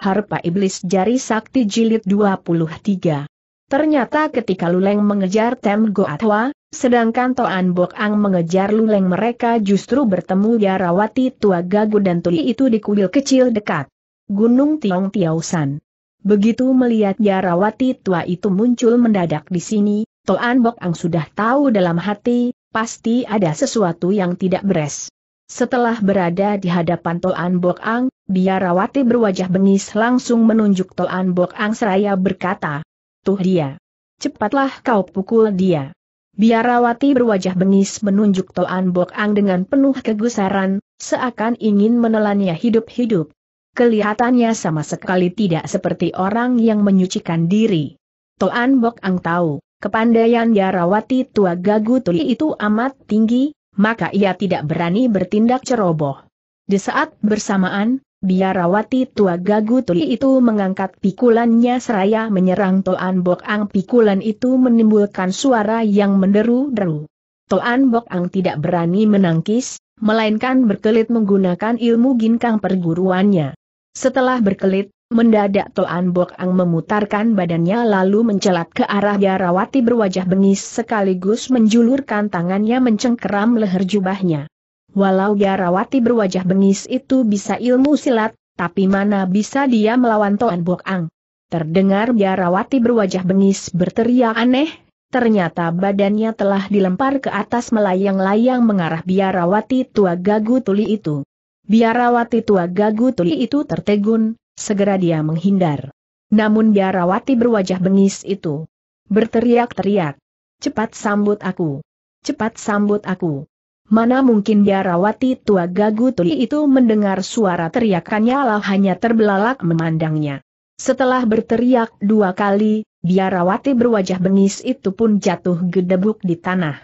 Harpa Iblis Jari Sakti Jilid 23. Ternyata ketika Luleng mengejar Tem Atwa, sedangkan Toan Bok Ang mengejar Luleng mereka justru bertemu Yarawati Tua Gagu dan Tuli itu di kuil kecil dekat Gunung Tiong Tiausan. Begitu melihat Yarawati Tua itu muncul mendadak di sini, Toan Bok Ang sudah tahu dalam hati, pasti ada sesuatu yang tidak beres. Setelah berada di hadapan Toan Bok Ang, biarawati berwajah bengis langsung menunjuk Toan Bok Ang seraya berkata, Tuh dia. Cepatlah kau pukul dia. Biarawati berwajah bengis menunjuk Toan Bok Ang dengan penuh kegusaran, seakan ingin menelannya hidup-hidup. Kelihatannya sama sekali tidak seperti orang yang menyucikan diri. Toan Bok Ang tahu, kepandaian Biarawati tua gagu tuli itu amat tinggi, maka ia tidak berani bertindak ceroboh. Di saat bersamaan, biarawati tua gagu tuli itu mengangkat pikulannya seraya menyerang Toan Bok Ang pikulan itu menimbulkan suara yang menderu-deru. Toan Bok Ang tidak berani menangkis, melainkan berkelit menggunakan ilmu ginkang perguruannya. Setelah berkelit, Mendadak Toan Bok Ang memutarkan badannya lalu mencelat ke arah Yarawati berwajah bengis sekaligus menjulurkan tangannya mencengkeram leher jubahnya. Walau Yarawati berwajah bengis itu bisa ilmu silat, tapi mana bisa dia melawan Toan Bok Ang. Terdengar Yarawati berwajah bengis berteriak aneh, ternyata badannya telah dilempar ke atas melayang-layang mengarah Biarawati tua gagu tuli itu. Biarawati tua gagu tuli itu tertegun, segera dia menghindar. Namun biarawati berwajah bengis itu. Berteriak-teriak. Cepat sambut aku. Cepat sambut aku. Mana mungkin biarawati tua gagu tuli itu mendengar suara teriakannya lah hanya terbelalak memandangnya. Setelah berteriak dua kali, biarawati berwajah bengis itu pun jatuh gedebuk di tanah.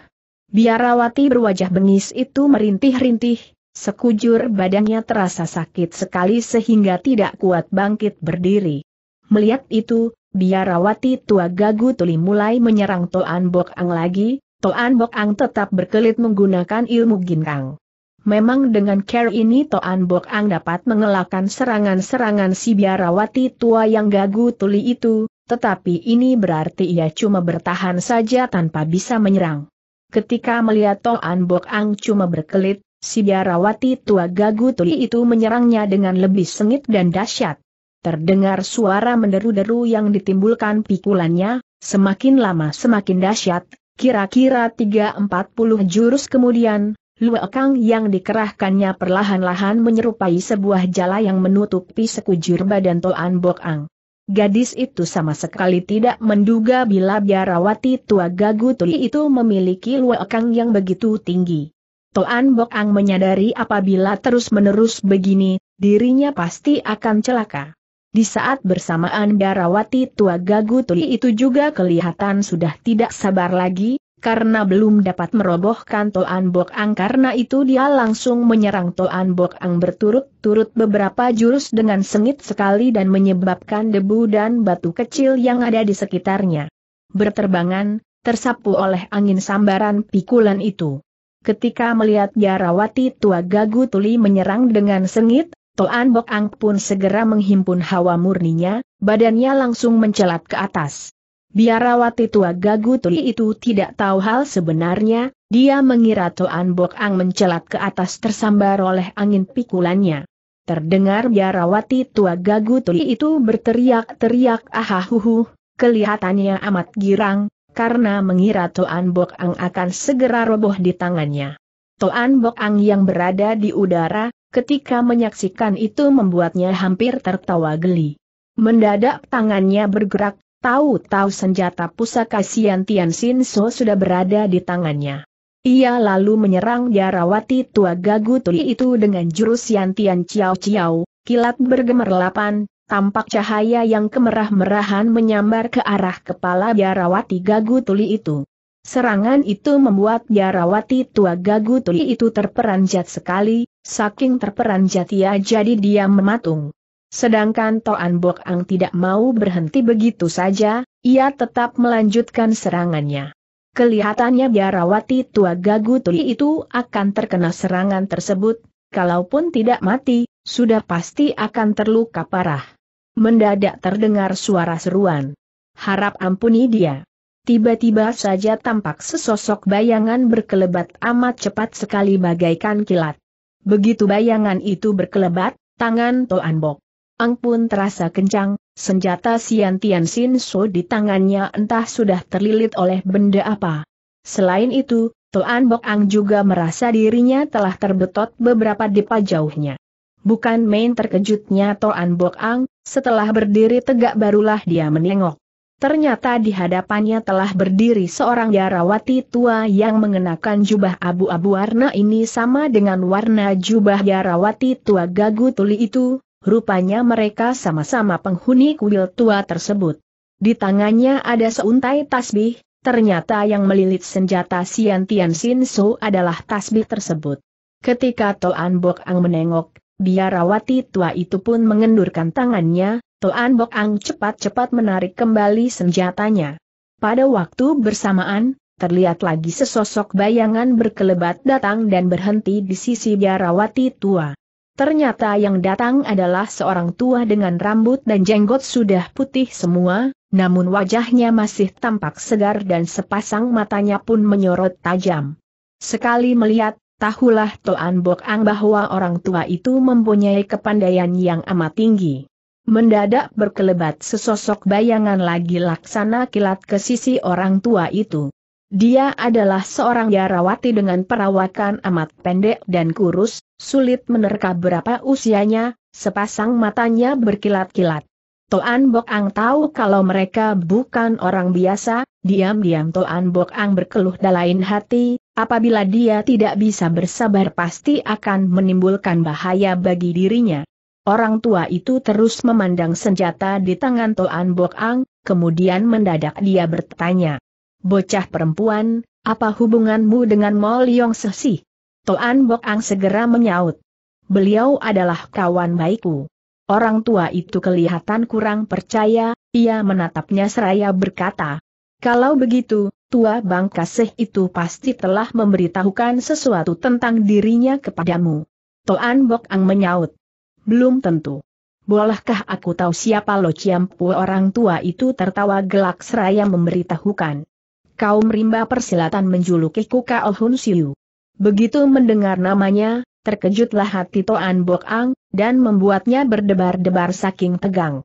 Biarawati berwajah bengis itu merintih-rintih, Sekujur badannya terasa sakit sekali sehingga tidak kuat bangkit berdiri. Melihat itu, biarawati tua gagu tuli mulai menyerang Toan Bok Ang lagi, Toan Bok Ang tetap berkelit menggunakan ilmu ginkang. Memang dengan care ini Toan Bok Ang dapat mengelakkan serangan-serangan si biarawati tua yang gagu tuli itu, tetapi ini berarti ia cuma bertahan saja tanpa bisa menyerang. Ketika melihat Toan Bok Ang cuma berkelit, Si biarawati tua gagu tuli itu menyerangnya dengan lebih sengit dan dahsyat. Terdengar suara menderu-deru yang ditimbulkan pikulannya, semakin lama semakin dahsyat, kira-kira tiga empat puluh jurus kemudian, Luekang yang dikerahkannya perlahan-lahan menyerupai sebuah jala yang menutupi sekujur badan Toan Bokang. Gadis itu sama sekali tidak menduga bila biarawati tua gagu tuli itu memiliki luekang yang begitu tinggi. Toan Bok Ang menyadari apabila terus-menerus begini, dirinya pasti akan celaka. Di saat bersamaan Darawati tua Gagu Tuli itu juga kelihatan sudah tidak sabar lagi, karena belum dapat merobohkan Toan Bok Ang karena itu dia langsung menyerang Toan Bok Ang berturut-turut beberapa jurus dengan sengit sekali dan menyebabkan debu dan batu kecil yang ada di sekitarnya. Berterbangan, tersapu oleh angin sambaran pikulan itu. Ketika melihat Jarawati tua gagu tuli menyerang dengan sengit, Toan Bok Ang pun segera menghimpun hawa murninya, badannya langsung mencelat ke atas. Biarawati tua gagu tuli itu tidak tahu hal sebenarnya, dia mengira Toan Bok Ang mencelat ke atas tersambar oleh angin pikulannya. Terdengar biarawati tua gagu tuli itu berteriak-teriak ahahuhu, kelihatannya amat girang, karena mengira Toan Bok Ang akan segera roboh di tangannya. Toan Bok Ang yang berada di udara, ketika menyaksikan itu membuatnya hampir tertawa geli. Mendadak tangannya bergerak, tahu-tahu senjata pusaka Sian Tian Sin So sudah berada di tangannya. Ia lalu menyerang Jarawati tua gagu tuli itu dengan jurus Sian Tian Ciao Ciao, kilat bergemerlapan, tampak cahaya yang kemerah-merahan menyambar ke arah kepala biarawati Gagu Tuli itu. Serangan itu membuat biarawati tua Gagu Tuli itu terperanjat sekali, saking terperanjat ia jadi dia mematung. Sedangkan Toan Bok Ang tidak mau berhenti begitu saja, ia tetap melanjutkan serangannya. Kelihatannya biarawati tua Gagu Tuli itu akan terkena serangan tersebut, kalaupun tidak mati, sudah pasti akan terluka parah. Mendadak terdengar suara seruan. Harap ampuni dia. Tiba-tiba saja tampak sesosok bayangan berkelebat amat cepat sekali bagaikan kilat. Begitu bayangan itu berkelebat, tangan Toan Bok. Ang pun terasa kencang, senjata Sian Tian Sin So di tangannya entah sudah terlilit oleh benda apa. Selain itu, Toan Bok Ang juga merasa dirinya telah terbetot beberapa depa jauhnya. Bukan main terkejutnya Toan Bok Ang, setelah berdiri tegak barulah dia menengok. Ternyata di hadapannya telah berdiri seorang jarawati tua yang mengenakan jubah abu-abu warna ini sama dengan warna jubah jarawati tua gagu tuli itu, rupanya mereka sama-sama penghuni kuil tua tersebut. Di tangannya ada seuntai tasbih, ternyata yang melilit senjata Sian Tian Sin So adalah tasbih tersebut. Ketika Toan Bok Ang menengok, biarawati tua itu pun mengendurkan tangannya, Toan Bok Ang cepat-cepat menarik kembali senjatanya. Pada waktu bersamaan, terlihat lagi sesosok bayangan berkelebat datang dan berhenti di sisi biarawati tua. Ternyata yang datang adalah seorang tua dengan rambut dan jenggot sudah putih semua, namun wajahnya masih tampak segar dan sepasang matanya pun menyorot tajam. Sekali melihat, Tahulah Toan Bok Ang bahwa orang tua itu mempunyai kepandaian yang amat tinggi. Mendadak berkelebat sesosok bayangan lagi laksana kilat ke sisi orang tua itu. Dia adalah seorang biarawati dengan perawakan amat pendek dan kurus, sulit menerka berapa usianya, sepasang matanya berkilat-kilat. Toan Bok Ang tahu kalau mereka bukan orang biasa, diam-diam Toan Bok Ang berkeluh dalain hati, Apabila dia tidak bisa bersabar pasti akan menimbulkan bahaya bagi dirinya. Orang tua itu terus memandang senjata di tangan Toan Bok Ang, kemudian mendadak dia bertanya. Bocah perempuan, apa hubunganmu dengan Mo Leong Sesi? Toan Bok Ang segera menyaut. Beliau adalah kawan baikku. Orang tua itu kelihatan kurang percaya, ia menatapnya seraya berkata. Kalau begitu, tua bang Kaseh itu pasti telah memberitahukan sesuatu tentang dirinya kepadamu. Toan Bok Ang menyaut. Belum tentu. Bolehkah aku tahu siapa Lo Ciampu orang tua itu tertawa gelak seraya memberitahukan. Kaum rimba persilatan menjuluki Kuka Ohun Siu. Begitu mendengar namanya, terkejutlah hati Toan Bok Ang, dan membuatnya berdebar-debar saking tegang.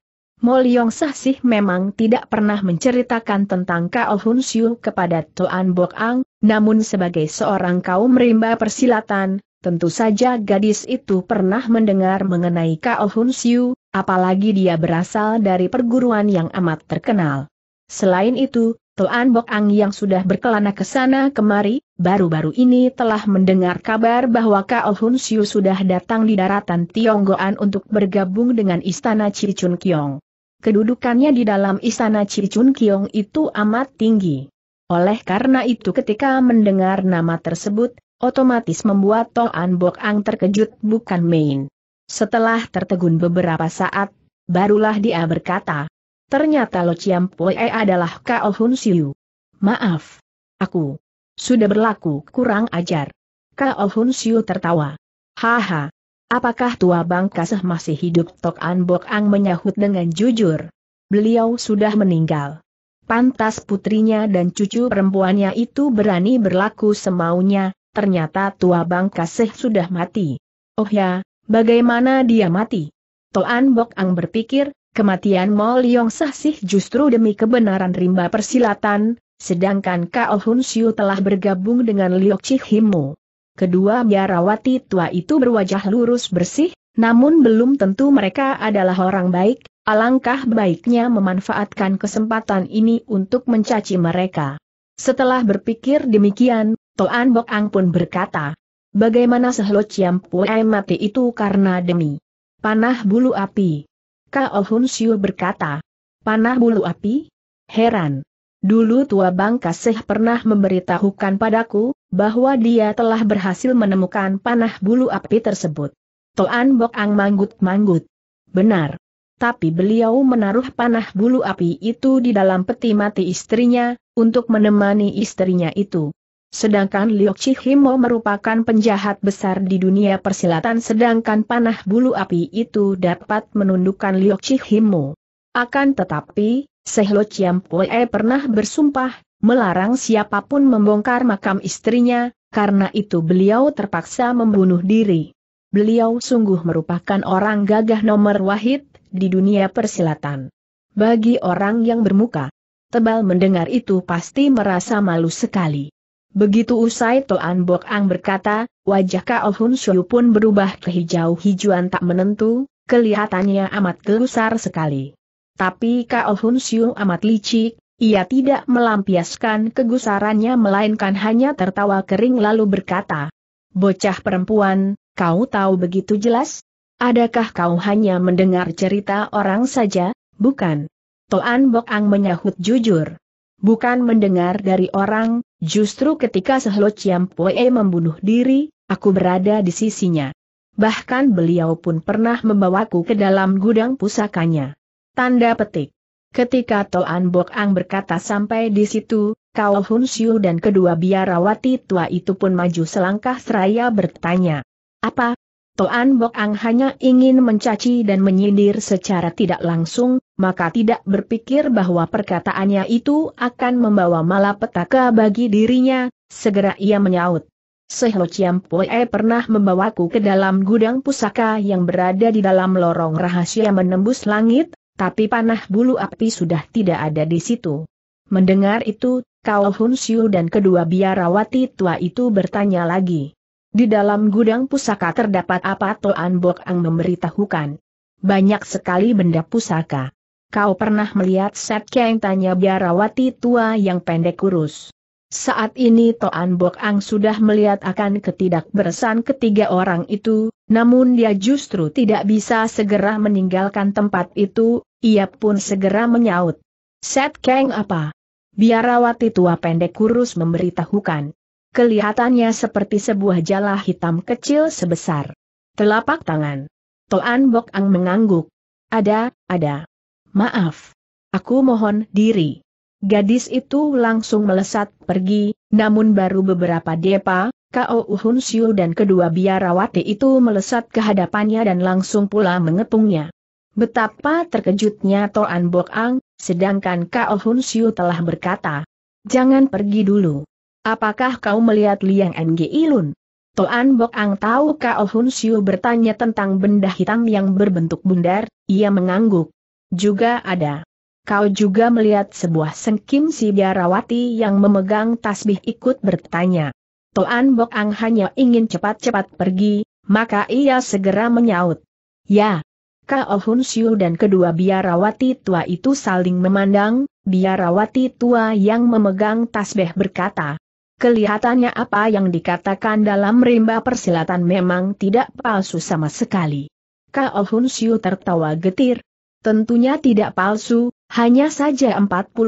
Sah sih memang tidak pernah menceritakan tentang Kao Hun Siu kepada Tuan Bok Ang, namun sebagai seorang kaum rimba persilatan, tentu saja gadis itu pernah mendengar mengenai Kao Hun Siu, apalagi dia berasal dari perguruan yang amat terkenal. Selain itu, Tuan Bok Ang yang sudah berkelana ke sana kemari, baru-baru ini telah mendengar kabar bahwa Kao Hun Siu sudah datang di daratan Tionggoan untuk bergabung dengan Istana Cicun Kiong. Kedudukannya di dalam istana Cicun Kiong itu amat tinggi. Oleh karena itu ketika mendengar nama tersebut, otomatis membuat Toan Bok Ang terkejut bukan main. Setelah tertegun beberapa saat, barulah dia berkata, ternyata Lo Chiam Poe adalah Kao Hun Siu. Maaf. Aku. Sudah berlaku kurang ajar. Kao Hun Siu tertawa. Haha, Apakah tua bangkasah masih hidup? Tok An Bok Ang menyahut dengan jujur. Beliau sudah meninggal. Pantas putrinya dan cucu perempuannya itu berani berlaku semaunya, ternyata tua bangkasih sudah mati. Oh ya, bagaimana dia mati? Toan Bok Ang berpikir, kematian Mo Leong Sah sih justru demi kebenaran rimba persilatan, sedangkan Kao oh Hun Siu telah bergabung dengan Liok Chih Himu kedua biarawati tua itu berwajah lurus bersih, namun belum tentu mereka adalah orang baik, alangkah baiknya memanfaatkan kesempatan ini untuk mencaci mereka. Setelah berpikir demikian, Toan Bok Ang pun berkata, Bagaimana Sehlo Chiam Pue mati itu karena demi panah bulu api. Kao oh Hun Siu berkata, Panah bulu api? Heran. Dulu tua bangka Seh pernah memberitahukan padaku, bahwa dia telah berhasil menemukan panah bulu api tersebut. Toan Bok Ang manggut-manggut. Benar. Tapi beliau menaruh panah bulu api itu di dalam peti mati istrinya, untuk menemani istrinya itu. Sedangkan Liok Chihimo merupakan penjahat besar di dunia persilatan sedangkan panah bulu api itu dapat menundukkan Liok Chihimo. Akan tetapi, Sehlo Chiam Pue pernah bersumpah, melarang siapapun membongkar makam istrinya, karena itu beliau terpaksa membunuh diri. Beliau sungguh merupakan orang gagah nomor wahid di dunia persilatan. Bagi orang yang bermuka, tebal mendengar itu pasti merasa malu sekali. Begitu usai Toan Bok Ang berkata, wajah Kao Hun pun berubah ke hijau-hijauan tak menentu, kelihatannya amat gelusar sekali. Tapi Kao Hun amat licik, ia tidak melampiaskan kegusarannya melainkan hanya tertawa kering lalu berkata, Bocah perempuan, kau tahu begitu jelas? Adakah kau hanya mendengar cerita orang saja, bukan? Toan Bok Ang menyahut jujur. Bukan mendengar dari orang, justru ketika Sehlo Chiam Poe membunuh diri, aku berada di sisinya. Bahkan beliau pun pernah membawaku ke dalam gudang pusakanya. Tanda petik. Ketika Toan Bok Ang berkata sampai di situ, Kao Hun Siu dan kedua biarawati tua itu pun maju selangkah seraya bertanya. Apa? Toan Bok Ang hanya ingin mencaci dan menyindir secara tidak langsung, maka tidak berpikir bahwa perkataannya itu akan membawa malapetaka bagi dirinya, segera ia menyaut. Sehlo Chiam Poe pernah membawaku ke dalam gudang pusaka yang berada di dalam lorong rahasia menembus langit, tapi panah bulu api sudah tidak ada di situ. Mendengar itu, kau Hun Siu dan kedua biarawati tua itu bertanya lagi. Di dalam gudang pusaka terdapat apa Toan Bok Ang memberitahukan. Banyak sekali benda pusaka. Kau pernah melihat Set Kang tanya biarawati tua yang pendek kurus. Saat ini Toan Bok Ang sudah melihat akan ketidakberesan ketiga orang itu, namun dia justru tidak bisa segera meninggalkan tempat itu, ia pun segera menyaut. Set Kang apa? Biarawati tua pendek kurus memberitahukan. Kelihatannya seperti sebuah jala hitam kecil sebesar telapak tangan. Toan Bok Ang mengangguk. Ada, ada. Maaf. Aku mohon diri. Gadis itu langsung melesat pergi, namun baru beberapa depa, K.O. Uhun Siu dan kedua biarawati itu melesat ke hadapannya dan langsung pula mengepungnya. Betapa terkejutnya Toan Bok Ang, sedangkan K.O. Hun Siu telah berkata, Jangan pergi dulu. Apakah kau melihat Liang NG Ilun? Toan Bok Ang tahu K.O. Hun Siu bertanya tentang benda hitam yang berbentuk bundar, ia mengangguk. Juga ada. Kau juga melihat sebuah sengkim si biarawati yang memegang tasbih ikut bertanya. Toan Bok Ang hanya ingin cepat-cepat pergi, maka ia segera menyaut. Ya, Kao Hun Siu dan kedua biarawati tua itu saling memandang, biarawati tua yang memegang tasbih berkata. Kelihatannya apa yang dikatakan dalam rimba persilatan memang tidak palsu sama sekali. Kao Hun Siu tertawa getir. Tentunya tidak palsu, hanya saja 49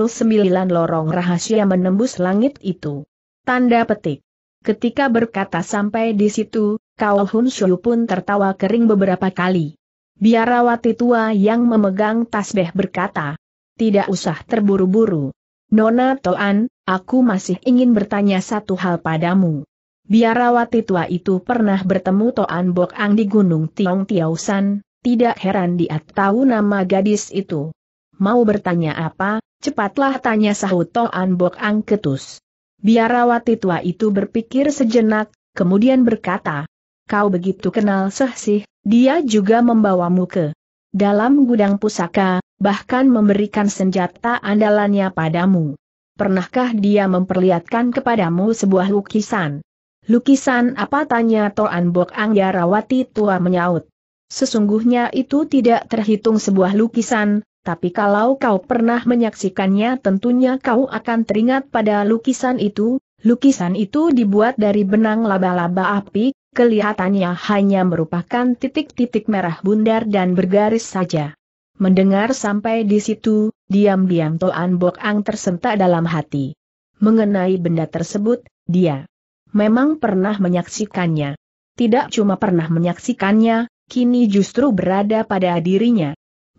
lorong rahasia menembus langit itu. Tanda petik. Ketika berkata sampai di situ, Kao Hun Shou pun tertawa kering beberapa kali. Biarawati tua yang memegang tasbih berkata, tidak usah terburu-buru. Nona Toan, aku masih ingin bertanya satu hal padamu. Biarawati tua itu pernah bertemu Toan Bok Ang di Gunung Tiong Tiausan, tidak heran dia tahu nama gadis itu. Mau bertanya apa, cepatlah tanya sahut Toan Bok Ang Ketus. Biarawati tua itu berpikir sejenak, kemudian berkata, Kau begitu kenal sih. dia juga membawamu ke dalam gudang pusaka, bahkan memberikan senjata andalannya padamu. Pernahkah dia memperlihatkan kepadamu sebuah lukisan? Lukisan apa tanya Toan Bok Anggarawati tua menyaut. Sesungguhnya itu tidak terhitung sebuah lukisan, tapi kalau kau pernah menyaksikannya tentunya kau akan teringat pada lukisan itu, lukisan itu dibuat dari benang laba-laba api, kelihatannya hanya merupakan titik-titik merah bundar dan bergaris saja. Mendengar sampai di situ, diam-diam Toan Bok Ang tersentak dalam hati. Mengenai benda tersebut, dia memang pernah menyaksikannya. Tidak cuma pernah menyaksikannya, kini justru berada pada dirinya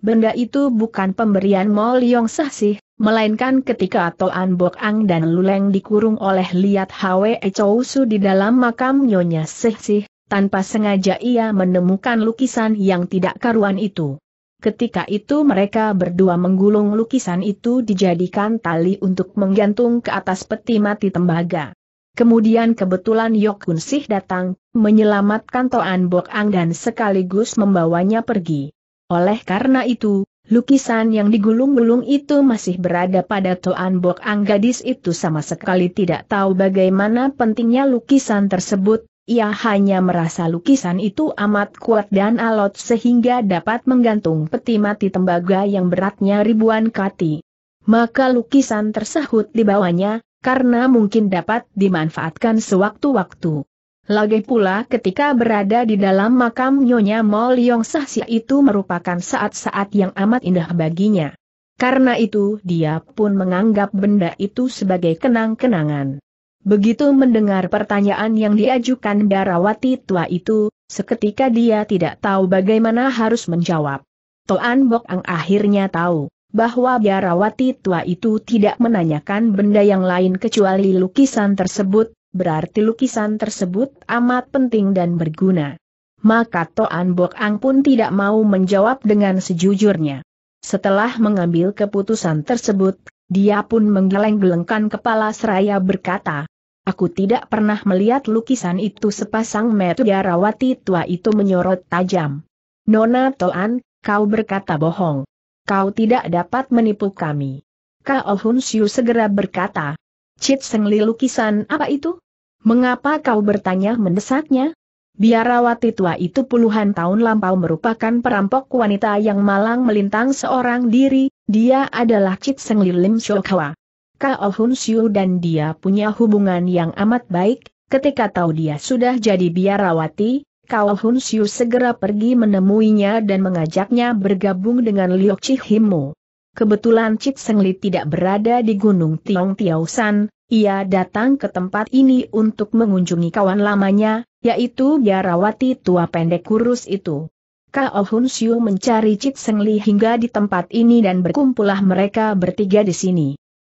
benda itu bukan pemberian Mol Yong Sah sih, melainkan ketika Toan Bok Ang dan Luleng dikurung oleh Liat Hwe Chow Su di dalam makam Nyonya Sih Sih, tanpa sengaja ia menemukan lukisan yang tidak karuan itu. Ketika itu mereka berdua menggulung lukisan itu dijadikan tali untuk menggantung ke atas peti mati tembaga. Kemudian kebetulan Yok Kun Sih datang, menyelamatkan Toan Bok Ang dan sekaligus membawanya pergi. Oleh karena itu, lukisan yang digulung-gulung itu masih berada pada Toan Bok Ang gadis itu sama sekali tidak tahu bagaimana pentingnya lukisan tersebut, ia hanya merasa lukisan itu amat kuat dan alot sehingga dapat menggantung peti mati tembaga yang beratnya ribuan kati. Maka lukisan tersahut di bawahnya, karena mungkin dapat dimanfaatkan sewaktu-waktu. Lagi pula ketika berada di dalam makam Nyonya Mol Yong Sahsi itu merupakan saat-saat yang amat indah baginya. Karena itu dia pun menganggap benda itu sebagai kenang-kenangan. Begitu mendengar pertanyaan yang diajukan Darawati tua itu, seketika dia tidak tahu bagaimana harus menjawab. Toan Bok Ang akhirnya tahu bahwa Biarawati tua itu tidak menanyakan benda yang lain kecuali lukisan tersebut, berarti lukisan tersebut amat penting dan berguna. Maka Toan Bok Ang pun tidak mau menjawab dengan sejujurnya. Setelah mengambil keputusan tersebut, dia pun menggeleng-gelengkan kepala seraya berkata, Aku tidak pernah melihat lukisan itu sepasang metu Darawati tua itu menyorot tajam. Nona Toan, kau berkata bohong. Kau tidak dapat menipu kami. Kao Hun Siu segera berkata, Cit Sengli lukisan apa itu? Mengapa kau bertanya mendesaknya? Biarawati tua itu puluhan tahun lampau merupakan perampok wanita yang malang melintang seorang diri, dia adalah Cit Seng Lim Shokawa. Kao Hun Siu dan dia punya hubungan yang amat baik, ketika tahu dia sudah jadi biarawati, Kao Hun Siu segera pergi menemuinya dan mengajaknya bergabung dengan Liok Chi Himu. Kebetulan Cit Seng Li tidak berada di Gunung Tiong Tiausan, ia datang ke tempat ini untuk mengunjungi kawan lamanya, yaitu biarawati tua pendek kurus itu. Kao Hun Siu mencari Chit Seng Li hingga di tempat ini dan berkumpulah mereka bertiga di sini.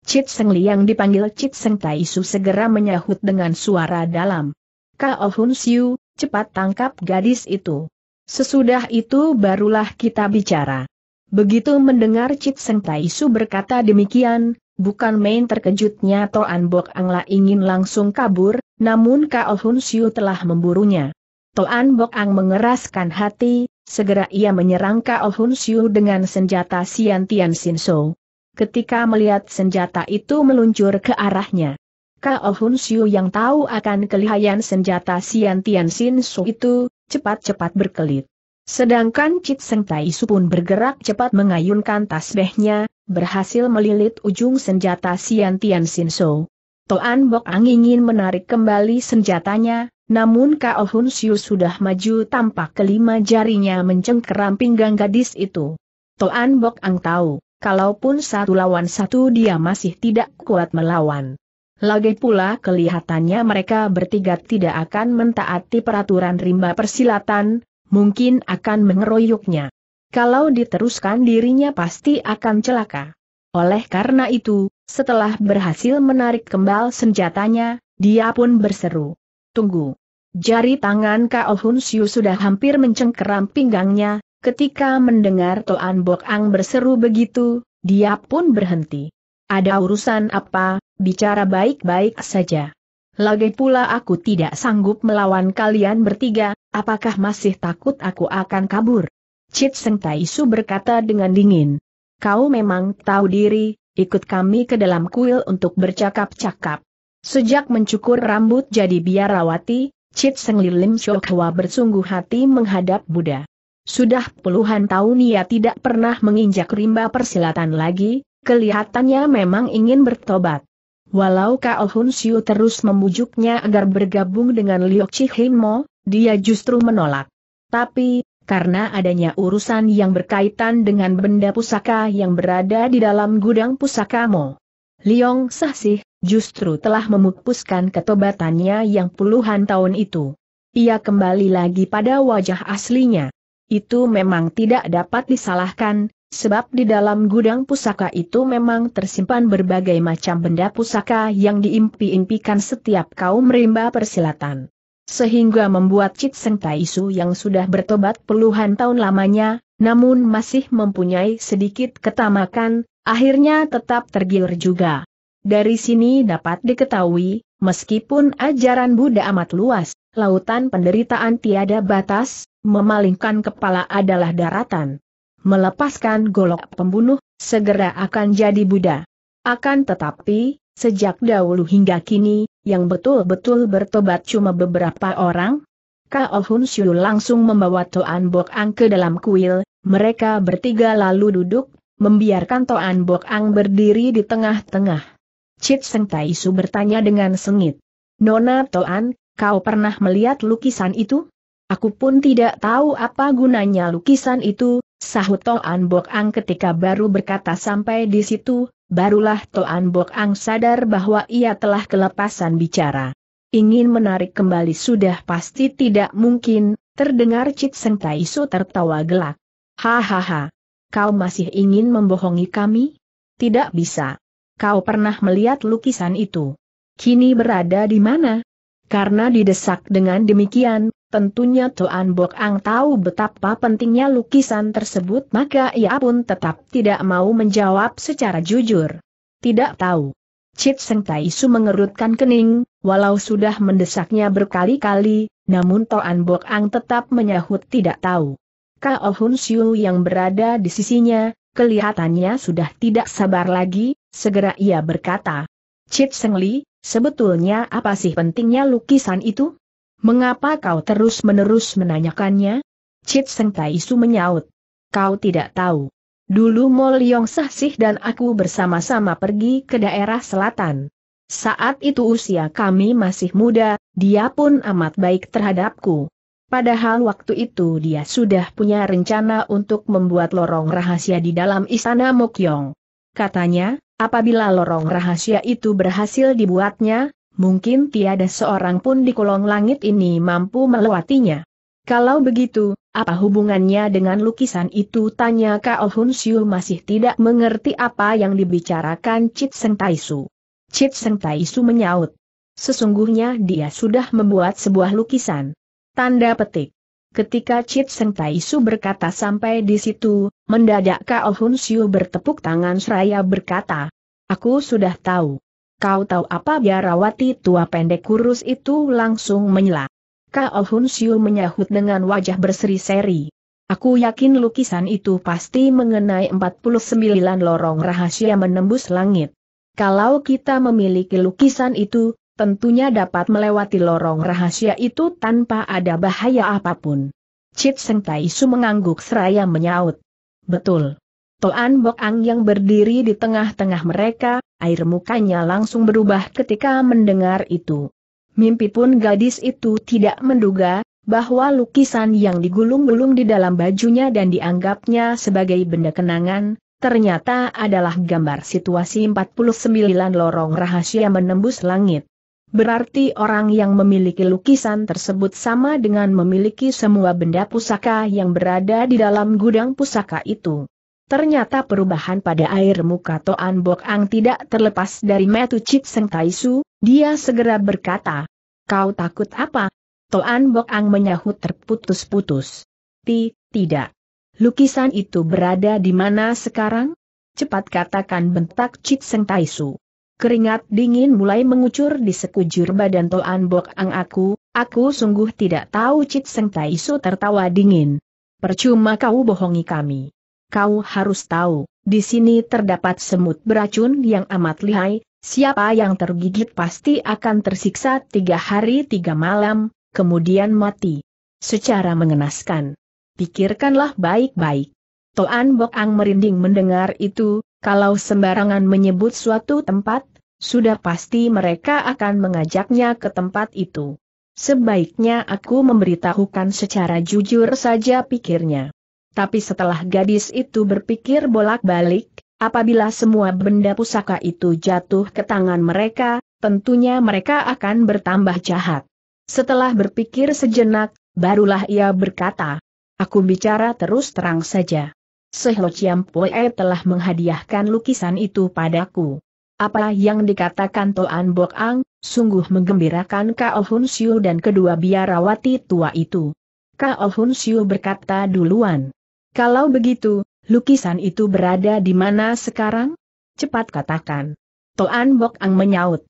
Chit Seng Li yang dipanggil Chit Seng Tai Su segera menyahut dengan suara dalam. Kao Hun Siu, cepat tangkap gadis itu. Sesudah itu barulah kita bicara. Begitu mendengar Chit Seng Tai Su berkata demikian, Bukan main terkejutnya Toan Bok Angla ingin langsung kabur, namun Kao Hun Siu telah memburunya. Toan Bok Ang mengeraskan hati, segera ia menyerang Kao Hun Siu dengan senjata Sian Tian Sin So. Ketika melihat senjata itu meluncur ke arahnya. Kao Hun Siu yang tahu akan kelihayan senjata Sian Tian Sin So itu, cepat-cepat berkelit. Sedangkan Cit Seng Tai Su pun bergerak cepat mengayunkan tasbehnya, berhasil melilit ujung senjata Sian Tian Sin So. Toan Bok Ang ingin menarik kembali senjatanya, namun Kao Hun Siu sudah maju tampak kelima jarinya mencengkeram pinggang gadis itu. Toan Bok Ang tahu, kalaupun satu lawan satu dia masih tidak kuat melawan. Lagi pula kelihatannya mereka bertiga tidak akan mentaati peraturan rimba persilatan, mungkin akan mengeroyoknya. Kalau diteruskan dirinya pasti akan celaka. Oleh karena itu, setelah berhasil menarik kembali senjatanya, dia pun berseru. Tunggu. Jari tangan Kao Hun Siu sudah hampir mencengkeram pinggangnya, ketika mendengar Toan Bok Ang berseru begitu, dia pun berhenti. Ada urusan apa, bicara baik-baik saja. Lagi pula aku tidak sanggup melawan kalian bertiga, apakah masih takut aku akan kabur? Chit Seng Taisu berkata dengan dingin. Kau memang tahu diri, ikut kami ke dalam kuil untuk bercakap-cakap. Sejak mencukur rambut jadi biarawati, Chit Seng Lilim Hwa bersungguh hati menghadap Buddha. Sudah puluhan tahun ia tidak pernah menginjak rimba persilatan lagi, kelihatannya memang ingin bertobat. Walau Kao Hun Siu terus membujuknya agar bergabung dengan Liu Chihimo, dia justru menolak. Tapi, karena adanya urusan yang berkaitan dengan benda pusaka yang berada di dalam gudang Mo, Liong Sahsih justru telah memupuskan ketobatannya yang puluhan tahun itu. Ia kembali lagi pada wajah aslinya. Itu memang tidak dapat disalahkan, Sebab di dalam gudang pusaka itu memang tersimpan berbagai macam benda pusaka yang diimpi-impikan setiap kaum rimba persilatan. Sehingga membuat Cit Seng Taisu yang sudah bertobat puluhan tahun lamanya, namun masih mempunyai sedikit ketamakan, akhirnya tetap tergiur juga. Dari sini dapat diketahui, meskipun ajaran Buddha amat luas, lautan penderitaan tiada batas, memalingkan kepala adalah daratan melepaskan golok pembunuh, segera akan jadi Buddha. Akan tetapi, sejak dahulu hingga kini, yang betul-betul bertobat cuma beberapa orang? Kao Hun Shu langsung membawa Toan Bok Ang ke dalam kuil, mereka bertiga lalu duduk, membiarkan Toan Bok Ang berdiri di tengah-tengah. Chit Seng Tai Su bertanya dengan sengit. Nona Toan, kau pernah melihat lukisan itu? Aku pun tidak tahu apa gunanya lukisan itu, Sahut Toan Bok Ang ketika baru berkata sampai di situ, barulah Toan Bok Ang sadar bahwa ia telah kelepasan bicara. Ingin menarik kembali sudah pasti tidak mungkin, terdengar Cit Seng Su tertawa gelak. Hahaha. Kau masih ingin membohongi kami? Tidak bisa. Kau pernah melihat lukisan itu. Kini berada di mana? Karena didesak dengan demikian, Tentunya Tuan Bok Ang tahu betapa pentingnya lukisan tersebut maka ia pun tetap tidak mau menjawab secara jujur. Tidak tahu. Chit Seng Tai Su mengerutkan kening, walau sudah mendesaknya berkali-kali, namun Tuan Bok Ang tetap menyahut tidak tahu. Kao oh Hun Siu yang berada di sisinya, kelihatannya sudah tidak sabar lagi, segera ia berkata. Chit Seng Li, sebetulnya apa sih pentingnya lukisan itu? Mengapa kau terus-menerus menanyakannya? Cit Seng Tai Su menyaut. Kau tidak tahu. Dulu Mo Yong Sahsih dan aku bersama-sama pergi ke daerah selatan. Saat itu usia kami masih muda, dia pun amat baik terhadapku. Padahal waktu itu dia sudah punya rencana untuk membuat lorong rahasia di dalam istana Mokyong. Katanya, apabila lorong rahasia itu berhasil dibuatnya, mungkin tiada seorang pun di kolong langit ini mampu melewatinya. Kalau begitu, apa hubungannya dengan lukisan itu? Tanya Kao Hun Siu masih tidak mengerti apa yang dibicarakan Chit Seng Taisu. Chit Seng Taisu menyaut. Sesungguhnya dia sudah membuat sebuah lukisan. Tanda petik. Ketika Chit Seng Taisu berkata sampai di situ, mendadak Kao Hun Siu bertepuk tangan seraya berkata, Aku sudah tahu. Kau tahu apa biarawati tua pendek kurus itu langsung menyela. Kao oh Hun Siu menyahut dengan wajah berseri-seri. Aku yakin lukisan itu pasti mengenai 49 lorong rahasia menembus langit. Kalau kita memiliki lukisan itu, tentunya dapat melewati lorong rahasia itu tanpa ada bahaya apapun. Chit Seng Tai Su mengangguk seraya menyaut. Betul. Toan Bok Ang yang berdiri di tengah-tengah mereka, air mukanya langsung berubah ketika mendengar itu. Mimpi pun gadis itu tidak menduga, bahwa lukisan yang digulung-gulung di dalam bajunya dan dianggapnya sebagai benda kenangan, ternyata adalah gambar situasi 49 lorong rahasia menembus langit. Berarti orang yang memiliki lukisan tersebut sama dengan memiliki semua benda pusaka yang berada di dalam gudang pusaka itu. Ternyata perubahan pada air muka Toan Bok Ang tidak terlepas dari Metu Chit Seng Taisu, dia segera berkata, Kau takut apa? Toan Bok Ang menyahut terputus-putus. Ti, tidak. Lukisan itu berada di mana sekarang? Cepat katakan bentak Chit Seng Taisu. Keringat dingin mulai mengucur di sekujur badan Toan Bok Ang aku, aku sungguh tidak tahu Chit Seng Taisu tertawa dingin. Percuma kau bohongi kami kau harus tahu, di sini terdapat semut beracun yang amat lihai, siapa yang tergigit pasti akan tersiksa tiga hari tiga malam, kemudian mati. Secara mengenaskan. Pikirkanlah baik-baik. Toan Bok Ang merinding mendengar itu, kalau sembarangan menyebut suatu tempat, sudah pasti mereka akan mengajaknya ke tempat itu. Sebaiknya aku memberitahukan secara jujur saja pikirnya tapi setelah gadis itu berpikir bolak-balik, apabila semua benda pusaka itu jatuh ke tangan mereka, tentunya mereka akan bertambah jahat. Setelah berpikir sejenak, barulah ia berkata, Aku bicara terus terang saja. Sehlo Chiampoe telah menghadiahkan lukisan itu padaku. Apa yang dikatakan Toan Bok Ang, sungguh menggembirakan Kao oh Hun Siu dan kedua biarawati tua itu. Kao oh Hun Siu berkata duluan. Kalau begitu, lukisan itu berada di mana sekarang? Cepat katakan. Toan Bok Ang menyaut.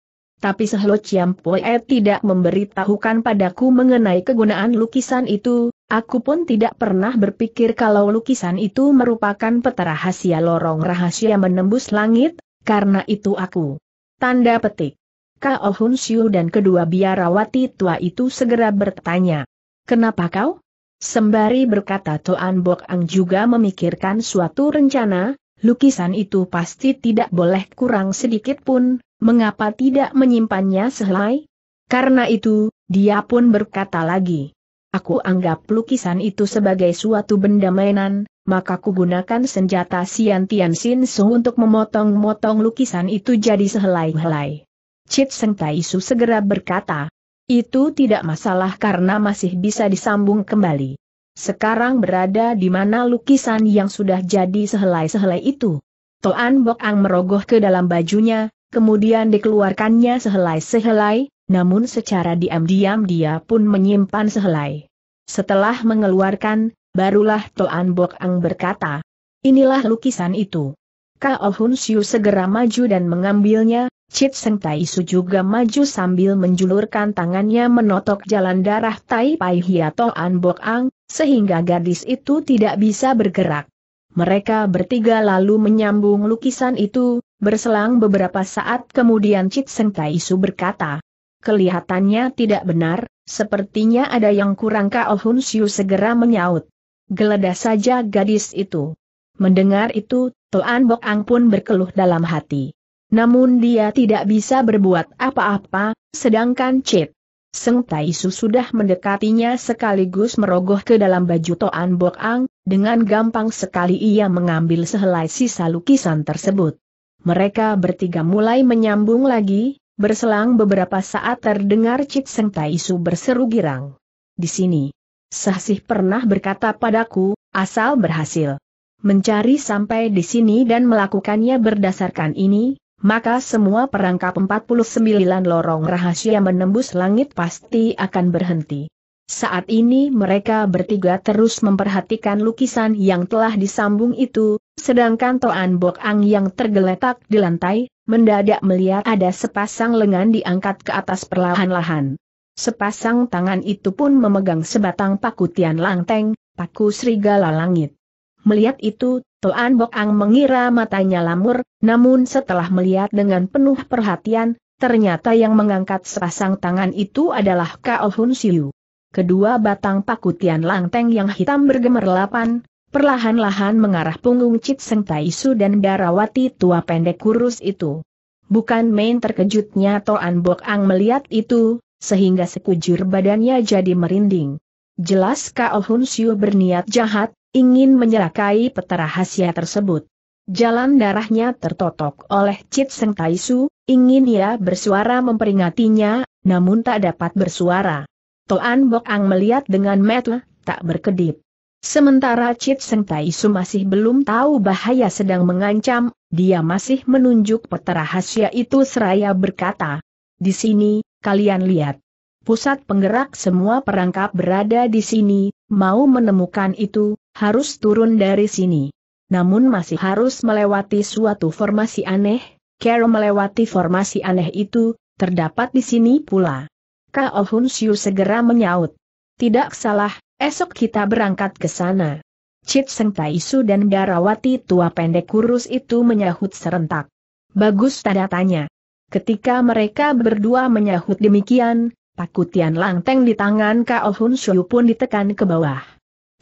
Tapi Sehlo Chiam Poe tidak memberitahukan padaku mengenai kegunaan lukisan itu, aku pun tidak pernah berpikir kalau lukisan itu merupakan peta rahasia lorong rahasia menembus langit, karena itu aku. Tanda petik. Kao oh Hun Siu dan kedua biarawati tua itu segera bertanya. Kenapa kau? Sembari berkata Toan Bok Ang juga memikirkan suatu rencana, lukisan itu pasti tidak boleh kurang sedikit pun, mengapa tidak menyimpannya sehelai? Karena itu, dia pun berkata lagi. Aku anggap lukisan itu sebagai suatu benda mainan, maka kugunakan senjata Sian Tian Sin Su untuk memotong-motong lukisan itu jadi sehelai-helai. Chit Seng Tai Su segera berkata, itu tidak masalah karena masih bisa disambung kembali. Sekarang berada di mana lukisan yang sudah jadi sehelai-sehelai itu? Toan Bok Ang merogoh ke dalam bajunya, kemudian dikeluarkannya sehelai-sehelai, namun secara diam-diam dia pun menyimpan sehelai. Setelah mengeluarkan, barulah Toan Bok Ang berkata, Inilah lukisan itu. Kao oh Hun Siu segera maju dan mengambilnya, Chit Seng Tai Su juga maju sambil menjulurkan tangannya menotok jalan darah Tai Pai Hiato An Bok Ang, sehingga gadis itu tidak bisa bergerak. Mereka bertiga lalu menyambung lukisan itu, berselang beberapa saat kemudian Chit Seng Tai Su berkata, Kelihatannya tidak benar, sepertinya ada yang kurang Kao oh Hun Siu segera menyaut. Geledah saja gadis itu. Mendengar itu, Toan Bok Ang pun berkeluh dalam hati. Namun dia tidak bisa berbuat apa-apa, sedangkan Cip. Seng Taisu sudah mendekatinya sekaligus merogoh ke dalam baju Toan Bok Ang, dengan gampang sekali ia mengambil sehelai sisa lukisan tersebut. Mereka bertiga mulai menyambung lagi, berselang beberapa saat terdengar Cip Seng Taisu berseru girang. Di sini, Sahsih pernah berkata padaku, asal berhasil mencari sampai di sini dan melakukannya berdasarkan ini, maka semua perangkap 49 lorong rahasia menembus langit pasti akan berhenti. Saat ini mereka bertiga terus memperhatikan lukisan yang telah disambung itu, sedangkan Toan Bok Ang yang tergeletak di lantai, mendadak melihat ada sepasang lengan diangkat ke atas perlahan-lahan. Sepasang tangan itu pun memegang sebatang paku tian langteng, paku serigala langit. Melihat itu, Toan Bok Ang mengira matanya lamur, namun setelah melihat dengan penuh perhatian, ternyata yang mengangkat sepasang tangan itu adalah Kao Hun Siu. Kedua batang paku Tian Langteng yang hitam bergemerlapan, perlahan-lahan mengarah punggung Cit Seng Su dan Darawati tua pendek kurus itu. Bukan main terkejutnya Toan Bok Ang melihat itu, sehingga sekujur badannya jadi merinding. Jelas Kao Hun Siu berniat jahat, ingin menyerakai peta rahasia tersebut. Jalan darahnya tertotok oleh Chit Seng Su, ingin ia bersuara memperingatinya, namun tak dapat bersuara. Toan Bok Ang melihat dengan metu, tak berkedip. Sementara Chit Seng Su masih belum tahu bahaya sedang mengancam, dia masih menunjuk peta rahasia itu seraya berkata, Di sini, kalian lihat pusat penggerak semua perangkap berada di sini, mau menemukan itu, harus turun dari sini. Namun masih harus melewati suatu formasi aneh, Carol melewati formasi aneh itu, terdapat di sini pula. Kao Hun Siu segera menyaut. Tidak salah, esok kita berangkat ke sana. Cit Seng Su dan Darawati tua pendek kurus itu menyahut serentak. Bagus tanda tanya. Ketika mereka berdua menyahut demikian, Paku Tian Langteng di tangan Kao Hun Shuyu pun ditekan ke bawah.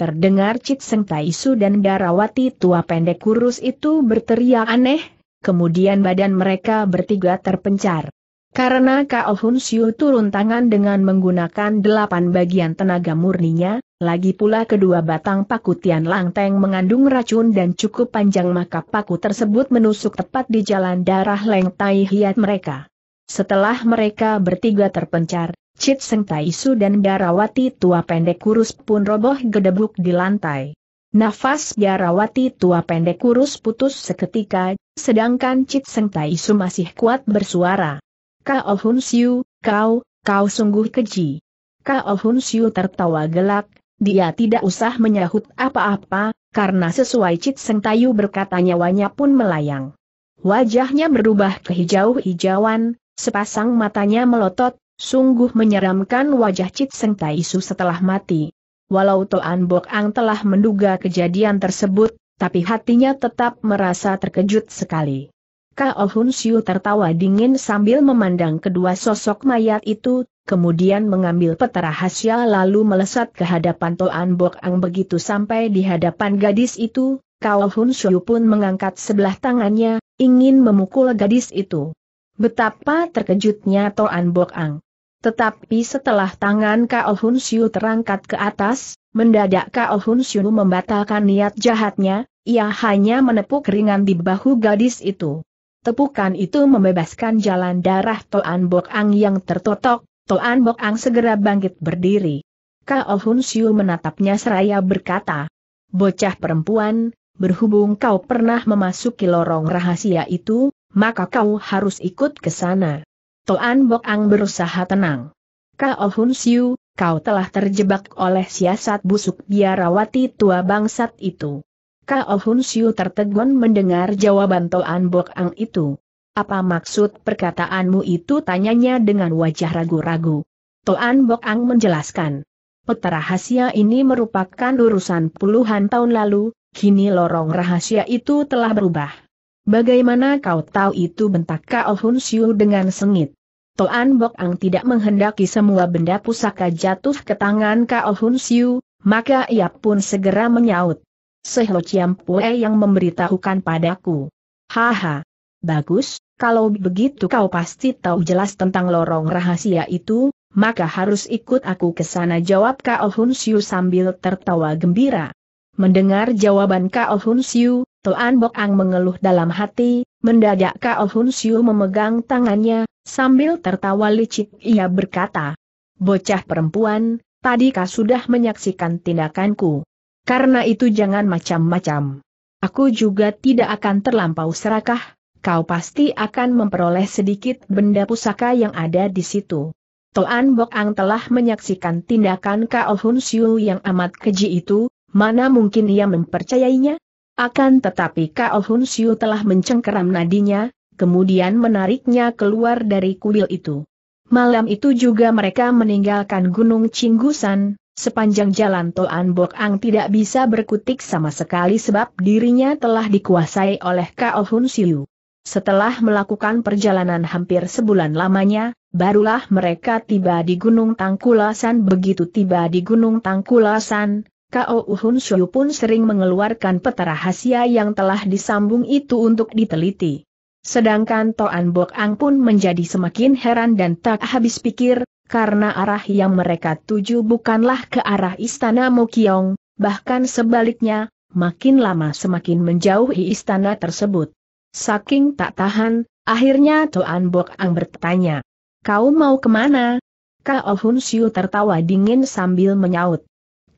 Terdengar Cit Seng Taisu dan Garawati tua pendek kurus itu berteriak aneh, kemudian badan mereka bertiga terpencar. Karena Kao Hun turun tangan dengan menggunakan delapan bagian tenaga murninya, lagi pula kedua batang paku Tian Langteng mengandung racun dan cukup panjang maka paku tersebut menusuk tepat di jalan darah Leng Tai Hiat mereka. Setelah mereka bertiga terpencar, Cit Seng Taisu dan Darawati tua pendek kurus pun roboh gedebuk di lantai. Nafas Darawati tua pendek kurus putus seketika, sedangkan Cit Seng Taisu masih kuat bersuara. Kao oh Hun Siu, kau, kau sungguh keji. Kao oh Hun Siu tertawa gelak, dia tidak usah menyahut apa-apa, karena sesuai Cit Seng Tayu berkata nyawanya pun melayang. Wajahnya berubah ke hijau-hijauan, Sepasang matanya melotot, sungguh menyeramkan wajah Cit Seng Taisu setelah mati. Walau Toan Bok Ang telah menduga kejadian tersebut, tapi hatinya tetap merasa terkejut sekali. Kao oh Hun Siu tertawa dingin sambil memandang kedua sosok mayat itu, kemudian mengambil peta rahasia lalu melesat ke hadapan Toan Bok Ang begitu sampai di hadapan gadis itu, Kao oh Hun Siu pun mengangkat sebelah tangannya, ingin memukul gadis itu. Betapa terkejutnya Toan Bok Ang. Tetapi setelah tangan Kaol Hun Siu terangkat ke atas, mendadak Kaol Hun Siu membatalkan niat jahatnya, ia hanya menepuk ringan di bahu gadis itu. Tepukan itu membebaskan jalan darah Toan Bok Ang yang tertotok, Toan Bok Ang segera bangkit berdiri. Kaol Hun Siu menatapnya seraya berkata, Bocah perempuan, berhubung kau pernah memasuki lorong rahasia itu, maka kau harus ikut ke sana. Toan Bok Ang berusaha tenang. Kao oh Hun Siu, kau telah terjebak oleh siasat busuk biarawati tua bangsat itu. Kao oh Hun Siu tertegun mendengar jawaban Toan Bok Ang itu. Apa maksud perkataanmu itu tanyanya dengan wajah ragu-ragu. Toan Bok Ang menjelaskan. Peta rahasia ini merupakan urusan puluhan tahun lalu, kini lorong rahasia itu telah berubah. Bagaimana kau tahu itu bentak Kao Hun Siu dengan sengit? Toan Bok Ang tidak menghendaki semua benda pusaka jatuh ke tangan Kao Hun Siu, maka ia pun segera menyaut. Sehlo Chiam Pue yang memberitahukan padaku. Haha. Bagus, kalau begitu kau pasti tahu jelas tentang lorong rahasia itu, maka harus ikut aku ke sana jawab Kao Hun Siu sambil tertawa gembira. Mendengar jawaban Kao Hun Siu, Toan Bok Ang mengeluh dalam hati, mendadak Kao Hun Siu memegang tangannya, sambil tertawa licik ia berkata, Bocah perempuan, tadi kau sudah menyaksikan tindakanku. Karena itu jangan macam-macam. Aku juga tidak akan terlampau serakah, kau pasti akan memperoleh sedikit benda pusaka yang ada di situ. Toan Bok Ang telah menyaksikan tindakan Kao Hun Siu yang amat keji itu, mana mungkin ia mempercayainya? Akan tetapi Kao Hun Siu telah mencengkeram nadinya, kemudian menariknya keluar dari kuil itu. Malam itu juga mereka meninggalkan Gunung Cinggusan, sepanjang jalan Toan Bok Ang tidak bisa berkutik sama sekali sebab dirinya telah dikuasai oleh Kao Hun Siu. Setelah melakukan perjalanan hampir sebulan lamanya, barulah mereka tiba di Gunung Tangkulasan. Begitu tiba di Gunung Tangkulasan, Kao Uhun Syu pun sering mengeluarkan peta rahasia yang telah disambung itu untuk diteliti. Sedangkan Toan Bok Ang pun menjadi semakin heran dan tak habis pikir, karena arah yang mereka tuju bukanlah ke arah istana Mokiong, bahkan sebaliknya, makin lama semakin menjauhi istana tersebut. Saking tak tahan, akhirnya Toan Bok Ang bertanya, Kau mau kemana? Kao Hun Siu tertawa dingin sambil menyaut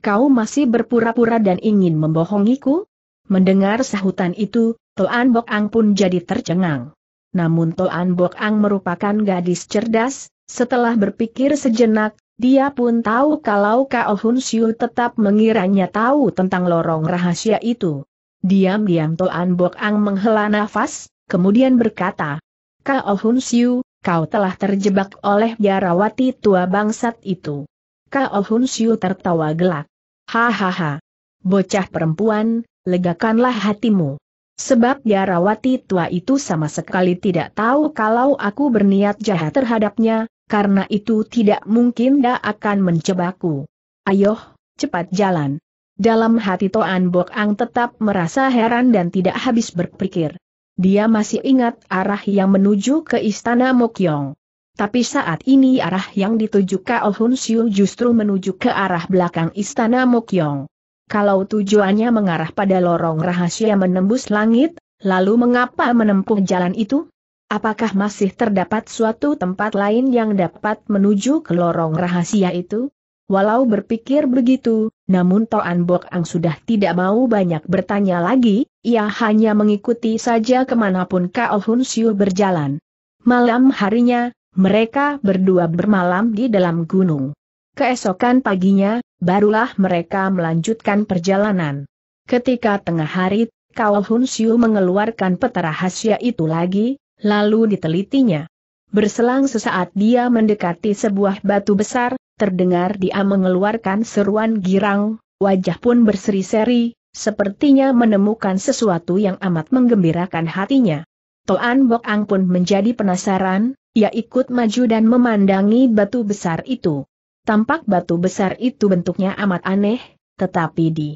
kau masih berpura-pura dan ingin membohongiku? Mendengar sahutan itu, Toan Bok Ang pun jadi tercengang. Namun Toan Bok Ang merupakan gadis cerdas, setelah berpikir sejenak, dia pun tahu kalau Kao Hun Siu tetap mengiranya tahu tentang lorong rahasia itu. Diam-diam Toan Bok Ang menghela nafas, kemudian berkata, Kao Hun Siu, kau telah terjebak oleh biarawati tua bangsat itu. Kao Hun Siu tertawa gelak. Hahaha. Bocah perempuan, legakanlah hatimu. Sebab Biarawati tua itu sama sekali tidak tahu kalau aku berniat jahat terhadapnya, karena itu tidak mungkin dia akan mencebaku. Ayoh, cepat jalan. Dalam hati Toan Bok Ang tetap merasa heran dan tidak habis berpikir. Dia masih ingat arah yang menuju ke istana Mokyong. Tapi saat ini arah yang dituju Kao Hun Siu justru menuju ke arah belakang istana Mokyong. Kalau tujuannya mengarah pada lorong rahasia menembus langit, lalu mengapa menempuh jalan itu? Apakah masih terdapat suatu tempat lain yang dapat menuju ke lorong rahasia itu? Walau berpikir begitu, namun Toan Bok Ang sudah tidak mau banyak bertanya lagi, ia hanya mengikuti saja kemanapun Kao Hun Siu berjalan. Malam harinya, mereka berdua bermalam di dalam gunung. Keesokan paginya, barulah mereka melanjutkan perjalanan. Ketika tengah hari, Kao Hun Siu mengeluarkan peta rahasia itu lagi, lalu ditelitinya. Berselang sesaat dia mendekati sebuah batu besar, terdengar dia mengeluarkan seruan girang, wajah pun berseri-seri, sepertinya menemukan sesuatu yang amat menggembirakan hatinya. Toan Bok Ang pun menjadi penasaran, ia ikut maju dan memandangi batu besar itu. Tampak batu besar itu bentuknya amat aneh, tetapi di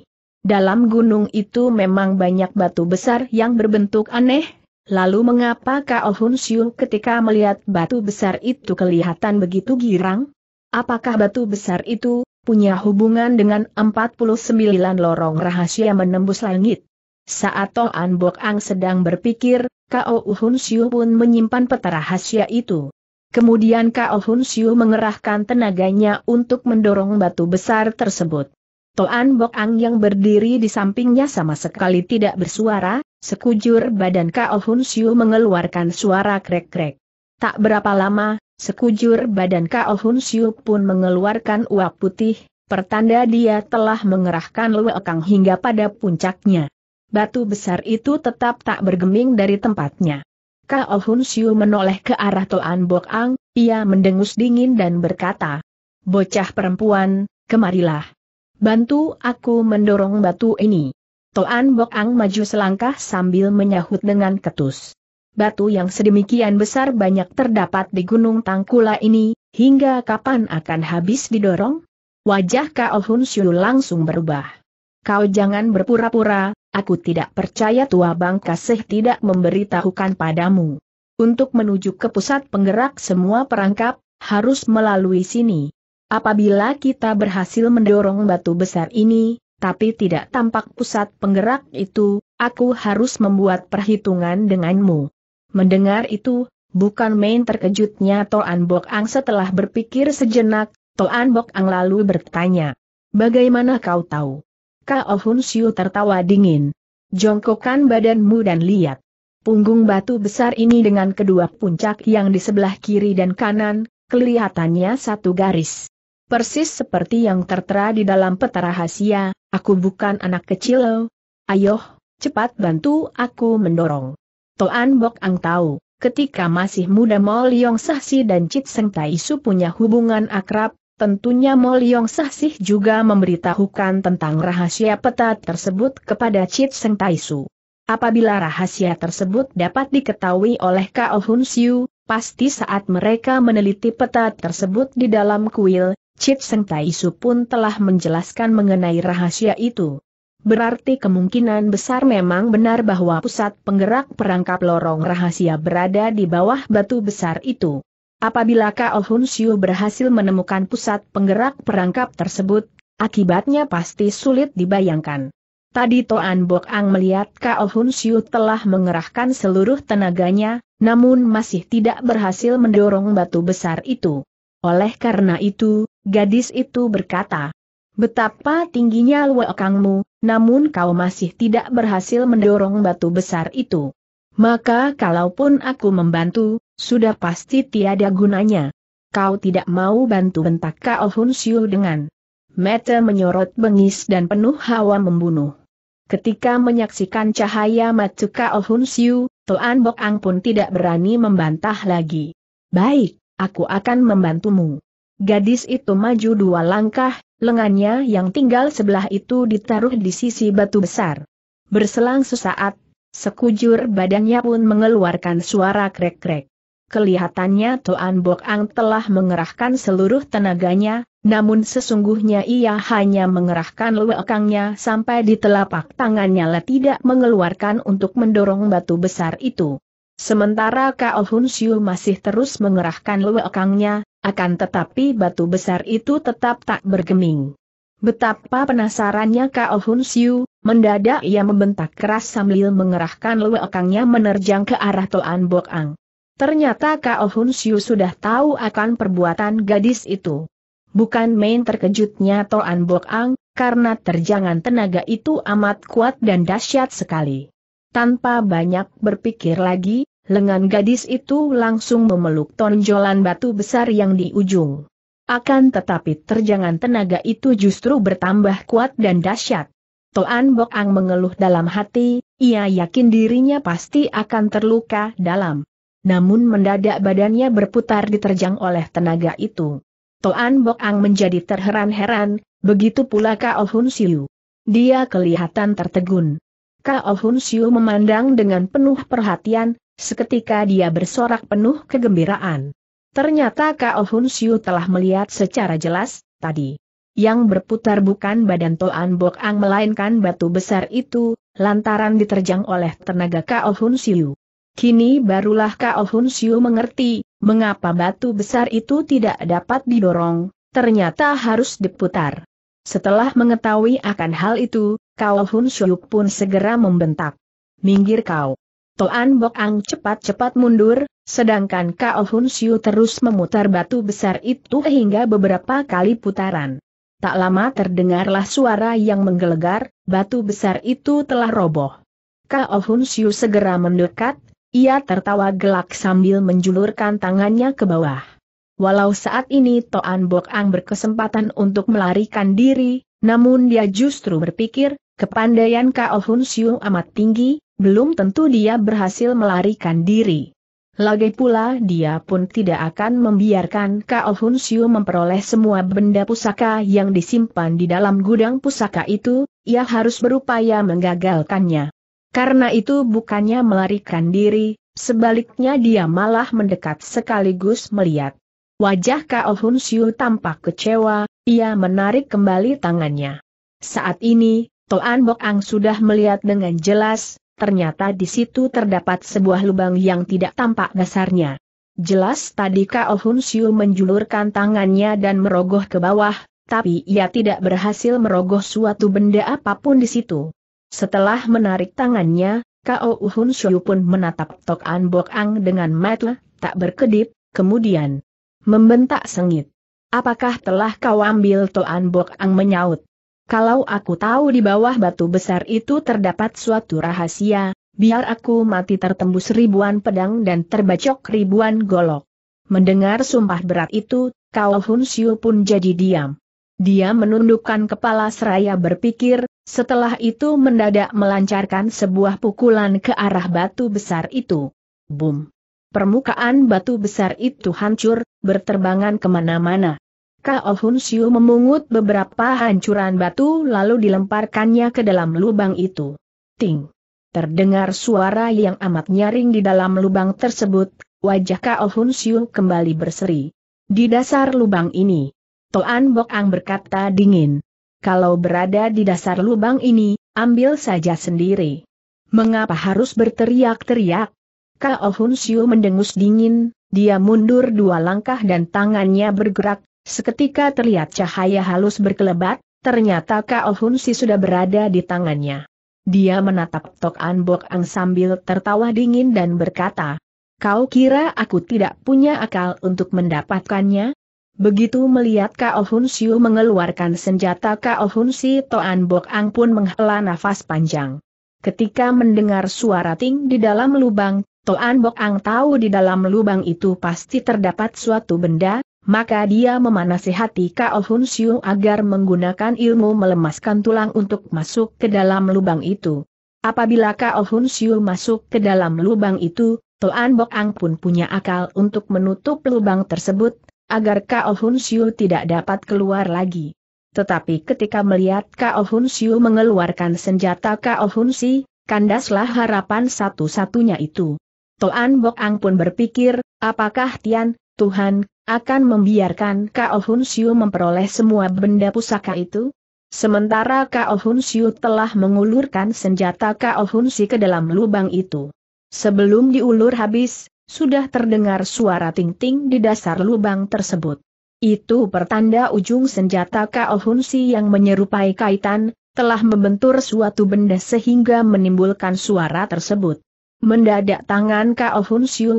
dalam gunung itu memang banyak batu besar yang berbentuk aneh. Lalu mengapa Kao Hun Siu ketika melihat batu besar itu kelihatan begitu girang? Apakah batu besar itu punya hubungan dengan 49 lorong rahasia menembus langit? Saat Toan Bok Ang sedang berpikir, Kao Hun Siu pun menyimpan peta rahasia itu. Kemudian Kao Hun Siu mengerahkan tenaganya untuk mendorong batu besar tersebut. Toan Bok Ang yang berdiri di sampingnya sama sekali tidak bersuara, sekujur badan Kao Hun Siu mengeluarkan suara krek-krek. Tak berapa lama, sekujur badan Kao Hun Siu pun mengeluarkan uap putih, pertanda dia telah mengerahkan Lue Kang hingga pada puncaknya batu besar itu tetap tak bergeming dari tempatnya. Kao Hun Siu menoleh ke arah Toan Bok Ang, ia mendengus dingin dan berkata, Bocah perempuan, kemarilah. Bantu aku mendorong batu ini. Toan Bok Ang maju selangkah sambil menyahut dengan ketus. Batu yang sedemikian besar banyak terdapat di Gunung Tangkula ini, hingga kapan akan habis didorong? Wajah Kao Hun Siu langsung berubah. Kau jangan berpura-pura, Aku tidak percaya tua seh tidak memberitahukan padamu. Untuk menuju ke pusat penggerak semua perangkap, harus melalui sini. Apabila kita berhasil mendorong batu besar ini, tapi tidak tampak pusat penggerak itu, aku harus membuat perhitungan denganmu. Mendengar itu, bukan main terkejutnya Toan Bok Ang setelah berpikir sejenak, Toan Bok Ang lalu bertanya, Bagaimana kau tahu? Kao Hun Siu tertawa dingin. Jongkokkan badanmu dan lihat. Punggung batu besar ini dengan kedua puncak yang di sebelah kiri dan kanan, kelihatannya satu garis. Persis seperti yang tertera di dalam peta rahasia, aku bukan anak kecil Ayoh, cepat bantu aku mendorong. Toan Bok Ang tahu, ketika masih muda Mol Yong Sahsi dan Chit Seng Su punya hubungan akrab, Tentunya Mo Leong Sahsih juga memberitahukan tentang rahasia peta tersebut kepada Chit Seng Taisu. Apabila rahasia tersebut dapat diketahui oleh Kao Hun Siu, pasti saat mereka meneliti peta tersebut di dalam kuil, Chit Seng Taisu pun telah menjelaskan mengenai rahasia itu. Berarti kemungkinan besar memang benar bahwa pusat penggerak perangkap lorong rahasia berada di bawah batu besar itu. Apabila Kao Hun Siu berhasil menemukan pusat penggerak perangkap tersebut, akibatnya pasti sulit dibayangkan. Tadi Toan Bok Ang melihat Kao Hun Siu telah mengerahkan seluruh tenaganya, namun masih tidak berhasil mendorong batu besar itu. Oleh karena itu, gadis itu berkata, Betapa tingginya kangmu, namun kau masih tidak berhasil mendorong batu besar itu. Maka kalaupun aku membantu, sudah pasti tiada gunanya. Kau tidak mau bantu bentak Kao Hun Siu dengan mata menyorot bengis dan penuh hawa membunuh. Ketika menyaksikan cahaya mata Kao Hun Siu, Toan Bok Ang pun tidak berani membantah lagi. Baik, aku akan membantumu. Gadis itu maju dua langkah, lengannya yang tinggal sebelah itu ditaruh di sisi batu besar. Berselang sesaat, sekujur badannya pun mengeluarkan suara krek-krek. Kelihatannya Toan Bok Ang telah mengerahkan seluruh tenaganya, namun sesungguhnya ia hanya mengerahkan lewekangnya sampai di telapak tangannya lah tidak mengeluarkan untuk mendorong batu besar itu. Sementara Kao Hun Siu masih terus mengerahkan lewekangnya, akan tetapi batu besar itu tetap tak bergeming. Betapa penasarannya Kao Hun Siu, mendadak ia membentak keras sambil mengerahkan lewekangnya menerjang ke arah Toan Bok Ang. Ternyata Kao Hun Siu sudah tahu akan perbuatan gadis itu. Bukan main terkejutnya Toan Bok Ang, karena terjangan tenaga itu amat kuat dan dahsyat sekali. Tanpa banyak berpikir lagi, lengan gadis itu langsung memeluk tonjolan batu besar yang di ujung. Akan tetapi terjangan tenaga itu justru bertambah kuat dan dahsyat. Toan Bok Ang mengeluh dalam hati, ia yakin dirinya pasti akan terluka dalam namun mendadak badannya berputar diterjang oleh tenaga itu. Toan Bok Ang menjadi terheran-heran, begitu pula Kao Hun Siu. Dia kelihatan tertegun. Kao Hun Siu memandang dengan penuh perhatian, seketika dia bersorak penuh kegembiraan. Ternyata Kao Hun Siu telah melihat secara jelas, tadi. Yang berputar bukan badan Toan Bok Ang melainkan batu besar itu, lantaran diterjang oleh tenaga Kao Hun Siu. Kini barulah Kao Hun Siu mengerti, mengapa batu besar itu tidak dapat didorong, ternyata harus diputar. Setelah mengetahui akan hal itu, Kao Hun Siu pun segera membentak. Minggir kau! Toan Bok Ang cepat-cepat mundur, sedangkan Kao Hun Siu terus memutar batu besar itu hingga beberapa kali putaran. Tak lama terdengarlah suara yang menggelegar, batu besar itu telah roboh. Kao Hun Siu segera mendekat, ia tertawa gelak sambil menjulurkan tangannya ke bawah. Walau saat ini Toan Bok Ang berkesempatan untuk melarikan diri, namun dia justru berpikir, kepandaian Kao Hun Siu amat tinggi, belum tentu dia berhasil melarikan diri. Lagi pula dia pun tidak akan membiarkan Kao Hun Siu memperoleh semua benda pusaka yang disimpan di dalam gudang pusaka itu, ia harus berupaya menggagalkannya. Karena itu bukannya melarikan diri, sebaliknya dia malah mendekat sekaligus melihat. Wajah Kao Hun Siu tampak kecewa, ia menarik kembali tangannya. Saat ini, Toan Bok Ang sudah melihat dengan jelas, ternyata di situ terdapat sebuah lubang yang tidak tampak dasarnya. Jelas tadi Kao Hun Siu menjulurkan tangannya dan merogoh ke bawah, tapi ia tidak berhasil merogoh suatu benda apapun di situ. Setelah menarik tangannya, Kao Uhun Shou pun menatap Tok An Bok Ang dengan mata tak berkedip, kemudian membentak sengit. Apakah telah kau ambil Tok An Bok Ang menyaut? Kalau aku tahu di bawah batu besar itu terdapat suatu rahasia, biar aku mati tertembus ribuan pedang dan terbacok ribuan golok. Mendengar sumpah berat itu, Kao Hun Siu pun jadi diam. Dia menundukkan kepala seraya berpikir, setelah itu mendadak melancarkan sebuah pukulan ke arah batu besar itu. Boom. Permukaan batu besar itu hancur, berterbangan kemana-mana. Kao Hun Siu memungut beberapa hancuran batu lalu dilemparkannya ke dalam lubang itu. Ting! Terdengar suara yang amat nyaring di dalam lubang tersebut, wajah Kao Hun Siu kembali berseri. Di dasar lubang ini, Toan Bok Ang berkata dingin. Kalau berada di dasar lubang ini, ambil saja sendiri. Mengapa harus berteriak-teriak? Kao Hun Siu mendengus dingin, dia mundur dua langkah dan tangannya bergerak, seketika terlihat cahaya halus berkelebat, ternyata Kao Hun Siu sudah berada di tangannya. Dia menatap Tok An Bok Ang sambil tertawa dingin dan berkata, Kau kira aku tidak punya akal untuk mendapatkannya? Begitu melihat Kao Hun Siu mengeluarkan senjata Kao Hun Si Toan Bok Ang pun menghela nafas panjang. Ketika mendengar suara ting di dalam lubang, Toan Bok Ang tahu di dalam lubang itu pasti terdapat suatu benda, maka dia memanasi hati Kao Hun Siu agar menggunakan ilmu melemaskan tulang untuk masuk ke dalam lubang itu. Apabila Kao Hun Siu masuk ke dalam lubang itu, Toan Bok Ang pun punya akal untuk menutup lubang tersebut, agar Kao Hun Siu tidak dapat keluar lagi. Tetapi ketika melihat Kao Hun Siu mengeluarkan senjata Kao Hun Si, kandaslah harapan satu-satunya itu. Toan Bok Ang pun berpikir, apakah Tian, Tuhan, akan membiarkan Kao Hun Siu memperoleh semua benda pusaka itu? Sementara Kao Hun Siu telah mengulurkan senjata Kao Hun Si ke dalam lubang itu. Sebelum diulur habis, sudah terdengar suara ting-ting di dasar lubang tersebut. Itu pertanda ujung senjata Kao Hunsi yang menyerupai kaitan, telah membentur suatu benda sehingga menimbulkan suara tersebut. Mendadak tangan Kao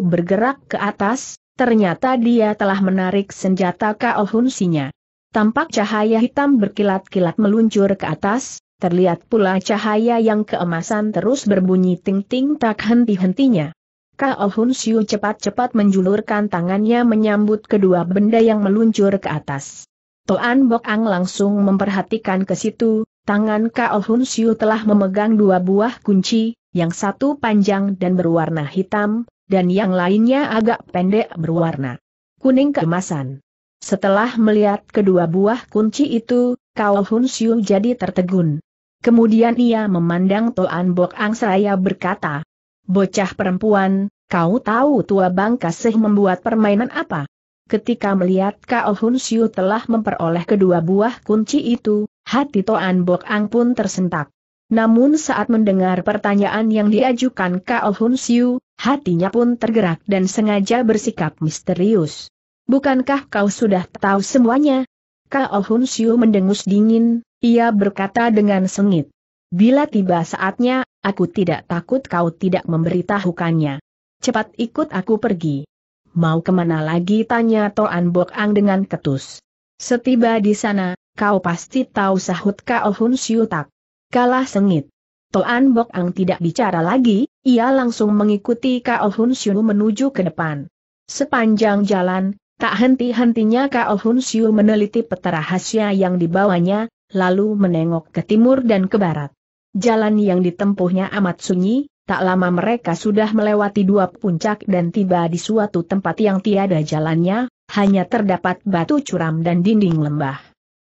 bergerak ke atas, ternyata dia telah menarik senjata Kao Hunsinya. Tampak cahaya hitam berkilat-kilat meluncur ke atas, terlihat pula cahaya yang keemasan terus berbunyi ting-ting tak henti-hentinya. Kao oh Hun Siu cepat-cepat menjulurkan tangannya menyambut kedua benda yang meluncur ke atas. Toan Bok Ang langsung memperhatikan ke situ, tangan Kao oh Hun Siu telah memegang dua buah kunci, yang satu panjang dan berwarna hitam, dan yang lainnya agak pendek berwarna kuning keemasan. Setelah melihat kedua buah kunci itu, Kao oh Hun Siu jadi tertegun. Kemudian ia memandang Toan Bok Ang seraya berkata, Bocah perempuan, kau tahu tua bangka sih membuat permainan apa? Ketika melihat Kao Hun Siu telah memperoleh kedua buah kunci itu, hati Toan Bok Ang pun tersentak. Namun saat mendengar pertanyaan yang diajukan Kao Hun Siu, hatinya pun tergerak dan sengaja bersikap misterius. Bukankah kau sudah tahu semuanya? Kao Hun Siu mendengus dingin, ia berkata dengan sengit. Bila tiba saatnya, aku tidak takut kau tidak memberitahukannya. Cepat ikut aku pergi. Mau kemana lagi tanya Toan Bok Ang dengan ketus. Setiba di sana, kau pasti tahu sahut Kao Hun Siutak. Kalah sengit. Toan Bok Ang tidak bicara lagi, ia langsung mengikuti Kao Hun Siu menuju ke depan. Sepanjang jalan, tak henti-hentinya Kao Hun Siu meneliti peta rahasia yang dibawanya, lalu menengok ke timur dan ke barat. Jalan yang ditempuhnya amat sunyi, tak lama mereka sudah melewati dua puncak dan tiba di suatu tempat yang tiada jalannya, hanya terdapat batu curam dan dinding lembah.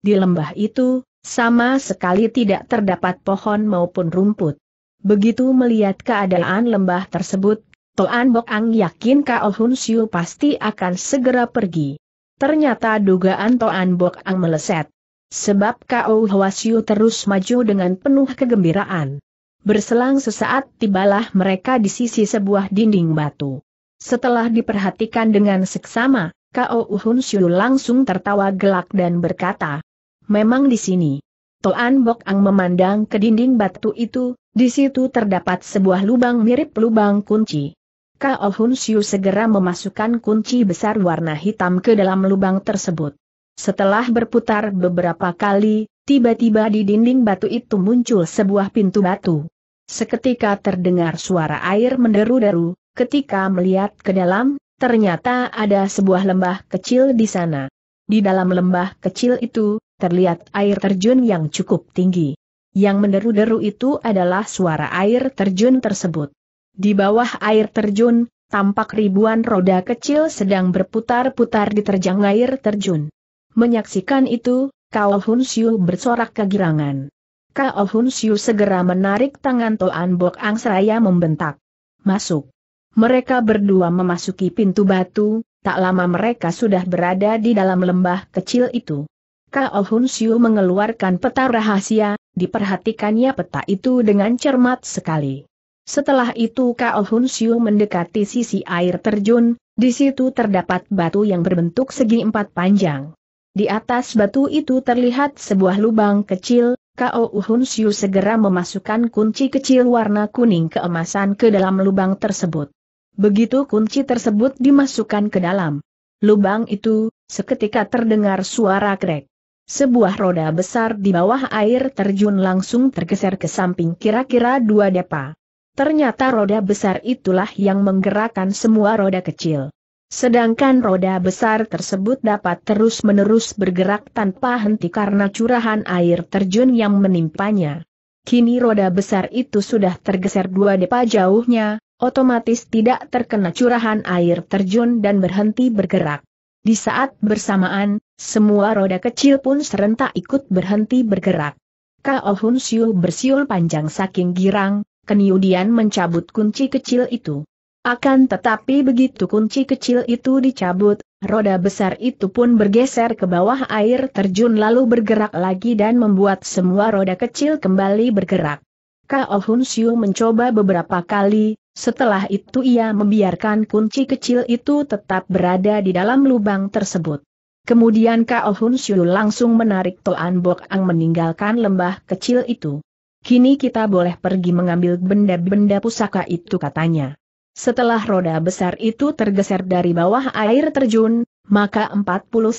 Di lembah itu, sama sekali tidak terdapat pohon maupun rumput. Begitu melihat keadaan lembah tersebut, Toan Bok Ang yakin Kao Hun Siu pasti akan segera pergi. Ternyata dugaan Toan Bok Ang meleset sebab K.O. Hwasyu terus maju dengan penuh kegembiraan. Berselang sesaat tibalah mereka di sisi sebuah dinding batu. Setelah diperhatikan dengan seksama, K.O. Uhun Syu langsung tertawa gelak dan berkata, Memang di sini. Toan Bok Ang memandang ke dinding batu itu, di situ terdapat sebuah lubang mirip lubang kunci. K.O. Hun Syu segera memasukkan kunci besar warna hitam ke dalam lubang tersebut. Setelah berputar beberapa kali, tiba-tiba di dinding batu itu muncul sebuah pintu batu. Seketika terdengar suara air menderu-deru, ketika melihat ke dalam, ternyata ada sebuah lembah kecil di sana. Di dalam lembah kecil itu, terlihat air terjun yang cukup tinggi. Yang menderu-deru itu adalah suara air terjun tersebut. Di bawah air terjun, tampak ribuan roda kecil sedang berputar-putar di terjang air terjun. Menyaksikan itu, Kao Hun Siu bersorak kegirangan. Kao Hun Siu segera menarik tangan Toan Bok Ang seraya membentak. Masuk. Mereka berdua memasuki pintu batu, tak lama mereka sudah berada di dalam lembah kecil itu. Kao Hun Siu mengeluarkan peta rahasia, diperhatikannya peta itu dengan cermat sekali. Setelah itu Kao Hun Siu mendekati sisi air terjun, di situ terdapat batu yang berbentuk segi empat panjang. Di atas batu itu terlihat sebuah lubang kecil, K.O. Uhun Siu segera memasukkan kunci kecil warna kuning keemasan ke dalam lubang tersebut. Begitu kunci tersebut dimasukkan ke dalam lubang itu, seketika terdengar suara krek. Sebuah roda besar di bawah air terjun langsung tergeser ke samping kira-kira dua depa. Ternyata roda besar itulah yang menggerakkan semua roda kecil. Sedangkan roda besar tersebut dapat terus-menerus bergerak tanpa henti karena curahan air terjun yang menimpanya. Kini roda besar itu sudah tergeser dua depa jauhnya, otomatis tidak terkena curahan air terjun dan berhenti bergerak. Di saat bersamaan, semua roda kecil pun serentak ikut berhenti bergerak. Kao Hun Siu bersiul panjang saking girang, kemudian mencabut kunci kecil itu. Akan tetapi begitu kunci kecil itu dicabut, roda besar itu pun bergeser ke bawah air terjun lalu bergerak lagi dan membuat semua roda kecil kembali bergerak. Kao Hun Siu mencoba beberapa kali, setelah itu ia membiarkan kunci kecil itu tetap berada di dalam lubang tersebut. Kemudian Kao Hun Siu langsung menarik Toan Bok Ang meninggalkan lembah kecil itu. Kini kita boleh pergi mengambil benda-benda pusaka itu katanya. Setelah roda besar itu tergeser dari bawah air terjun, maka 49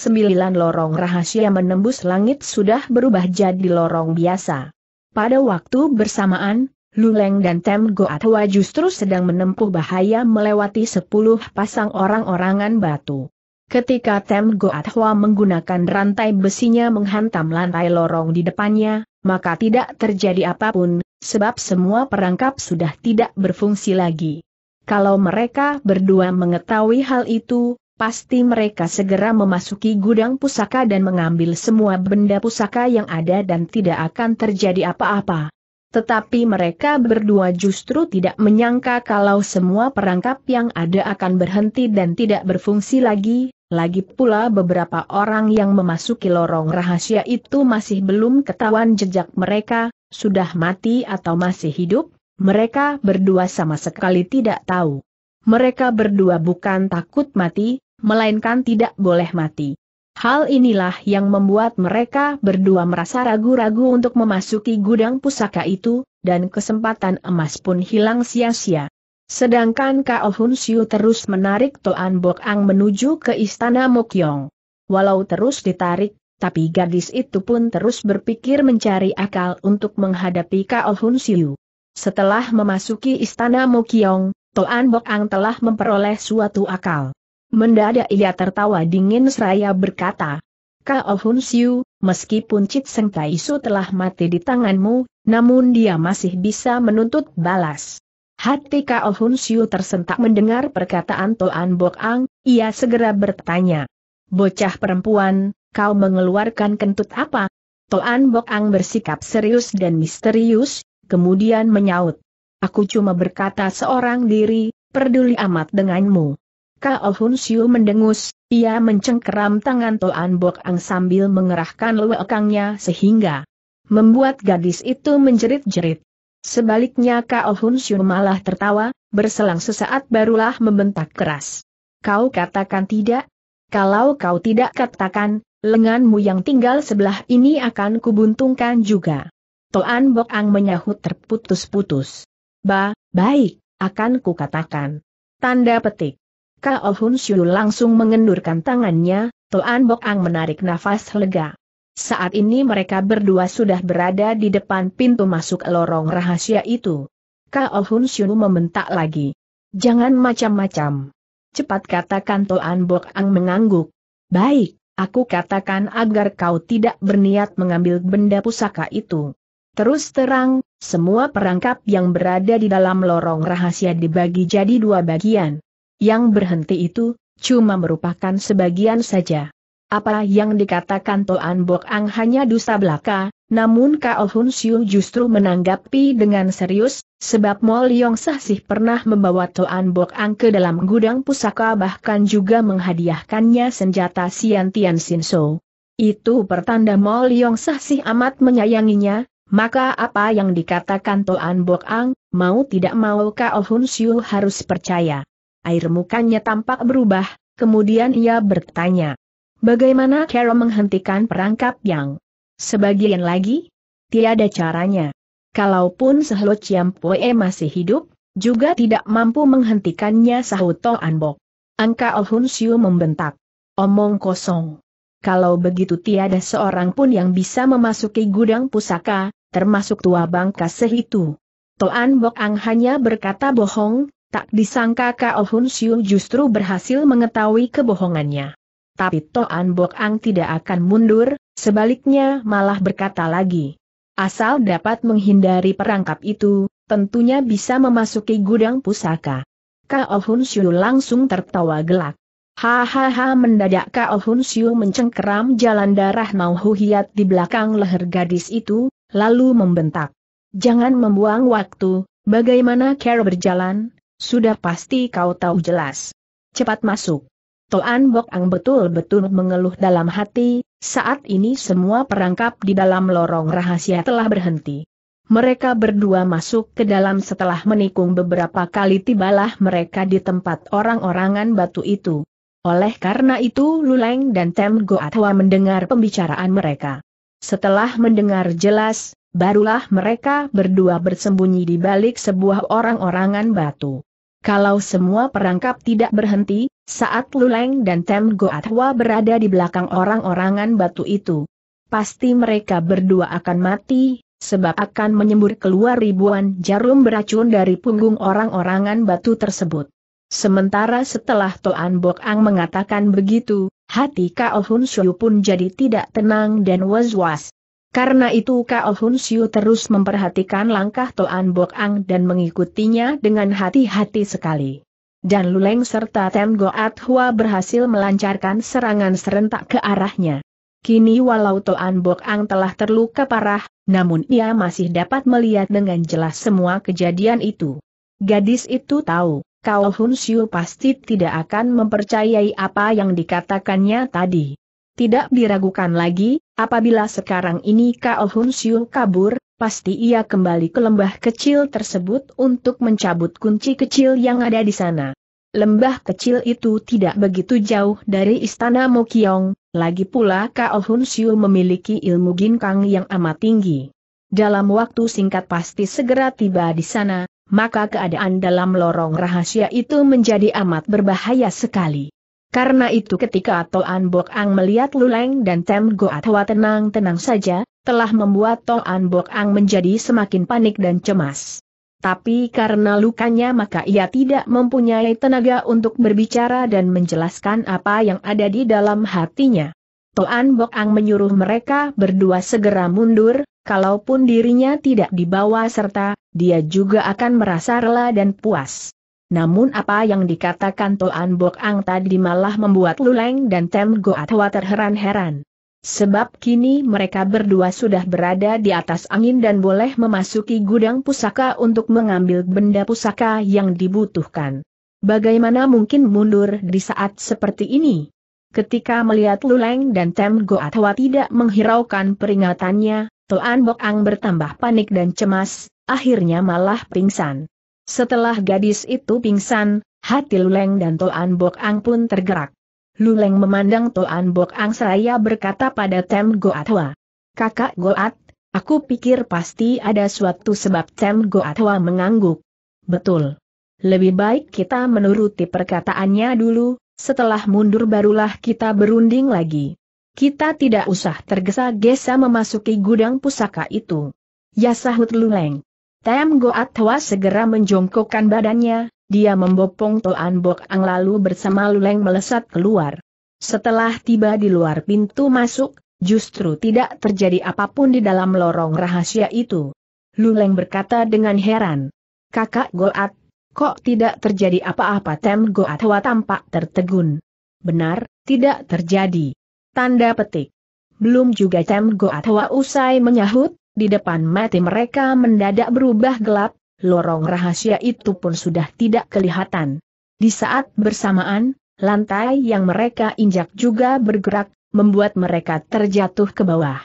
lorong rahasia menembus langit sudah berubah jadi lorong biasa. Pada waktu bersamaan, Luleng dan Tem Goatwa justru sedang menempuh bahaya melewati 10 pasang orang-orangan batu. Ketika Tem Goatwa menggunakan rantai besinya menghantam lantai lorong di depannya, maka tidak terjadi apapun, sebab semua perangkap sudah tidak berfungsi lagi. Kalau mereka berdua mengetahui hal itu, pasti mereka segera memasuki gudang pusaka dan mengambil semua benda pusaka yang ada dan tidak akan terjadi apa-apa. Tetapi mereka berdua justru tidak menyangka kalau semua perangkap yang ada akan berhenti dan tidak berfungsi lagi, lagi pula beberapa orang yang memasuki lorong rahasia itu masih belum ketahuan jejak mereka, sudah mati atau masih hidup, mereka berdua sama sekali tidak tahu. Mereka berdua bukan takut mati, melainkan tidak boleh mati. Hal inilah yang membuat mereka berdua merasa ragu-ragu untuk memasuki gudang pusaka itu, dan kesempatan emas pun hilang sia-sia. Sedangkan Kao Hun Siu terus menarik Toan Bok Ang menuju ke istana Mokyong. Walau terus ditarik, tapi gadis itu pun terus berpikir mencari akal untuk menghadapi Kao Hun Siu. Setelah memasuki istana Mokiong, Toan Bok Ang telah memperoleh suatu akal. Mendadak ia tertawa dingin seraya berkata, Kao Hun Siu, meskipun Cik Seng Su telah mati di tanganmu, namun dia masih bisa menuntut balas. Hati Kao Hun Siu tersentak mendengar perkataan Toan Bok Ang, ia segera bertanya. Bocah perempuan, kau mengeluarkan kentut apa? Toan Bok Ang bersikap serius dan misterius, kemudian menyaut. Aku cuma berkata seorang diri, peduli amat denganmu. Kao Hun Siu mendengus, ia mencengkeram tangan Toan Bok Ang sambil mengerahkan lewekangnya sehingga membuat gadis itu menjerit-jerit. Sebaliknya Kao Hun Siu malah tertawa, berselang sesaat barulah membentak keras. Kau katakan tidak? Kalau kau tidak katakan, lenganmu yang tinggal sebelah ini akan kubuntungkan juga. Toan Bok Ang menyahut terputus-putus. Ba, baik, akan kukatakan. Tanda petik. Kao oh Hun Shu langsung mengendurkan tangannya, Toan Bok Ang menarik nafas lega. Saat ini mereka berdua sudah berada di depan pintu masuk lorong rahasia itu. Kao oh Hun Shu membentak lagi. Jangan macam-macam. Cepat katakan Toan Bok Ang mengangguk. Baik, aku katakan agar kau tidak berniat mengambil benda pusaka itu. Terus terang, semua perangkap yang berada di dalam lorong rahasia dibagi jadi dua bagian. Yang berhenti itu, cuma merupakan sebagian saja. Apa yang dikatakan Toan Bok Ang hanya dusta belaka, namun Kao Hun Siu justru menanggapi dengan serius, sebab Mol Yong Sahsih pernah membawa Toan Bok Ang ke dalam gudang pusaka bahkan juga menghadiahkannya senjata Sian Tian Sin So. Itu pertanda Mol Yong Sahsih amat menyayanginya, maka apa yang dikatakan Toan Bok Ang, mau tidak mau Kao Hun Siu harus percaya. Air mukanya tampak berubah, kemudian ia bertanya. Bagaimana Kero menghentikan perangkap yang sebagian lagi? Tiada caranya. Kalaupun Sehlo Chiam Poe masih hidup, juga tidak mampu menghentikannya sahut Toan Bok. Angka Hun Siu membentak. Omong kosong. Kalau begitu tiada seorang pun yang bisa memasuki gudang pusaka, termasuk tua bangka sehitu. Toan Bok Ang hanya berkata bohong, tak disangka Kao Hun Siu justru berhasil mengetahui kebohongannya. Tapi Toan Bok Ang tidak akan mundur, sebaliknya malah berkata lagi. Asal dapat menghindari perangkap itu, tentunya bisa memasuki gudang pusaka. Kao Hun Siu langsung tertawa gelak. Hahaha mendadak Kao Hun Siu mencengkeram jalan darah Mau Hiat di belakang leher gadis itu, lalu membentak. Jangan membuang waktu, bagaimana Carol berjalan, sudah pasti kau tahu jelas. Cepat masuk. Toan Bok Ang betul-betul mengeluh dalam hati, saat ini semua perangkap di dalam lorong rahasia telah berhenti. Mereka berdua masuk ke dalam setelah menikung beberapa kali tibalah mereka di tempat orang-orangan batu itu. Oleh karena itu Luleng dan Tem Goatwa mendengar pembicaraan mereka. Setelah mendengar jelas, barulah mereka berdua bersembunyi di balik sebuah orang-orangan batu. Kalau semua perangkap tidak berhenti, saat Luleng dan Tem Goatwa berada di belakang orang-orangan batu itu, pasti mereka berdua akan mati, sebab akan menyembur keluar ribuan jarum beracun dari punggung orang-orangan batu tersebut. Sementara setelah Toan Bok Ang mengatakan begitu, hati Kao oh Hun Siu pun jadi tidak tenang dan was-was. Karena itu Kao oh Hun Siu terus memperhatikan langkah Toan Bok Ang dan mengikutinya dengan hati-hati sekali. Dan Luleng serta Tem Goat Hua berhasil melancarkan serangan serentak ke arahnya. Kini walau Toan Bok Ang telah terluka parah, namun ia masih dapat melihat dengan jelas semua kejadian itu. Gadis itu tahu Kau Hun Xiu pasti tidak akan mempercayai apa yang dikatakannya tadi. Tidak diragukan lagi, apabila sekarang ini Kau Hun Xiu kabur, pasti ia kembali ke lembah kecil tersebut untuk mencabut kunci kecil yang ada di sana. Lembah kecil itu tidak begitu jauh dari istana Mokiong, lagi pula Kao Hun Xiu memiliki ilmu ginkang yang amat tinggi. Dalam waktu singkat pasti segera tiba di sana, maka keadaan dalam lorong rahasia itu menjadi amat berbahaya sekali. Karena itu ketika Toan Bok Ang melihat Luleng dan Tem Goat Hwa tenang-tenang saja, telah membuat Toan Bok Ang menjadi semakin panik dan cemas. Tapi karena lukanya maka ia tidak mempunyai tenaga untuk berbicara dan menjelaskan apa yang ada di dalam hatinya. Toan Bok Ang menyuruh mereka berdua segera mundur, kalaupun dirinya tidak dibawa serta, dia juga akan merasa rela dan puas. Namun apa yang dikatakan Toan Bok Ang tadi malah membuat Luleng dan Tem Goatwa terheran-heran. Sebab kini mereka berdua sudah berada di atas angin dan boleh memasuki gudang pusaka untuk mengambil benda pusaka yang dibutuhkan. Bagaimana mungkin mundur di saat seperti ini? Ketika melihat Luleng dan Tem Goatwa tidak menghiraukan peringatannya, Toan Bok Ang bertambah panik dan cemas, akhirnya malah pingsan. Setelah gadis itu pingsan, hati Luleng dan Toan Bok Ang pun tergerak. Luleng memandang Toan Bok Ang seraya berkata pada Tem Goatwa. Kakak Goat, aku pikir pasti ada suatu sebab Tem Goatwa mengangguk. Betul. Lebih baik kita menuruti perkataannya dulu, setelah mundur barulah kita berunding lagi. Kita tidak usah tergesa-gesa memasuki gudang pusaka itu. Ya sahut Luleng. Tem Goat Hwa segera menjongkokkan badannya, dia membopong Toan Bok Ang lalu bersama Luleng melesat keluar. Setelah tiba di luar pintu masuk, justru tidak terjadi apapun di dalam lorong rahasia itu. Luleng berkata dengan heran. Kakak Goat, Kok tidak terjadi apa-apa Tem Goatwa tampak tertegun. Benar, tidak terjadi. Tanda petik. Belum juga Tem Goatwa usai menyahut, di depan mati mereka mendadak berubah gelap, lorong rahasia itu pun sudah tidak kelihatan. Di saat bersamaan, lantai yang mereka injak juga bergerak, membuat mereka terjatuh ke bawah.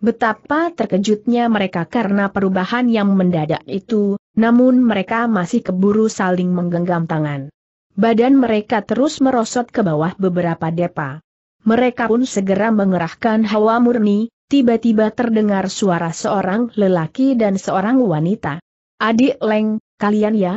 Betapa terkejutnya mereka karena perubahan yang mendadak itu, namun mereka masih keburu saling menggenggam tangan. Badan mereka terus merosot ke bawah beberapa depa. Mereka pun segera mengerahkan hawa murni, tiba-tiba terdengar suara seorang lelaki dan seorang wanita. Adik Leng, kalian ya?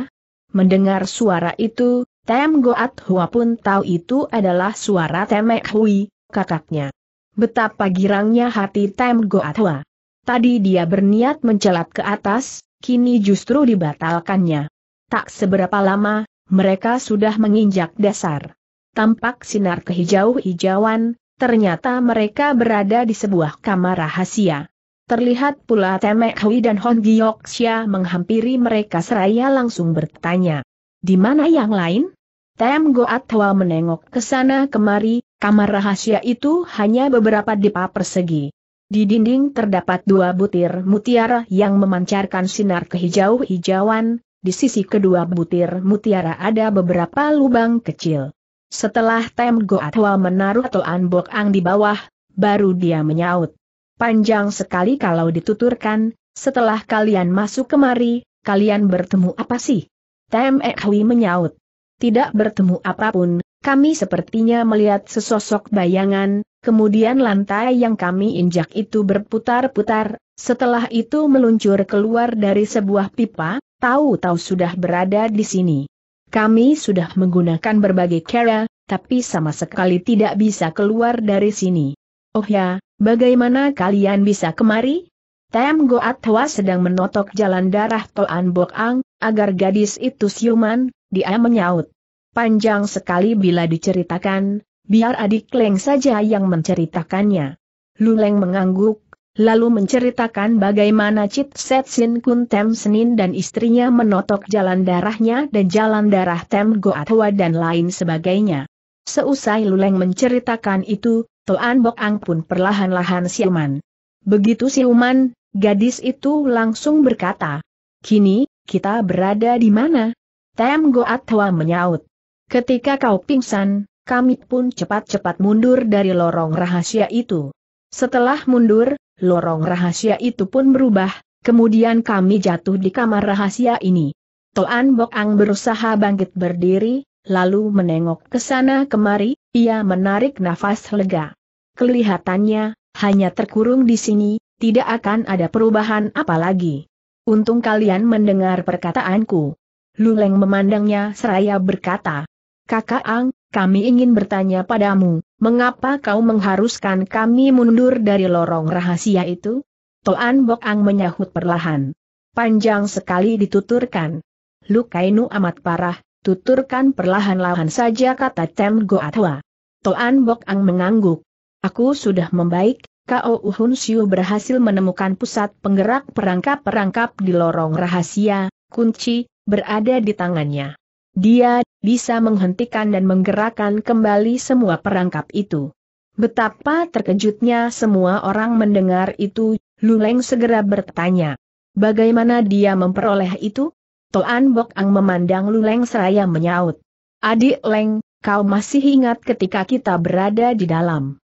Mendengar suara itu, Tem Goat Hua pun tahu itu adalah suara Temek Hui, kakaknya. Betapa girangnya hati Tem Goat Hua. Tadi dia berniat mencelat ke atas, kini justru dibatalkannya. Tak seberapa lama, mereka sudah menginjak dasar. Tampak sinar kehijau-hijauan, ternyata mereka berada di sebuah kamar rahasia. Terlihat pula Temek Hui dan Hon Xia menghampiri mereka seraya langsung bertanya. Di mana yang lain? Tem Hwa menengok ke sana kemari, kamar rahasia itu hanya beberapa depa persegi. Di dinding terdapat dua butir mutiara yang memancarkan sinar kehijau-hijauan, di sisi kedua butir mutiara ada beberapa lubang kecil. Setelah Tem Goatwa menaruh Toan Bok Ang di bawah, baru dia menyaut. Panjang sekali kalau dituturkan, setelah kalian masuk kemari, kalian bertemu apa sih? Tem Ekhui menyaut. Tidak bertemu apapun, kami sepertinya melihat sesosok bayangan, Kemudian lantai yang kami injak itu berputar-putar, setelah itu meluncur keluar dari sebuah pipa, tahu-tahu sudah berada di sini. Kami sudah menggunakan berbagai cara, tapi sama sekali tidak bisa keluar dari sini. Oh ya, bagaimana kalian bisa kemari? Tem Goat Hwa sedang menotok jalan darah Toan Bok Ang, agar gadis itu siuman, dia menyaut. Panjang sekali bila diceritakan, biar adik Leng saja yang menceritakannya. Luleng mengangguk, lalu menceritakan bagaimana Chit Set Sin Kun Tem Senin dan istrinya menotok jalan darahnya dan jalan darah Tem Goatwa dan lain sebagainya. Seusai Luleng menceritakan itu, Toan Bok Ang pun perlahan-lahan siuman. Begitu siuman, gadis itu langsung berkata, Kini, kita berada di mana? Tem Goatwa menyaut. Ketika kau pingsan, kami pun cepat-cepat mundur dari lorong rahasia itu. Setelah mundur, lorong rahasia itu pun berubah, kemudian kami jatuh di kamar rahasia ini. Toan Bok Ang berusaha bangkit berdiri, lalu menengok ke sana kemari, ia menarik nafas lega. Kelihatannya, hanya terkurung di sini, tidak akan ada perubahan apalagi. Untung kalian mendengar perkataanku. Luleng memandangnya seraya berkata, Kakak Ang, kami ingin bertanya padamu, mengapa kau mengharuskan kami mundur dari lorong rahasia itu? Toan Bok Ang menyahut perlahan. Panjang sekali dituturkan. Lukainu amat parah, tuturkan perlahan-lahan saja kata Tem Goatwa. Toan Bok Ang mengangguk. Aku sudah membaik, Kao Uhun Siu berhasil menemukan pusat penggerak perangkap-perangkap di lorong rahasia, kunci, berada di tangannya. Dia bisa menghentikan dan menggerakkan kembali semua perangkap itu. Betapa terkejutnya semua orang mendengar itu, Luleng segera bertanya. Bagaimana dia memperoleh itu? Toan Bok Ang memandang Luleng seraya menyaut. Adik Leng, kau masih ingat ketika kita berada di dalam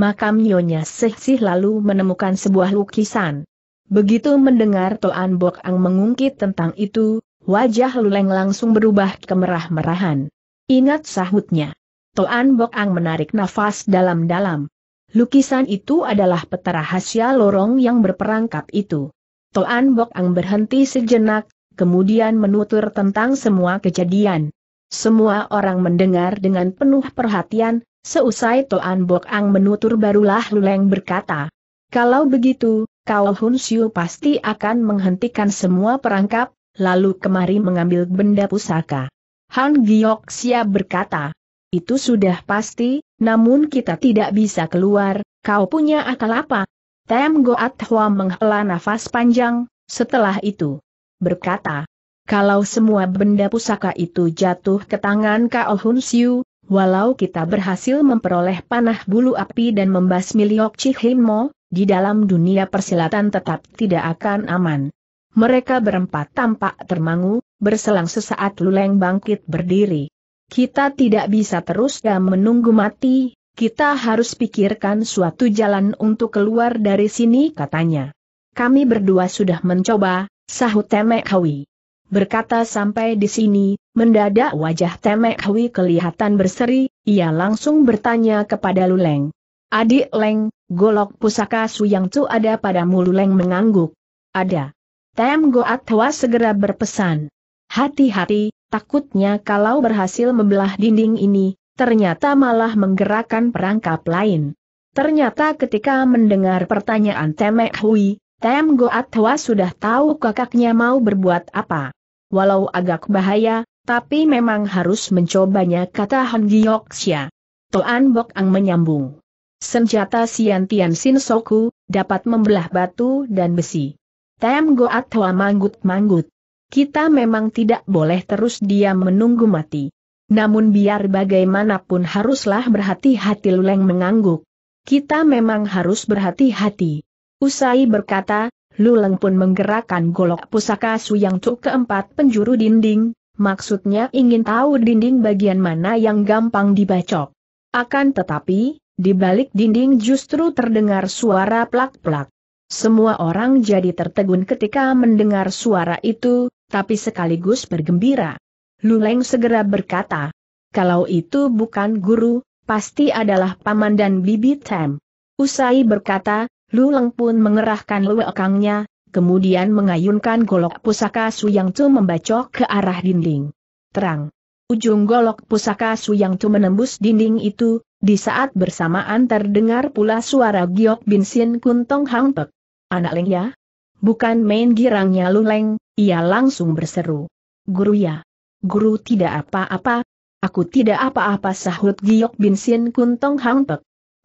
makam Nyonya Sih Sih lalu menemukan sebuah lukisan. Begitu mendengar Toan Bok Ang mengungkit tentang itu, Wajah Luleng langsung berubah kemerah-merahan. Ingat sahutnya. Toan Bok Ang menarik nafas dalam-dalam. Lukisan itu adalah peta rahasia lorong yang berperangkap itu. Toan Bok Ang berhenti sejenak, kemudian menutur tentang semua kejadian. Semua orang mendengar dengan penuh perhatian, seusai Toan Bok Ang menutur barulah Luleng berkata. Kalau begitu, Kau Hun Siu pasti akan menghentikan semua perangkap, lalu kemari mengambil benda pusaka. Han Sia berkata, itu sudah pasti, namun kita tidak bisa keluar, kau punya akal apa? Tem Goat Hua menghela nafas panjang, setelah itu berkata, kalau semua benda pusaka itu jatuh ke tangan Kao Hun Siu, walau kita berhasil memperoleh panah bulu api dan membasmi Liok Chihimo, di dalam dunia persilatan tetap tidak akan aman. Mereka berempat tampak termangu, berselang sesaat Luleng bangkit berdiri. Kita tidak bisa terus dan menunggu mati, kita harus pikirkan suatu jalan untuk keluar dari sini katanya. Kami berdua sudah mencoba, sahut Temek Hawi. Berkata sampai di sini, mendadak wajah Temek Hawi kelihatan berseri, ia langsung bertanya kepada Luleng. Adik Leng, golok pusaka Suyang tu ada padamu Luleng mengangguk. Ada. Tem Goat Hwa segera berpesan. Hati-hati, takutnya kalau berhasil membelah dinding ini, ternyata malah menggerakkan perangkap lain. Ternyata ketika mendengar pertanyaan Temek Hui, Tem Goat Hwa sudah tahu kakaknya mau berbuat apa. Walau agak bahaya, tapi memang harus mencobanya kata Han Gyoksya. Toan Bok Ang menyambung. Senjata Siantian Sin Soku, dapat membelah batu dan besi. Tem Goat Hoa manggut-manggut. Kita memang tidak boleh terus diam menunggu mati. Namun biar bagaimanapun haruslah berhati-hati Luleng mengangguk. Kita memang harus berhati-hati. Usai berkata, Luleng pun menggerakkan golok pusaka su yang Cuk keempat penjuru dinding, maksudnya ingin tahu dinding bagian mana yang gampang dibacok. Akan tetapi, di balik dinding justru terdengar suara plak-plak. Semua orang jadi tertegun ketika mendengar suara itu, tapi sekaligus bergembira. Luleng segera berkata, kalau itu bukan guru, pasti adalah paman dan bibi Tem. Usai berkata, Luleng pun mengerahkan lewekangnya, kemudian mengayunkan golok pusaka Suyang Tu membacok ke arah dinding. Terang. Ujung golok pusaka Suyang Tu menembus dinding itu, di saat bersamaan terdengar pula suara giok binsin kuntong hangpek. Anak Leng ya? Bukan main girangnya luleng, ia langsung berseru. Guru ya. Guru tidak apa-apa. Aku tidak apa-apa sahut Giok Bin Sin Kuntong Hang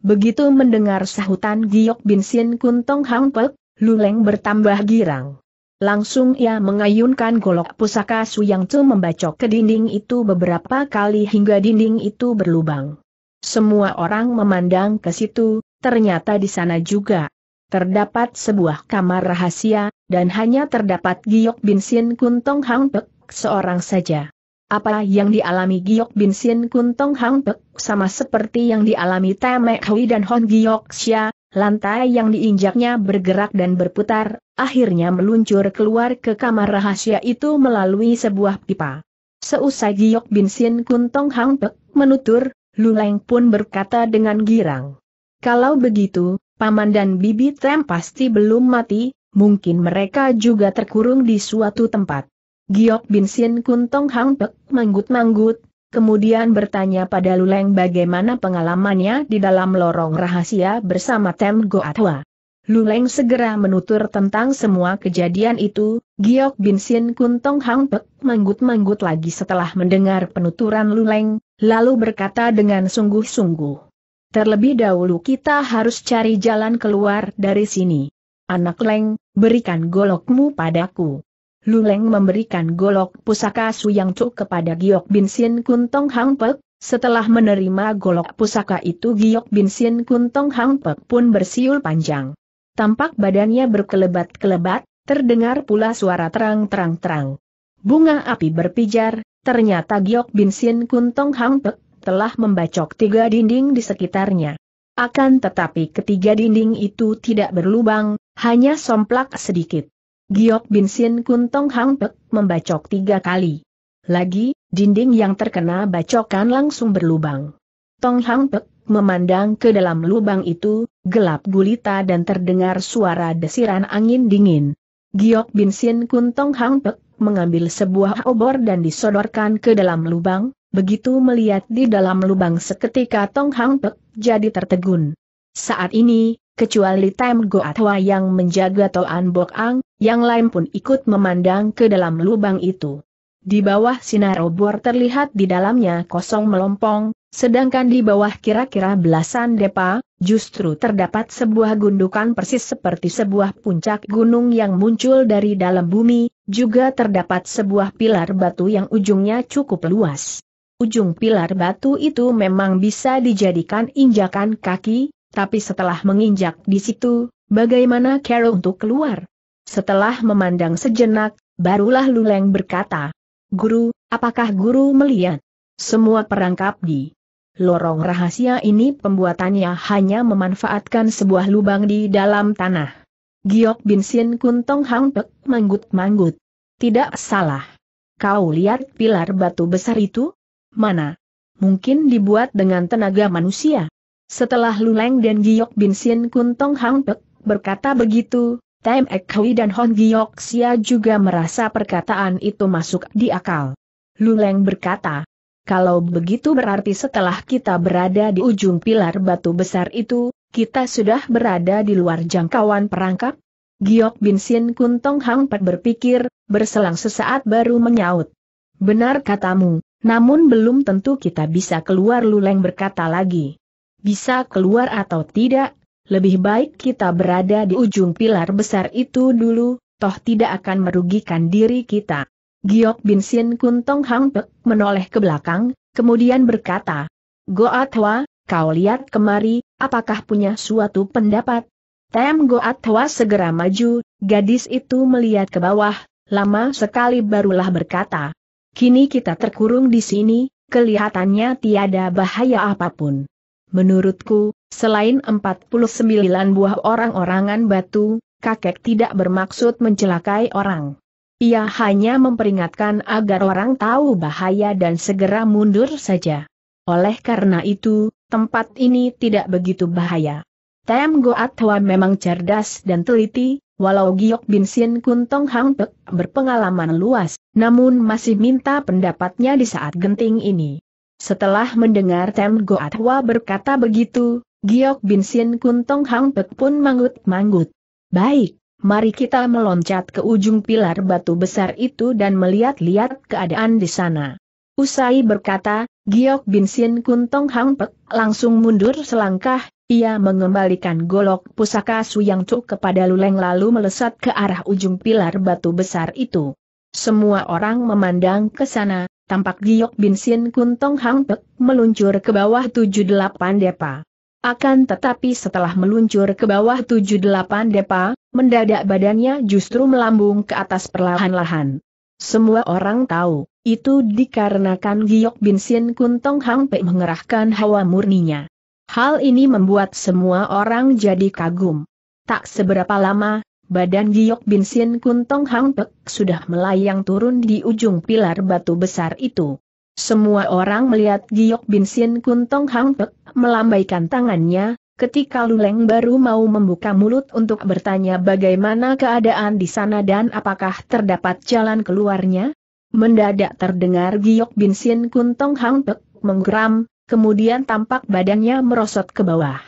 Begitu mendengar sahutan Giok Bin Sin Kuntong Hang luleng bertambah girang. Langsung ia mengayunkan golok pusaka su yang Cu membacok ke dinding itu beberapa kali hingga dinding itu berlubang. Semua orang memandang ke situ, ternyata di sana juga Terdapat sebuah kamar rahasia, dan hanya terdapat Giok Bin Sin Kuntong Hang Pek, seorang saja. Apa yang dialami Giok Bin Sin Kuntong Hang Pek sama seperti yang dialami Temek Hui dan Hon Giok Xia, lantai yang diinjaknya bergerak dan berputar, akhirnya meluncur keluar ke kamar rahasia itu melalui sebuah pipa. Seusai Giok Bin Sin Kuntong Hang Pek menutur, Luleng pun berkata dengan girang. Kalau begitu, paman dan bibi Tem pasti belum mati, mungkin mereka juga terkurung di suatu tempat. Giok Bin Sin Kun Tong Hang Pek manggut-manggut, kemudian bertanya pada Luleng bagaimana pengalamannya di dalam lorong rahasia bersama Tem Goatwa. Luleng segera menutur tentang semua kejadian itu, Giok Bin Sin Kun Tong Hang Pek manggut-manggut lagi setelah mendengar penuturan Luleng, lalu berkata dengan sungguh-sungguh. Terlebih dahulu kita harus cari jalan keluar dari sini. Anak Leng, berikan golokmu padaku. Lu leng memberikan golok pusaka Yang Cuk kepada Giok Bin Sin Kuntong Hang Pek, setelah menerima golok pusaka itu Giok Bin Sin Kuntong Hang Pek pun bersiul panjang. Tampak badannya berkelebat-kelebat, terdengar pula suara terang-terang-terang. Bunga api berpijar, ternyata Giok Bin Sin Kuntong Hang Pek telah membacok tiga dinding di sekitarnya. Akan tetapi ketiga dinding itu tidak berlubang, hanya somplak sedikit. Giok Bin Sin Kun Tong Hang Pek membacok tiga kali. Lagi, dinding yang terkena bacokan langsung berlubang. Tong Hang Pek memandang ke dalam lubang itu, gelap gulita dan terdengar suara desiran angin dingin. Giok Bin Sin Kun Tong Hang Pek mengambil sebuah obor dan disodorkan ke dalam lubang, Begitu melihat di dalam lubang seketika Tong Hang Pek jadi tertegun. Saat ini, kecuali Time Go Atwa yang menjaga Toan Bok Ang, yang lain pun ikut memandang ke dalam lubang itu. Di bawah sinar obor terlihat di dalamnya kosong melompong, sedangkan di bawah kira-kira belasan depa, justru terdapat sebuah gundukan persis seperti sebuah puncak gunung yang muncul dari dalam bumi, juga terdapat sebuah pilar batu yang ujungnya cukup luas. Ujung pilar batu itu memang bisa dijadikan injakan kaki, tapi setelah menginjak di situ, bagaimana Carol untuk keluar? Setelah memandang sejenak, barulah Luleng berkata, Guru, apakah guru melihat? Semua perangkap di lorong rahasia ini pembuatannya hanya memanfaatkan sebuah lubang di dalam tanah. Giok Bin Sin Kun Tong Hang Pek manggut-manggut. Tidak salah. Kau lihat pilar batu besar itu? mana? Mungkin dibuat dengan tenaga manusia. Setelah Luleng dan Giok Bin Sin Kun Tong Hang Pek berkata begitu, Tem Ek Hui dan Hon Giok Sia juga merasa perkataan itu masuk di akal. Luleng berkata, kalau begitu berarti setelah kita berada di ujung pilar batu besar itu, kita sudah berada di luar jangkauan perangkap? Giok Bin Sin Kun Tong Hang Pek berpikir, berselang sesaat baru menyaut. Benar katamu, namun belum tentu kita bisa keluar Luleng berkata lagi. Bisa keluar atau tidak, lebih baik kita berada di ujung pilar besar itu dulu, toh tidak akan merugikan diri kita. Giok Bin Sin Kuntong Hang Pek menoleh ke belakang, kemudian berkata, Goatwa, kau lihat kemari, apakah punya suatu pendapat? Tem Goatwa segera maju, gadis itu melihat ke bawah, lama sekali barulah berkata, Kini kita terkurung di sini, kelihatannya tiada bahaya apapun. Menurutku, selain 49 buah orang-orangan batu, kakek tidak bermaksud mencelakai orang. Ia hanya memperingatkan agar orang tahu bahaya dan segera mundur saja. Oleh karena itu, tempat ini tidak begitu bahaya. Tem Goatwa memang cerdas dan teliti, Walau Giok Bin Sin Kun Tong Hang Pek berpengalaman luas, namun masih minta pendapatnya di saat genting ini. Setelah mendengar Tem Go Atwa berkata begitu, Giok Bin Sin Kun Tong Hang Pek pun manggut-manggut. Baik, mari kita meloncat ke ujung pilar batu besar itu dan melihat-lihat keadaan di sana. Usai berkata, Giok Bin Sin Kun Tong Hang Pek langsung mundur selangkah, ia mengembalikan golok pusaka su yang Cuk kepada Luleng lalu melesat ke arah ujung pilar batu besar itu. Semua orang memandang ke sana, tampak Giok Bin Sin Kuntong Hang Pek meluncur ke bawah 78 depa. Akan tetapi setelah meluncur ke bawah 78 depa, mendadak badannya justru melambung ke atas perlahan-lahan. Semua orang tahu, itu dikarenakan Giok Bin Sin Kuntong Hang Pek mengerahkan hawa murninya. Hal ini membuat semua orang jadi kagum. Tak seberapa lama, badan Giok Bin Sin Kuntong Hang Pek sudah melayang turun di ujung pilar batu besar itu. Semua orang melihat Giok Bin Sin Kuntong Hang Pek melambaikan tangannya, ketika Luleng baru mau membuka mulut untuk bertanya bagaimana keadaan di sana dan apakah terdapat jalan keluarnya. Mendadak terdengar Giok Bin Sin Kuntong Hang Pek menggeram, kemudian tampak badannya merosot ke bawah.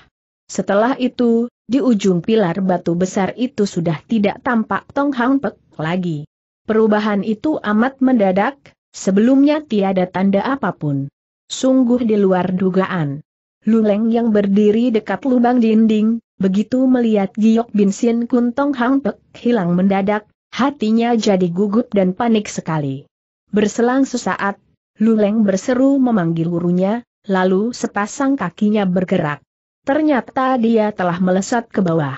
Setelah itu, di ujung pilar batu besar itu sudah tidak tampak Tong Hang Pek lagi. Perubahan itu amat mendadak, sebelumnya tiada tanda apapun. Sungguh di luar dugaan. Luleng yang berdiri dekat lubang dinding, begitu melihat Giok Bin Sin Kun Tong Hang Pek hilang mendadak, hatinya jadi gugup dan panik sekali. Berselang sesaat, Luleng berseru memanggil gurunya, lalu sepasang kakinya bergerak. Ternyata dia telah melesat ke bawah.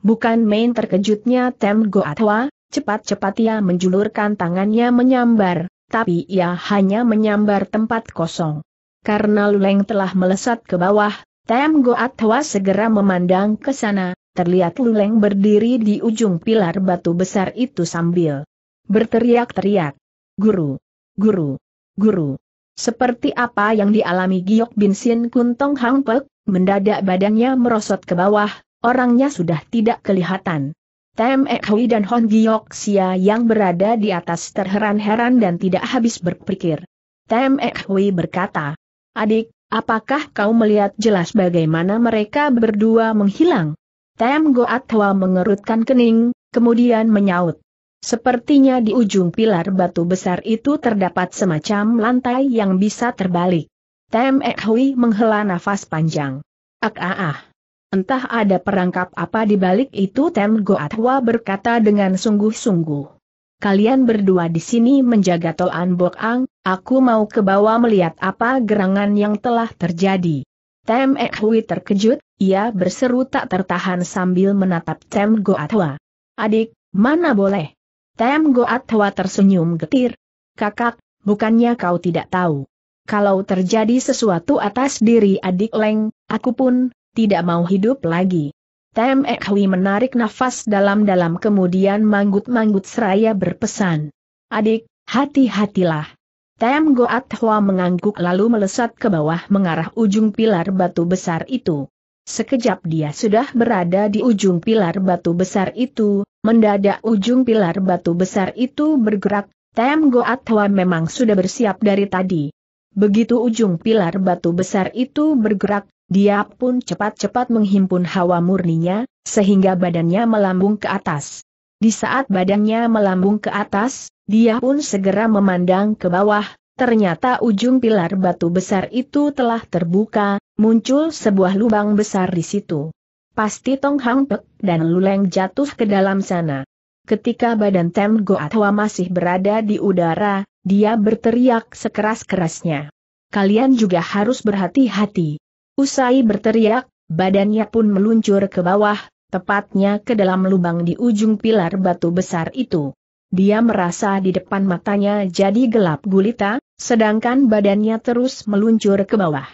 Bukan main terkejutnya Tem Goatwa, cepat-cepat ia menjulurkan tangannya menyambar, tapi ia hanya menyambar tempat kosong. Karena Luleng telah melesat ke bawah, Tem Goatwa segera memandang ke sana, terlihat Luleng berdiri di ujung pilar batu besar itu sambil berteriak-teriak. Guru! Guru! Guru! Seperti apa yang dialami Giok Bin Sin Kun Hang Pek, mendadak badannya merosot ke bawah, orangnya sudah tidak kelihatan. Tem Ek Hui dan Hon Giok Sia yang berada di atas terheran-heran dan tidak habis berpikir. Tem Ek Hui berkata, Adik, apakah kau melihat jelas bagaimana mereka berdua menghilang? Tem Goat Hwa mengerutkan kening, kemudian menyaut. Sepertinya di ujung pilar batu besar itu terdapat semacam lantai yang bisa terbalik. Tem Ekhui menghela nafas panjang. Ak ah ah. Entah ada perangkap apa di balik itu Tem Goatwa berkata dengan sungguh-sungguh. Kalian berdua di sini menjaga Toan Bok Ang, aku mau ke bawah melihat apa gerangan yang telah terjadi. Tem Ekhui terkejut, ia berseru tak tertahan sambil menatap Tem Goatwa. Adik, mana boleh? Tem goat Hwa tersenyum getir. Kakak, bukannya kau tidak tahu. Kalau terjadi sesuatu atas diri adik Leng, aku pun tidak mau hidup lagi. Tem Ekhui menarik nafas dalam-dalam kemudian manggut-manggut seraya berpesan. Adik, hati-hatilah. Tem Goat Hwa mengangguk lalu melesat ke bawah mengarah ujung pilar batu besar itu. Sekejap dia sudah berada di ujung pilar batu besar itu, Mendadak ujung pilar batu besar itu bergerak, Tem Goat Hwa memang sudah bersiap dari tadi. Begitu ujung pilar batu besar itu bergerak, dia pun cepat-cepat menghimpun hawa murninya, sehingga badannya melambung ke atas. Di saat badannya melambung ke atas, dia pun segera memandang ke bawah, ternyata ujung pilar batu besar itu telah terbuka, muncul sebuah lubang besar di situ pasti Tong Hang Pek dan Luleng jatuh ke dalam sana. Ketika badan Tem Goatwa masih berada di udara, dia berteriak sekeras-kerasnya. Kalian juga harus berhati-hati. Usai berteriak, badannya pun meluncur ke bawah, tepatnya ke dalam lubang di ujung pilar batu besar itu. Dia merasa di depan matanya jadi gelap gulita, sedangkan badannya terus meluncur ke bawah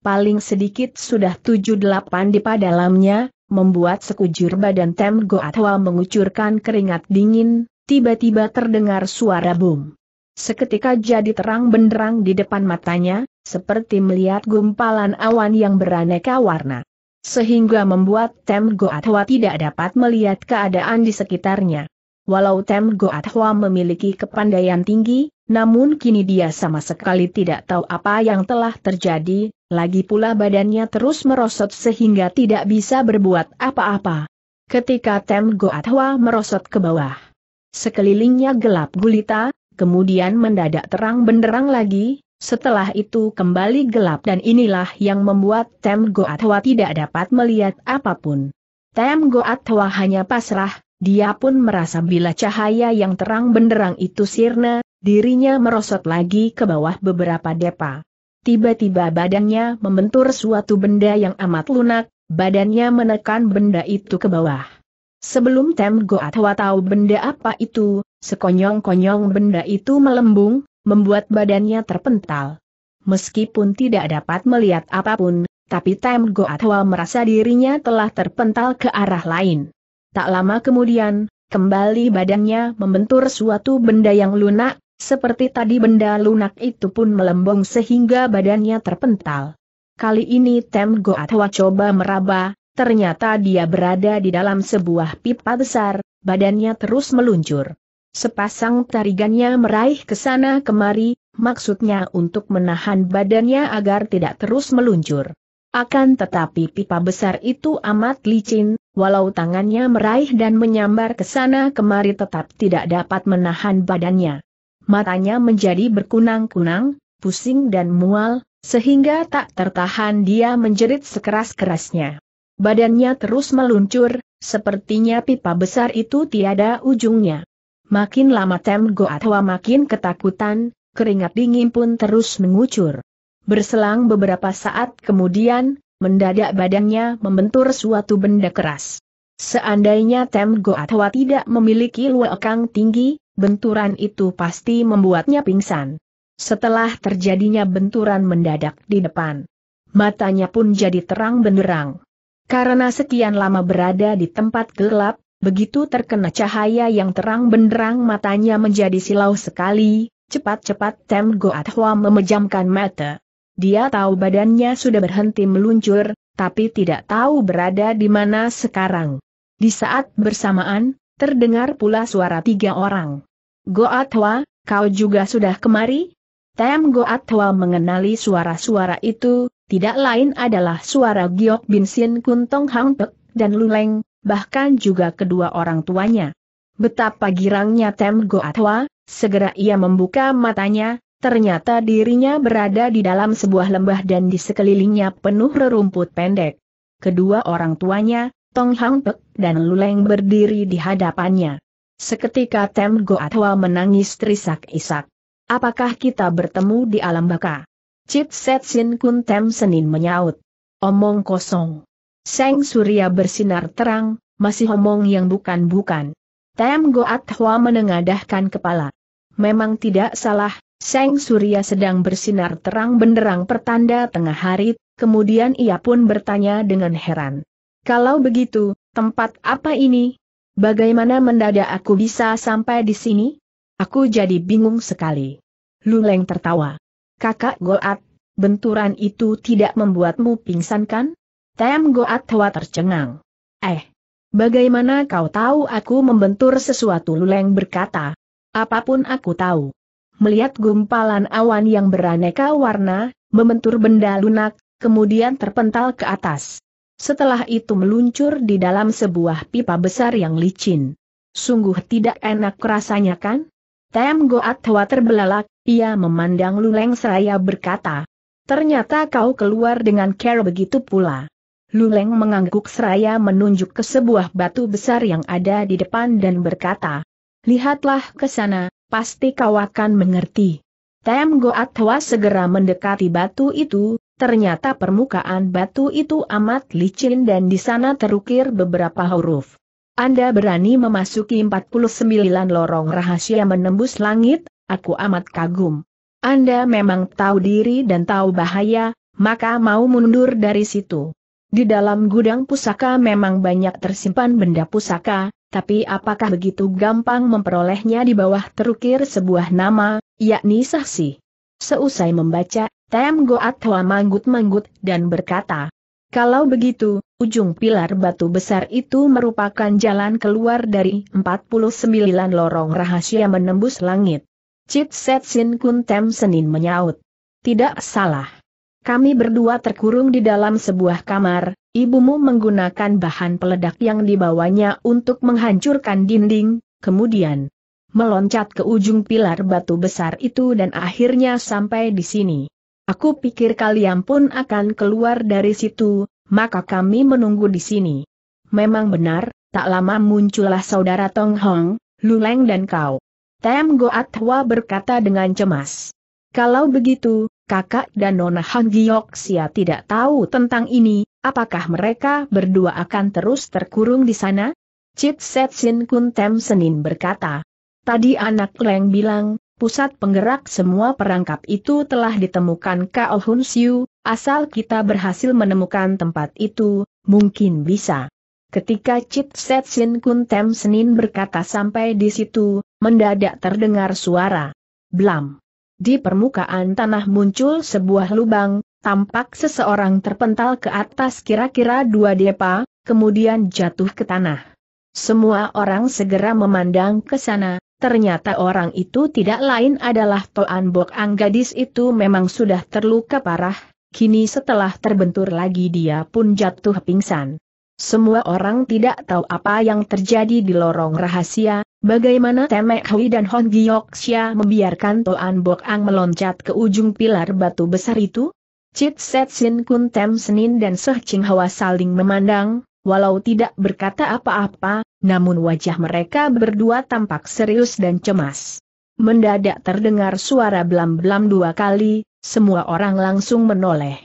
paling sedikit sudah tujuh delapan dipa dalamnya, membuat sekujur badan Tem Goatwa mengucurkan keringat dingin, tiba-tiba terdengar suara boom. Seketika jadi terang benderang di depan matanya, seperti melihat gumpalan awan yang beraneka warna. Sehingga membuat Tem Goatwa tidak dapat melihat keadaan di sekitarnya. Walau Tem Goatwa memiliki kepandaian tinggi, namun kini dia sama sekali tidak tahu apa yang telah terjadi, lagi pula badannya terus merosot sehingga tidak bisa berbuat apa-apa. Ketika Tem Goatwa merosot ke bawah, sekelilingnya gelap gulita, kemudian mendadak terang benderang lagi, setelah itu kembali gelap dan inilah yang membuat Tem Goatwa tidak dapat melihat apapun. Tem Goatwa hanya pasrah, dia pun merasa bila cahaya yang terang benderang itu sirna, Dirinya merosot lagi ke bawah beberapa depa. Tiba-tiba badannya membentur suatu benda yang amat lunak, badannya menekan benda itu ke bawah. Sebelum Tem Goat tahu benda apa itu, sekonyong-konyong benda itu melembung, membuat badannya terpental. Meskipun tidak dapat melihat apapun, tapi Tem Goatwa merasa dirinya telah terpental ke arah lain. Tak lama kemudian, kembali badannya membentur suatu benda yang lunak, seperti tadi benda lunak itu pun melembung sehingga badannya terpental. Kali ini Tem Goatwa coba meraba, ternyata dia berada di dalam sebuah pipa besar, badannya terus meluncur. Sepasang tarigannya meraih ke sana kemari, maksudnya untuk menahan badannya agar tidak terus meluncur. Akan tetapi pipa besar itu amat licin, walau tangannya meraih dan menyambar ke sana kemari tetap tidak dapat menahan badannya matanya menjadi berkunang-kunang, pusing dan mual, sehingga tak tertahan dia menjerit sekeras-kerasnya. Badannya terus meluncur, sepertinya pipa besar itu tiada ujungnya. Makin lama Tem Goatwa makin ketakutan, keringat dingin pun terus mengucur. Berselang beberapa saat kemudian, mendadak badannya membentur suatu benda keras. Seandainya Tem Goatwa tidak memiliki luekang tinggi, benturan itu pasti membuatnya pingsan. Setelah terjadinya benturan mendadak di depan, matanya pun jadi terang benderang. Karena sekian lama berada di tempat gelap, begitu terkena cahaya yang terang benderang matanya menjadi silau sekali, cepat-cepat Tem Goat Hwa memejamkan mata. Dia tahu badannya sudah berhenti meluncur, tapi tidak tahu berada di mana sekarang. Di saat bersamaan, terdengar pula suara tiga orang. Goatwa, kau juga sudah kemari? Tem Goatwa mengenali suara-suara itu, tidak lain adalah suara Giok Bin Kuntong Hang Pek dan Luleng, bahkan juga kedua orang tuanya. Betapa girangnya Tem Goatwa, segera ia membuka matanya, ternyata dirinya berada di dalam sebuah lembah dan di sekelilingnya penuh rerumput pendek. Kedua orang tuanya, Tong Hang Pek dan Luleng berdiri di hadapannya. Seketika Tem Hua menangis terisak-isak. Apakah kita bertemu di alam baka? Cit Set Sin Kun Tem Senin menyaut. Omong kosong. Seng Surya bersinar terang, masih omong yang bukan-bukan. Tem Hua menengadahkan kepala. Memang tidak salah, Seng Surya sedang bersinar terang benderang pertanda tengah hari, kemudian ia pun bertanya dengan heran. Kalau begitu, tempat apa ini? Bagaimana mendadak aku bisa sampai di sini? Aku jadi bingung sekali. Luleng tertawa. Kakak Goat, benturan itu tidak membuatmu pingsan kan? Tem Goat tawa tercengang. Eh, bagaimana kau tahu aku membentur sesuatu? Luleng berkata. Apapun aku tahu. Melihat gumpalan awan yang beraneka warna, membentur benda lunak, kemudian terpental ke atas setelah itu meluncur di dalam sebuah pipa besar yang licin. Sungguh tidak enak rasanya kan? Tem Goat Hwa terbelalak, ia memandang Luleng seraya berkata. Ternyata kau keluar dengan care begitu pula. Luleng mengangguk seraya menunjuk ke sebuah batu besar yang ada di depan dan berkata, Lihatlah ke sana, pasti kau akan mengerti. Tem Goat Hwa segera mendekati batu itu, Ternyata permukaan batu itu amat licin dan di sana terukir beberapa huruf. Anda berani memasuki 49 lorong rahasia menembus langit, aku amat kagum. Anda memang tahu diri dan tahu bahaya, maka mau mundur dari situ. Di dalam gudang pusaka memang banyak tersimpan benda pusaka, tapi apakah begitu gampang memperolehnya di bawah terukir sebuah nama, yakni Sahsi. Seusai membaca, Tem Goat Hoa manggut-manggut dan berkata, kalau begitu, ujung pilar batu besar itu merupakan jalan keluar dari 49 lorong rahasia menembus langit. Chipset Set Sin Kun Tem Senin menyaut. Tidak salah. Kami berdua terkurung di dalam sebuah kamar, ibumu menggunakan bahan peledak yang dibawanya untuk menghancurkan dinding, kemudian meloncat ke ujung pilar batu besar itu dan akhirnya sampai di sini. Aku pikir kalian pun akan keluar dari situ, maka kami menunggu di sini. Memang benar, tak lama muncullah saudara Tong Hong, Luleng dan kau. Tem Goat Hwa berkata dengan cemas. Kalau begitu, kakak dan Nona Han sia tidak tahu tentang ini, apakah mereka berdua akan terus terkurung di sana? Chit Set Sin Kun Tem Senin berkata. Tadi anak Leng bilang, pusat penggerak semua perangkap itu telah ditemukan Kao Hun Siu, asal kita berhasil menemukan tempat itu, mungkin bisa. Ketika Chit Set Sin Kun Tem Senin berkata sampai di situ, mendadak terdengar suara. Blam. Di permukaan tanah muncul sebuah lubang, tampak seseorang terpental ke atas kira-kira dua depa, kemudian jatuh ke tanah. Semua orang segera memandang ke sana, Ternyata orang itu tidak lain adalah Toan Bok Ang gadis itu memang sudah terluka parah, kini setelah terbentur lagi dia pun jatuh pingsan. Semua orang tidak tahu apa yang terjadi di lorong rahasia, bagaimana Temek Hui dan Hon Xia membiarkan Toan Bok Ang meloncat ke ujung pilar batu besar itu? Chit Set Sin Kun Tem Senin dan Seh Ching Hawa saling memandang, Walau tidak berkata apa-apa, namun wajah mereka berdua tampak serius dan cemas. Mendadak terdengar suara belam-belam dua kali, semua orang langsung menoleh.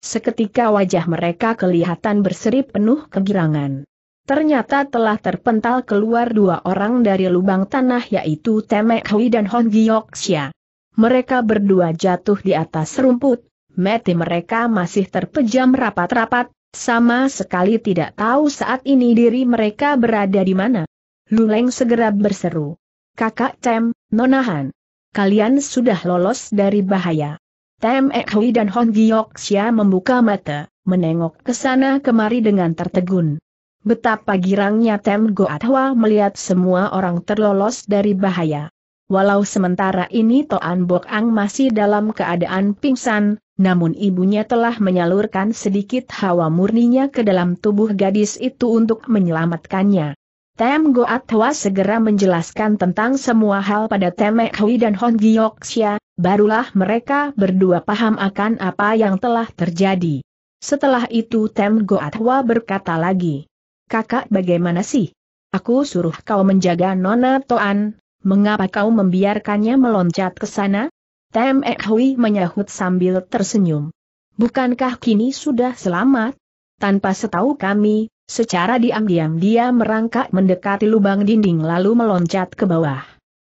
Seketika wajah mereka kelihatan berseri penuh kegirangan. Ternyata telah terpental keluar dua orang dari lubang tanah yaitu Temek Hui dan Hon Giyoksia. Mereka berdua jatuh di atas rumput, mati mereka masih terpejam rapat-rapat, sama sekali tidak tahu saat ini diri mereka berada di mana. Luleng segera berseru. Kakak Tem, Nonahan. Kalian sudah lolos dari bahaya. Tem Ekhui dan Hong Xia membuka mata, menengok ke sana kemari dengan tertegun. Betapa girangnya Tem Goatwa melihat semua orang terlolos dari bahaya. Walau sementara ini Toan Bok Ang masih dalam keadaan pingsan, namun ibunya telah menyalurkan sedikit hawa murninya ke dalam tubuh gadis itu untuk menyelamatkannya. Tem Goat Hwa segera menjelaskan tentang semua hal pada Temek Hui dan Hon Xia, barulah mereka berdua paham akan apa yang telah terjadi. Setelah itu Tem Goat Hwa berkata lagi, Kakak bagaimana sih? Aku suruh kau menjaga Nona Toan, Mengapa kau membiarkannya meloncat ke sana? Tem Ek Hui menyahut sambil tersenyum. Bukankah kini sudah selamat? Tanpa setahu kami, secara diam-diam dia merangkak mendekati lubang dinding lalu meloncat ke bawah.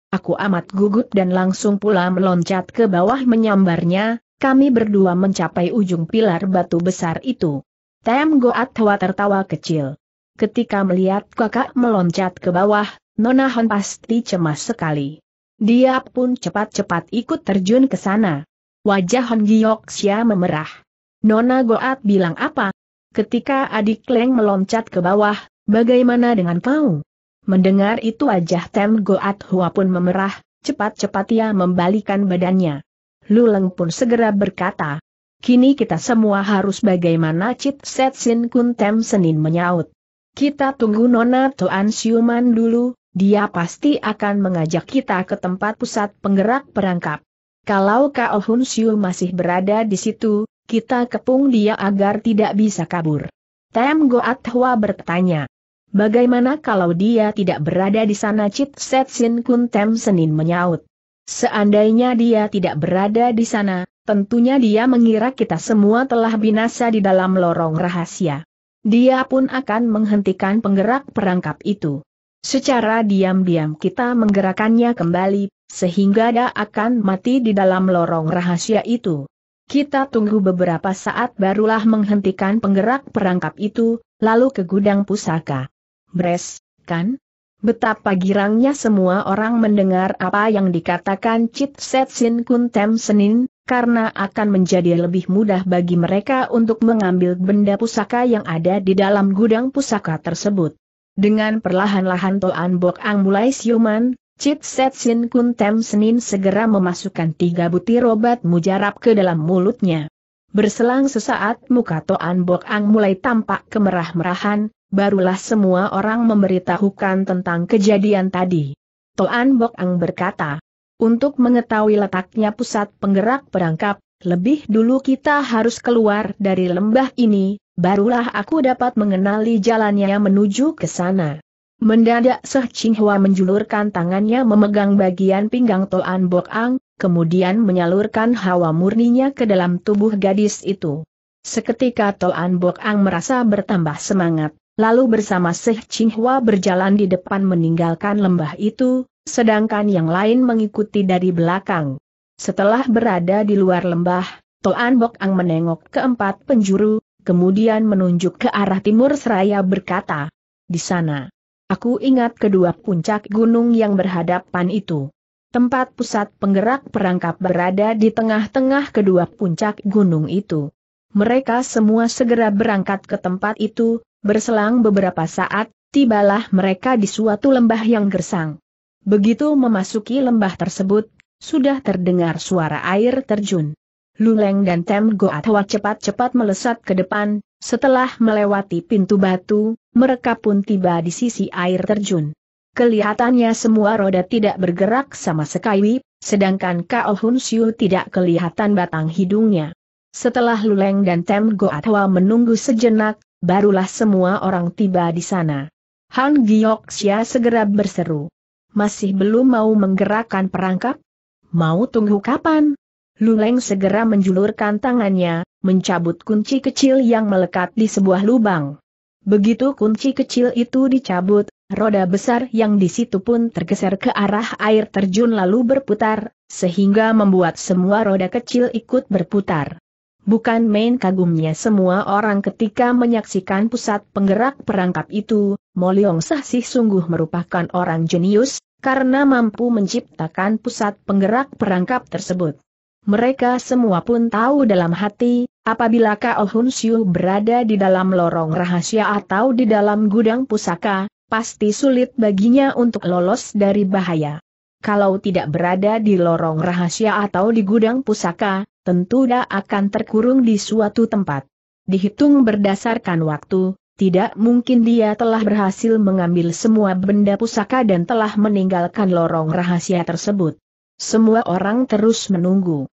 Aku amat gugup dan langsung pula meloncat ke bawah menyambarnya, kami berdua mencapai ujung pilar batu besar itu. Tem Goat Hua tertawa kecil. Ketika melihat kakak meloncat ke bawah, Nona Hon pasti cemas sekali. Dia pun cepat-cepat ikut terjun ke sana. Wajah Hon Giok Xia memerah. Nona Goat bilang apa? Ketika adik Leng meloncat ke bawah, bagaimana dengan kau? Mendengar itu wajah Tem Goat Hua pun memerah, cepat-cepat ia membalikan badannya. Luleng pun segera berkata, Kini kita semua harus bagaimana Cit Set Sin Kun Tem Senin menyaut. Kita tunggu Nona Tuan Siuman dulu, dia pasti akan mengajak kita ke tempat pusat penggerak perangkap. Kalau Kao Hun Siu masih berada di situ, kita kepung dia agar tidak bisa kabur. Tem Goat Hua bertanya. Bagaimana kalau dia tidak berada di sana Cit Set Sin Kun Tem Senin menyaut. Seandainya dia tidak berada di sana, tentunya dia mengira kita semua telah binasa di dalam lorong rahasia. Dia pun akan menghentikan penggerak perangkap itu. Secara diam-diam kita menggerakkannya kembali, sehingga dia akan mati di dalam lorong rahasia itu. Kita tunggu beberapa saat barulah menghentikan penggerak perangkap itu, lalu ke gudang pusaka. Bres, kan? Betapa girangnya semua orang mendengar apa yang dikatakan Sin Setsin Tem Senin, karena akan menjadi lebih mudah bagi mereka untuk mengambil benda pusaka yang ada di dalam gudang pusaka tersebut. Dengan perlahan-lahan Toan Bok Ang mulai siuman, Chit Set Sin Kun Tem Senin segera memasukkan tiga butir obat mujarab ke dalam mulutnya. Berselang sesaat muka Toan Bok Ang mulai tampak kemerah-merahan, barulah semua orang memberitahukan tentang kejadian tadi. Toan Bok Ang berkata, untuk mengetahui letaknya pusat penggerak perangkap, lebih dulu kita harus keluar dari lembah ini, Barulah aku dapat mengenali jalannya menuju ke sana. Mendadak Seh Hua menjulurkan tangannya memegang bagian pinggang Toan Bok Ang, kemudian menyalurkan hawa murninya ke dalam tubuh gadis itu. Seketika Toan Bok Ang merasa bertambah semangat, lalu bersama Seh Hua berjalan di depan meninggalkan lembah itu, sedangkan yang lain mengikuti dari belakang. Setelah berada di luar lembah, Toan Bok Ang menengok keempat penjuru, kemudian menunjuk ke arah timur seraya berkata, di sana. Aku ingat kedua puncak gunung yang berhadapan itu. Tempat pusat penggerak perangkap berada di tengah-tengah kedua puncak gunung itu. Mereka semua segera berangkat ke tempat itu, berselang beberapa saat, tibalah mereka di suatu lembah yang gersang. Begitu memasuki lembah tersebut, sudah terdengar suara air terjun. Luleng dan Tem Goatwa cepat-cepat melesat ke depan, setelah melewati pintu batu, mereka pun tiba di sisi air terjun. Kelihatannya semua roda tidak bergerak sama sekali, sedangkan Kao Hun Siu tidak kelihatan batang hidungnya. Setelah Luleng dan Tem Goatwa menunggu sejenak, barulah semua orang tiba di sana. Han Xia segera berseru. Masih belum mau menggerakkan perangkap? Mau tunggu kapan? Luleng segera menjulurkan tangannya, mencabut kunci kecil yang melekat di sebuah lubang. Begitu kunci kecil itu dicabut, roda besar yang di situ pun tergeser ke arah air terjun lalu berputar, sehingga membuat semua roda kecil ikut berputar. Bukan main kagumnya semua orang ketika menyaksikan pusat penggerak perangkap itu, Moliong Sahsih sungguh merupakan orang jenius, karena mampu menciptakan pusat penggerak perangkap tersebut. Mereka semua pun tahu dalam hati, apabila Kao Hun Siu berada di dalam lorong rahasia atau di dalam gudang pusaka, pasti sulit baginya untuk lolos dari bahaya. Kalau tidak berada di lorong rahasia atau di gudang pusaka, tentu dia akan terkurung di suatu tempat. Dihitung berdasarkan waktu, tidak mungkin dia telah berhasil mengambil semua benda pusaka dan telah meninggalkan lorong rahasia tersebut. Semua orang terus menunggu.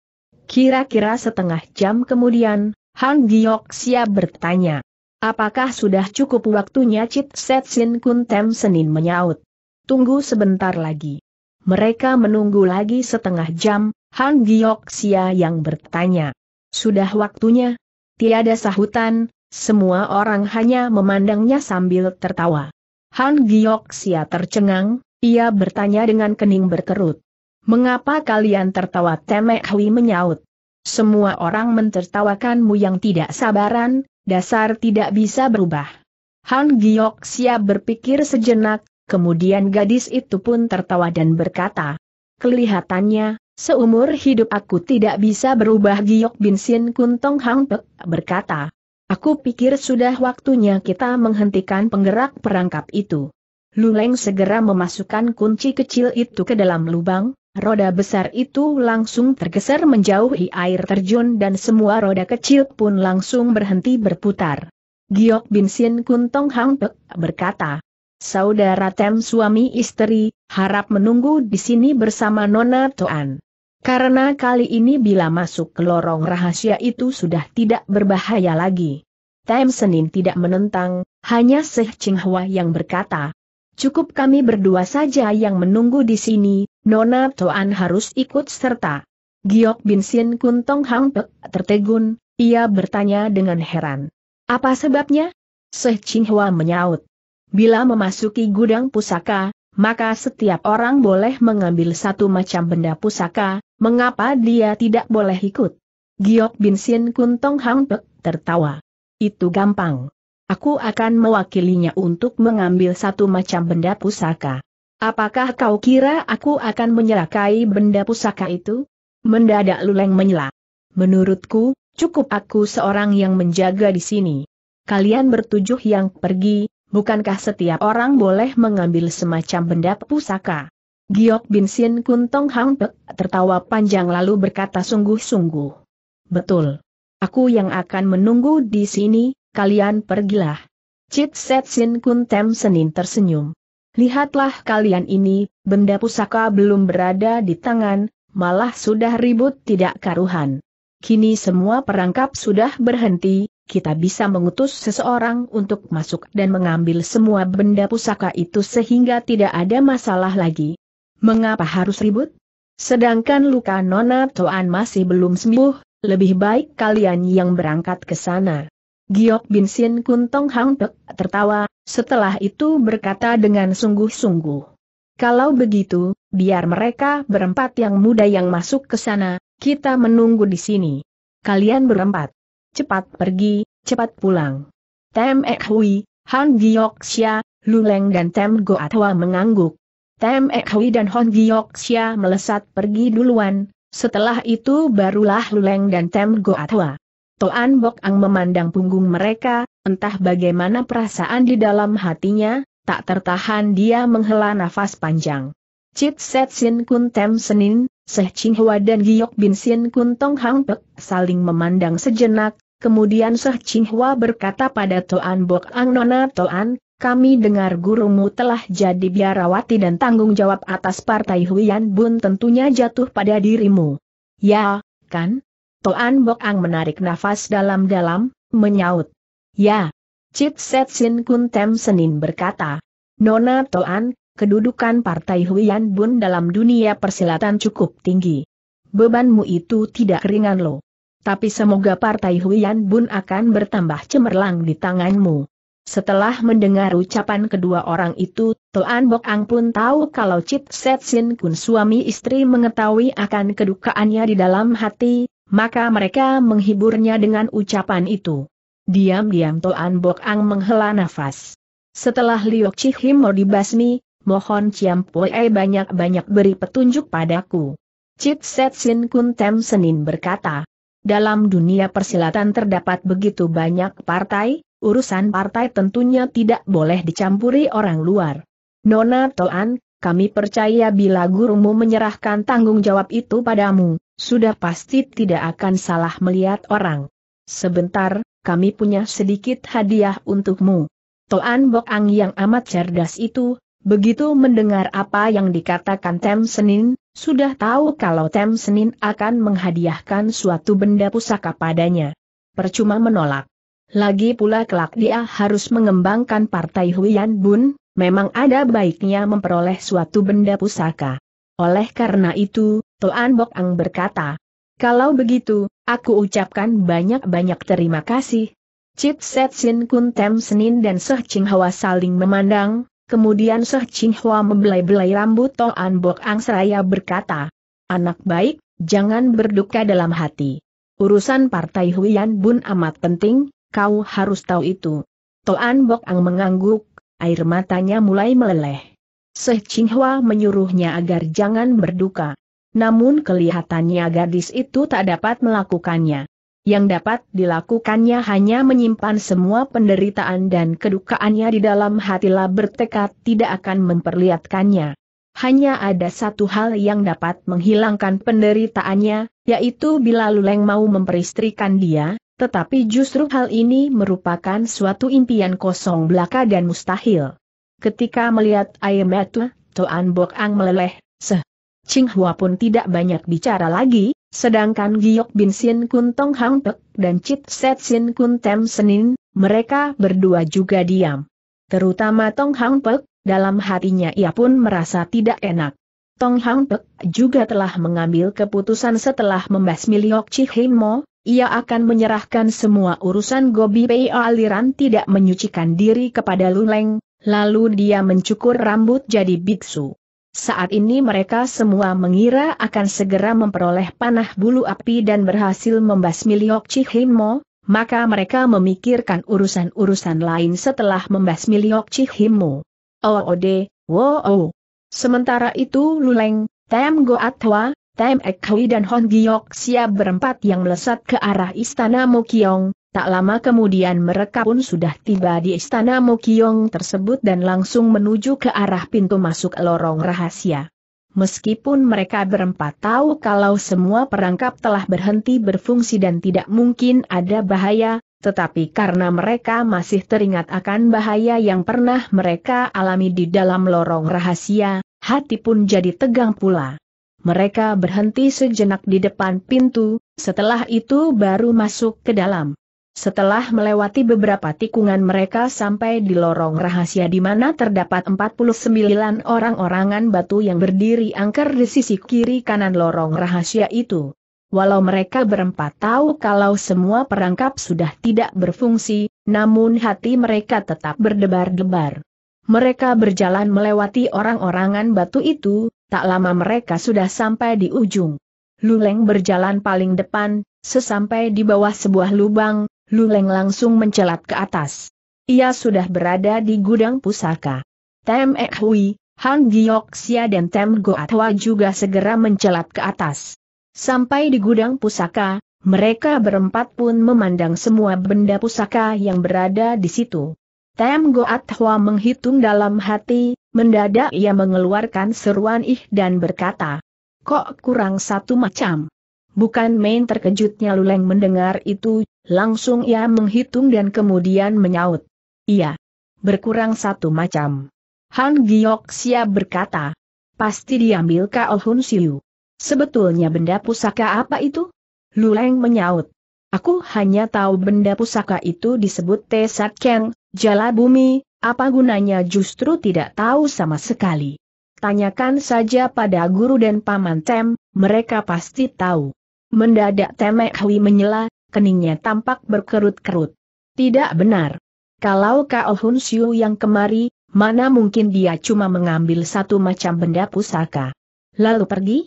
Kira-kira setengah jam kemudian, Han Giok bertanya. Apakah sudah cukup waktunya Sin Kun Tem Senin menyaut? Tunggu sebentar lagi. Mereka menunggu lagi setengah jam, Han Giok Sia yang bertanya. Sudah waktunya? Tiada sahutan, semua orang hanya memandangnya sambil tertawa. Han Giok Sia tercengang, ia bertanya dengan kening berkerut. Mengapa kalian tertawa Temek Hui menyaut? Semua orang mentertawakanmu yang tidak sabaran, dasar tidak bisa berubah. Han Giok siap berpikir sejenak, kemudian gadis itu pun tertawa dan berkata, Kelihatannya, seumur hidup aku tidak bisa berubah Giok Bin Sin Kuntong Hang Pek berkata. Aku pikir sudah waktunya kita menghentikan penggerak perangkap itu. Luleng segera memasukkan kunci kecil itu ke dalam lubang, Roda besar itu langsung tergeser menjauhi air terjun dan semua roda kecil pun langsung berhenti berputar. Giok Bin Sin Kun Tong berkata, Saudara Tem suami istri, harap menunggu di sini bersama Nona Toan. Karena kali ini bila masuk ke lorong rahasia itu sudah tidak berbahaya lagi. Tem Senin tidak menentang, hanya Seh Ching Hwa yang berkata, Cukup kami berdua saja yang menunggu di sini, Nona Toan harus ikut serta. Giok Bin Sin Kun Tong Hang Pek tertegun, ia bertanya dengan heran. Apa sebabnya? Seh Ching Hua menyaut. Bila memasuki gudang pusaka, maka setiap orang boleh mengambil satu macam benda pusaka, mengapa dia tidak boleh ikut? Giok Bin Sin Kun Tong Hang Pek tertawa. Itu gampang. Aku akan mewakilinya untuk mengambil satu macam benda pusaka. Apakah kau kira aku akan menyerakai benda pusaka itu? Mendadak Luleng menyela. Menurutku, cukup aku seorang yang menjaga di sini. Kalian bertujuh yang pergi, bukankah setiap orang boleh mengambil semacam benda pusaka? Giok Bin Sin Kuntong Hang Pek tertawa panjang lalu berkata sungguh-sungguh. Betul. Aku yang akan menunggu di sini, kalian pergilah. Cik Set Sin Kuntem Senin tersenyum. Lihatlah kalian ini, benda pusaka belum berada di tangan, malah sudah ribut tidak karuhan. Kini semua perangkap sudah berhenti, kita bisa mengutus seseorang untuk masuk dan mengambil semua benda pusaka itu sehingga tidak ada masalah lagi. Mengapa harus ribut? Sedangkan luka Nona Toan masih belum sembuh, lebih baik kalian yang berangkat ke sana. Giok Bin Sin Kun Tong Hang Pek tertawa, setelah itu berkata dengan sungguh-sungguh. Kalau begitu, biar mereka berempat yang muda yang masuk ke sana, kita menunggu di sini. Kalian berempat. Cepat pergi, cepat pulang. Tem Ek Hui, Han Giok Xia, Luleng dan Tem Go Atwa mengangguk. Tem Ek Hui dan Han Giok Xia melesat pergi duluan, setelah itu barulah Luleng dan Tem Go Atwa. Toan Bok Ang memandang punggung mereka, entah bagaimana perasaan di dalam hatinya, tak tertahan dia menghela nafas panjang. Cit Set Sin Kun Tem Senin, Seh Ching Hwa dan Giyok Bin Sin Kun Tong Hang Pek saling memandang sejenak, kemudian Seh Ching Hwa berkata pada Toan Bok Ang Nona Toan, kami dengar gurumu telah jadi biarawati dan tanggung jawab atas partai Huyan Bun tentunya jatuh pada dirimu. Ya, kan? Toan Bok Ang menarik nafas dalam-dalam, menyaut. Ya. Chit Set Sin Kun Tem Senin berkata. Nona Toan, kedudukan Partai Huyan Bun dalam dunia persilatan cukup tinggi. Bebanmu itu tidak ringan loh. Tapi semoga Partai Huyan Bun akan bertambah cemerlang di tanganmu. Setelah mendengar ucapan kedua orang itu, Toan Bok Ang pun tahu kalau Chit Set Sin Kun suami istri mengetahui akan kedukaannya di dalam hati, maka mereka menghiburnya dengan ucapan itu. Diam-diam Toan Bok Ang menghela nafas. Setelah Liok mau dibasmi, mohon Ciam Poe banyak-banyak beri petunjuk padaku. Cit Set Sin Kun Tem Senin berkata, dalam dunia persilatan terdapat begitu banyak partai, urusan partai tentunya tidak boleh dicampuri orang luar. Nona Toan, kami percaya bila gurumu menyerahkan tanggung jawab itu padamu, sudah pasti tidak akan salah melihat orang. Sebentar, kami punya sedikit hadiah untukmu. Toan Bok Ang yang amat cerdas itu, begitu mendengar apa yang dikatakan Tem Senin, sudah tahu kalau Tem Senin akan menghadiahkan suatu benda pusaka padanya. Percuma menolak. Lagi pula kelak dia harus mengembangkan partai Huyan Bun, memang ada baiknya memperoleh suatu benda pusaka. Oleh karena itu, Toan Bok Ang berkata, kalau begitu, aku ucapkan banyak-banyak terima kasih. Chit Set Sin Kun Tem Senin dan Seh Ching Hwa saling memandang, kemudian Seh Ching Hwa membelai-belai rambut Toan Bok Ang seraya berkata, Anak baik, jangan berduka dalam hati. Urusan Partai Huyan Bun amat penting, kau harus tahu itu. Toan Bok Ang mengangguk, air matanya mulai meleleh. Seh Qinghua menyuruhnya agar jangan berduka. Namun kelihatannya gadis itu tak dapat melakukannya. Yang dapat dilakukannya hanya menyimpan semua penderitaan dan kedukaannya di dalam hatilah bertekad tidak akan memperlihatkannya. Hanya ada satu hal yang dapat menghilangkan penderitaannya, yaitu bila Luleng mau memperistrikan dia, tetapi justru hal ini merupakan suatu impian kosong belaka dan mustahil. Ketika melihat Ayemetu, Toan Bok Ang meleleh, seh. Ching Hua pun tidak banyak bicara lagi, sedangkan Giok Bin Sin Kun Tong Hang Pek dan Chit Set Sin Kun Tem Senin, mereka berdua juga diam. Terutama Tong Hang Pek, dalam hatinya ia pun merasa tidak enak. Tong Hang Pek juga telah mengambil keputusan setelah membasmi Liok Mo, ia akan menyerahkan semua urusan Gobi Pei aliran tidak menyucikan diri kepada Luleng, lalu dia mencukur rambut jadi biksu. Saat ini mereka semua mengira akan segera memperoleh panah bulu api dan berhasil membasmi Liok Chihimo, maka mereka memikirkan urusan-urusan lain setelah membasmi Liok Chihimo. Oode, oh, oh, wow. Oh. Sementara itu Luleng, Tam Goatwa, Time Ek Hui dan Hon Giok siap berempat yang melesat ke arah Istana Mokyong, tak lama kemudian mereka pun sudah tiba di Istana Mokyong tersebut dan langsung menuju ke arah pintu masuk lorong rahasia. Meskipun mereka berempat tahu kalau semua perangkap telah berhenti berfungsi dan tidak mungkin ada bahaya, tetapi karena mereka masih teringat akan bahaya yang pernah mereka alami di dalam lorong rahasia, hati pun jadi tegang pula mereka berhenti sejenak di depan pintu, setelah itu baru masuk ke dalam. Setelah melewati beberapa tikungan mereka sampai di lorong rahasia di mana terdapat 49 orang-orangan batu yang berdiri angker di sisi kiri kanan lorong rahasia itu. Walau mereka berempat tahu kalau semua perangkap sudah tidak berfungsi, namun hati mereka tetap berdebar-debar. Mereka berjalan melewati orang-orangan batu itu, Tak lama mereka sudah sampai di ujung. Luleng berjalan paling depan, sesampai di bawah sebuah lubang, Luleng langsung mencelat ke atas. Ia sudah berada di gudang pusaka. Tem Ek Hui, Han Sia dan Tem Goatwa juga segera mencelat ke atas. Sampai di gudang pusaka, mereka berempat pun memandang semua benda pusaka yang berada di situ. Tem Goat Hwa menghitung dalam hati, mendadak ia mengeluarkan seruan ih dan berkata, Kok kurang satu macam? Bukan main terkejutnya Luleng mendengar itu, langsung ia menghitung dan kemudian menyaut. Iya. Berkurang satu macam. Han Giok Sia berkata, pasti diambil Kao Hun Siu. Sebetulnya benda pusaka apa itu? Luleng menyaut. Aku hanya tahu benda pusaka itu disebut Tesat Keng, Jala bumi, apa gunanya justru tidak tahu sama sekali. Tanyakan saja pada guru dan paman Tem, mereka pasti tahu. Mendadak Temek Hui menyela, keningnya tampak berkerut-kerut. Tidak benar. Kalau Kao Hun Siu yang kemari, mana mungkin dia cuma mengambil satu macam benda pusaka. Lalu pergi?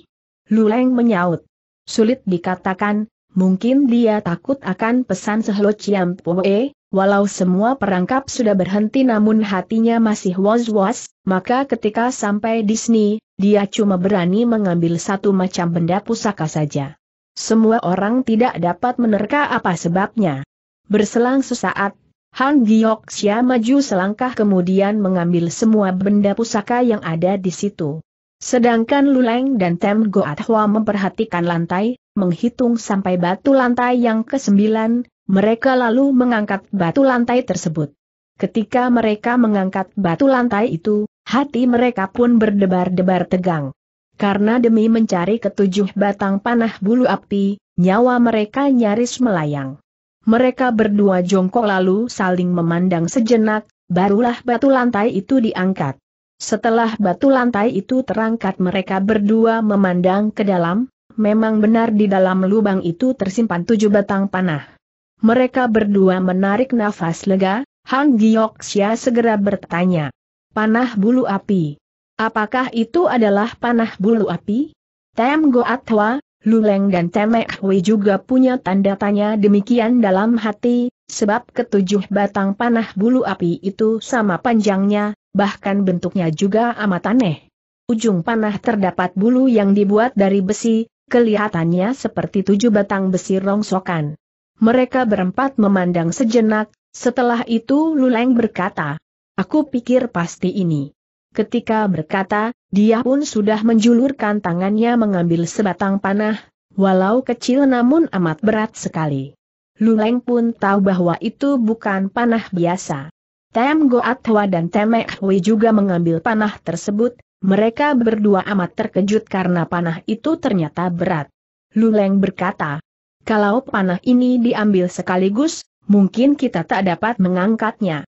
Luleng menyaut. Sulit dikatakan, mungkin dia takut akan pesan Sehlo Chiam Poe, Walau semua perangkap sudah berhenti namun hatinya masih was-was, maka ketika sampai di sini, dia cuma berani mengambil satu macam benda pusaka saja. Semua orang tidak dapat menerka apa sebabnya. Berselang sesaat, Han Xia maju selangkah kemudian mengambil semua benda pusaka yang ada di situ. Sedangkan Luleng dan Tem Goat Hua memperhatikan lantai, menghitung sampai batu lantai yang kesembilan, mereka lalu mengangkat batu lantai tersebut. Ketika mereka mengangkat batu lantai itu, hati mereka pun berdebar-debar tegang. Karena demi mencari ketujuh batang panah bulu api, nyawa mereka nyaris melayang. Mereka berdua jongkok lalu saling memandang sejenak, barulah batu lantai itu diangkat. Setelah batu lantai itu terangkat mereka berdua memandang ke dalam, memang benar di dalam lubang itu tersimpan tujuh batang panah. Mereka berdua menarik nafas lega, Hang Xia segera bertanya. Panah bulu api. Apakah itu adalah panah bulu api? Tem Goatwa, Luleng dan Temek Hui juga punya tanda tanya demikian dalam hati, sebab ketujuh batang panah bulu api itu sama panjangnya, bahkan bentuknya juga amat aneh. Ujung panah terdapat bulu yang dibuat dari besi, kelihatannya seperti tujuh batang besi rongsokan. Mereka berempat memandang sejenak, setelah itu Luleng berkata, Aku pikir pasti ini. Ketika berkata, dia pun sudah menjulurkan tangannya mengambil sebatang panah, walau kecil namun amat berat sekali. Luleng pun tahu bahwa itu bukan panah biasa. Tem Goat Hwa dan Temek Hui juga mengambil panah tersebut, mereka berdua amat terkejut karena panah itu ternyata berat. Luleng berkata, kalau panah ini diambil sekaligus, mungkin kita tak dapat mengangkatnya.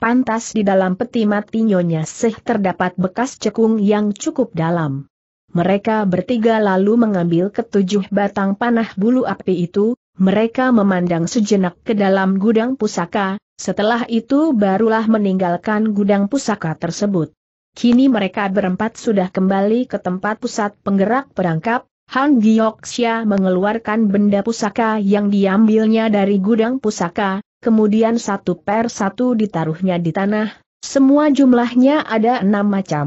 Pantas di dalam peti mati Nyonya Seh terdapat bekas cekung yang cukup dalam. Mereka bertiga lalu mengambil ketujuh batang panah bulu api itu, mereka memandang sejenak ke dalam gudang pusaka, setelah itu barulah meninggalkan gudang pusaka tersebut. Kini mereka berempat sudah kembali ke tempat pusat penggerak perangkap, Hang Gyoksya mengeluarkan benda pusaka yang diambilnya dari gudang pusaka, kemudian satu per satu ditaruhnya di tanah, semua jumlahnya ada enam macam.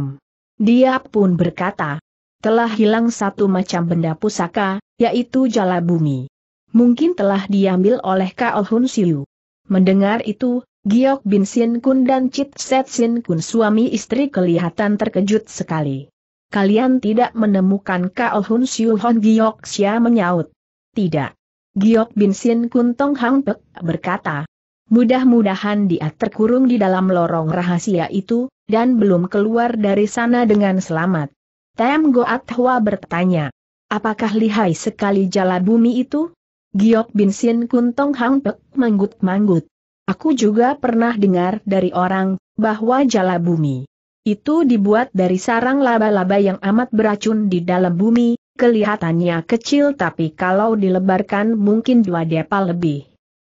Dia pun berkata, telah hilang satu macam benda pusaka, yaitu jala bumi. Mungkin telah diambil oleh Kao Hun Siu. Mendengar itu, Giok Bin Sin Kun dan Chit Set Sin Kun suami istri kelihatan terkejut sekali. Kalian tidak menemukan Kao Hun Siu Hon Giok Xia menyaut. Tidak. Giok Bin Sin Kuntong Hang Pek berkata. Mudah-mudahan dia terkurung di dalam lorong rahasia itu, dan belum keluar dari sana dengan selamat. Tem Goat Hua bertanya. Apakah lihai sekali jala bumi itu? Giok Bin Sin Kuntong Hang Pek manggut-manggut. Aku juga pernah dengar dari orang, bahwa jala bumi itu dibuat dari sarang laba-laba yang amat beracun di dalam bumi, kelihatannya kecil tapi kalau dilebarkan mungkin dua depa lebih.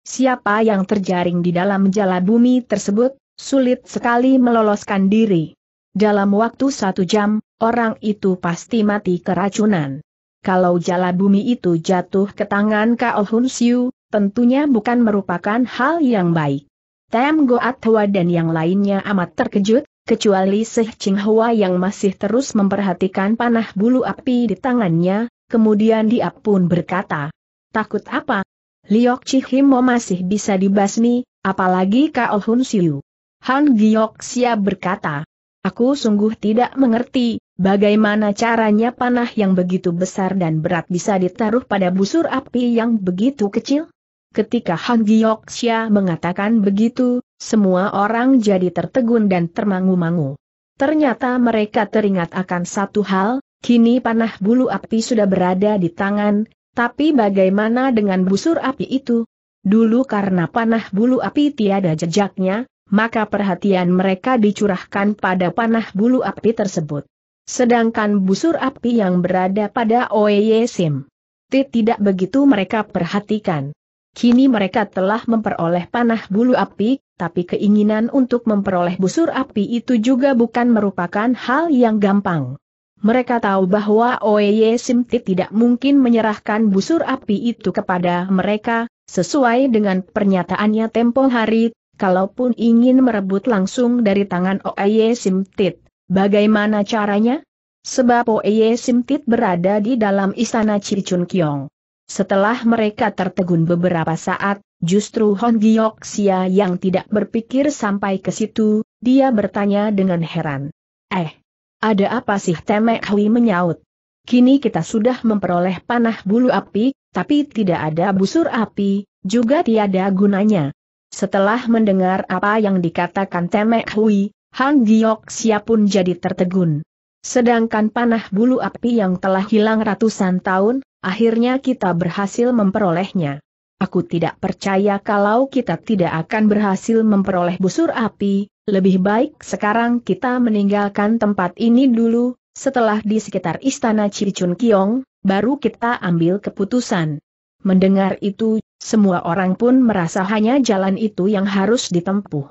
Siapa yang terjaring di dalam jala bumi tersebut, sulit sekali meloloskan diri. Dalam waktu satu jam, orang itu pasti mati keracunan. Kalau jala bumi itu jatuh ke tangan Kao Hun Siu, tentunya bukan merupakan hal yang baik. Tem Goat Hwa dan yang lainnya amat terkejut, kecuali Seh Ching Hua yang masih terus memperhatikan panah bulu api di tangannya, kemudian dia pun berkata, takut apa? Liok Chihimo masih bisa dibasmi, apalagi Kao Hun Siu. Han Giok Sia berkata, aku sungguh tidak mengerti, bagaimana caranya panah yang begitu besar dan berat bisa ditaruh pada busur api yang begitu kecil? Ketika Han Giok Sia mengatakan begitu, semua orang jadi tertegun dan termangu-mangu. Ternyata mereka teringat akan satu hal, kini panah bulu api sudah berada di tangan, tapi bagaimana dengan busur api itu? Dulu karena panah bulu api tiada jejaknya, maka perhatian mereka dicurahkan pada panah bulu api tersebut. Sedangkan busur api yang berada pada Oye Sim. Tidak begitu mereka perhatikan. Kini mereka telah memperoleh panah bulu api, tapi keinginan untuk memperoleh busur api itu juga bukan merupakan hal yang gampang. Mereka tahu bahwa Oeye Simti tidak mungkin menyerahkan busur api itu kepada mereka, sesuai dengan pernyataannya tempo hari, kalaupun ingin merebut langsung dari tangan Oeye Simtit. Bagaimana caranya? Sebab Oeye Simtit berada di dalam istana Cicunkiyong. Setelah mereka tertegun beberapa saat, justru Hon Sia yang tidak berpikir sampai ke situ, dia bertanya dengan heran. Eh, ada apa sih Temek Hui menyaut? Kini kita sudah memperoleh panah bulu api, tapi tidak ada busur api, juga tiada gunanya. Setelah mendengar apa yang dikatakan Temek Hui, Han Giok Sia pun jadi tertegun. Sedangkan panah bulu api yang telah hilang ratusan tahun, Akhirnya kita berhasil memperolehnya. Aku tidak percaya kalau kita tidak akan berhasil memperoleh busur api, lebih baik sekarang kita meninggalkan tempat ini dulu, setelah di sekitar istana Cicun Kiong, baru kita ambil keputusan. Mendengar itu, semua orang pun merasa hanya jalan itu yang harus ditempuh.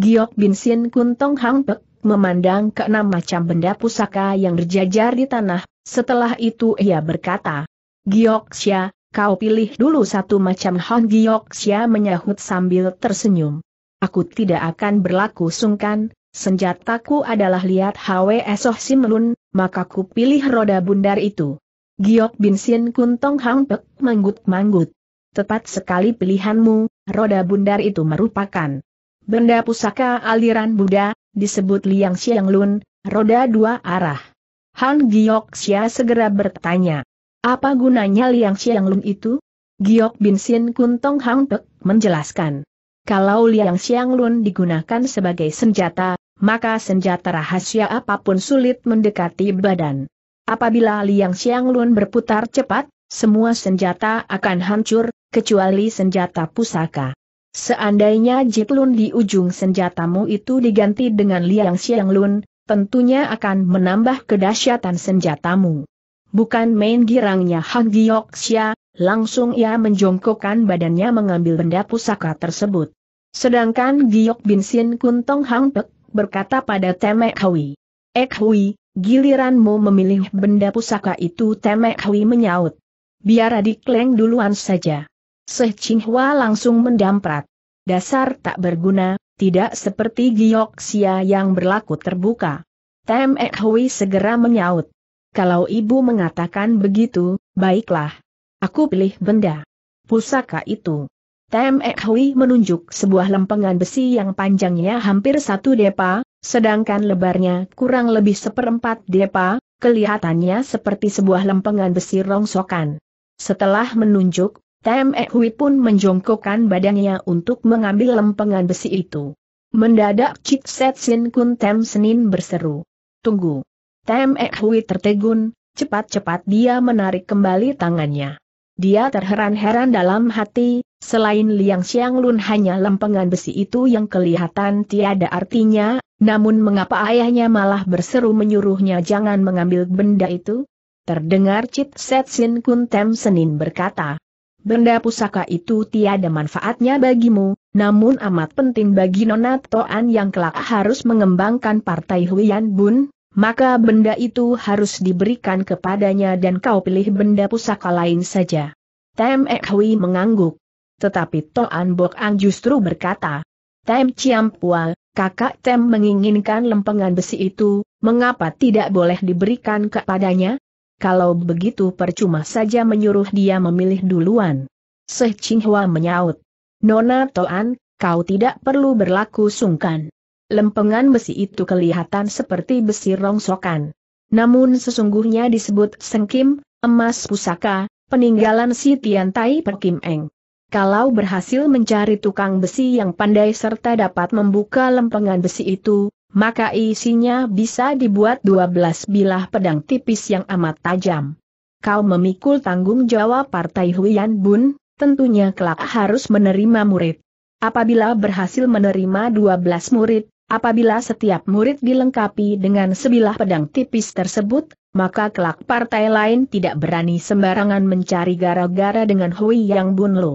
Giok Bin Sin Kuntong Hang Pek memandang ke enam macam benda pusaka yang berjajar di tanah, setelah itu ia berkata, Gioxia, kau pilih dulu satu macam Han Gioxia menyahut sambil tersenyum. Aku tidak akan berlaku sungkan, senjataku adalah lihat HWS esoh Simlun, maka ku pilih roda bundar itu. Giok Bin Sin Kuntong Hang Pek manggut-manggut. Tepat sekali pilihanmu, roda bundar itu merupakan benda pusaka aliran Buddha, disebut Liang Xiang Lun, roda dua arah. Han Giok Xia segera bertanya, apa gunanya Liang Xianglun itu? Giok Bin Sin Kun Hang Pek menjelaskan. Kalau Liang Xianglun digunakan sebagai senjata, maka senjata rahasia apapun sulit mendekati badan. Apabila Liang Xianglun berputar cepat, semua senjata akan hancur, kecuali senjata pusaka. Seandainya Jitlun di ujung senjatamu itu diganti dengan Liang Xianglun, tentunya akan menambah kedahsyatan senjatamu. Bukan main girangnya Han Gyoksya, langsung ia menjongkokkan badannya mengambil benda pusaka tersebut. Sedangkan Giok Bin Sin Kuntong Hang Pek berkata pada Temek Hui. Ek Hui, giliranmu memilih benda pusaka itu Temek Hui menyaut. Biar adik Leng duluan saja. Seh Hua langsung mendamprat. Dasar tak berguna, tidak seperti Giok Xia yang berlaku terbuka. Temek Hui segera menyaut. Kalau ibu mengatakan begitu, baiklah. Aku pilih benda. Pusaka itu. Tem Ekhui menunjuk sebuah lempengan besi yang panjangnya hampir satu depa, sedangkan lebarnya kurang lebih seperempat depa, kelihatannya seperti sebuah lempengan besi rongsokan. Setelah menunjuk, Tem Ekhui pun menjongkokkan badannya untuk mengambil lempengan besi itu. Mendadak Cik Set Sin Kun Tem Senin berseru. Tunggu. Tem Ek Hui tertegun, cepat-cepat dia menarik kembali tangannya. Dia terheran-heran dalam hati, selain Liang Xiang Lun hanya lempengan besi itu yang kelihatan tiada artinya, namun mengapa ayahnya malah berseru menyuruhnya jangan mengambil benda itu? Terdengar Cit Set Sin Kun Tem Senin berkata, Benda pusaka itu tiada manfaatnya bagimu, namun amat penting bagi Nona Toan yang kelak harus mengembangkan partai Huian Bun, maka benda itu harus diberikan kepadanya dan kau pilih benda pusaka lain saja. Tem Ek mengangguk. Tetapi Toan Bok Ang justru berkata, Tem Chiam Pua, kakak Tem menginginkan lempengan besi itu, mengapa tidak boleh diberikan kepadanya? Kalau begitu percuma saja menyuruh dia memilih duluan. Seh Ching Hua menyaut. Nona Toan, kau tidak perlu berlaku sungkan lempengan besi itu kelihatan seperti besi rongsokan. Namun sesungguhnya disebut sengkim, emas pusaka, peninggalan si Tian Tai Perkim Eng. Kalau berhasil mencari tukang besi yang pandai serta dapat membuka lempengan besi itu, maka isinya bisa dibuat 12 bilah pedang tipis yang amat tajam. Kau memikul tanggung jawab Partai Huyan Bun, tentunya kelak harus menerima murid. Apabila berhasil menerima 12 murid, Apabila setiap murid dilengkapi dengan sebilah pedang tipis tersebut, maka kelak partai lain tidak berani sembarangan mencari gara-gara dengan Hui Yang Bunlo.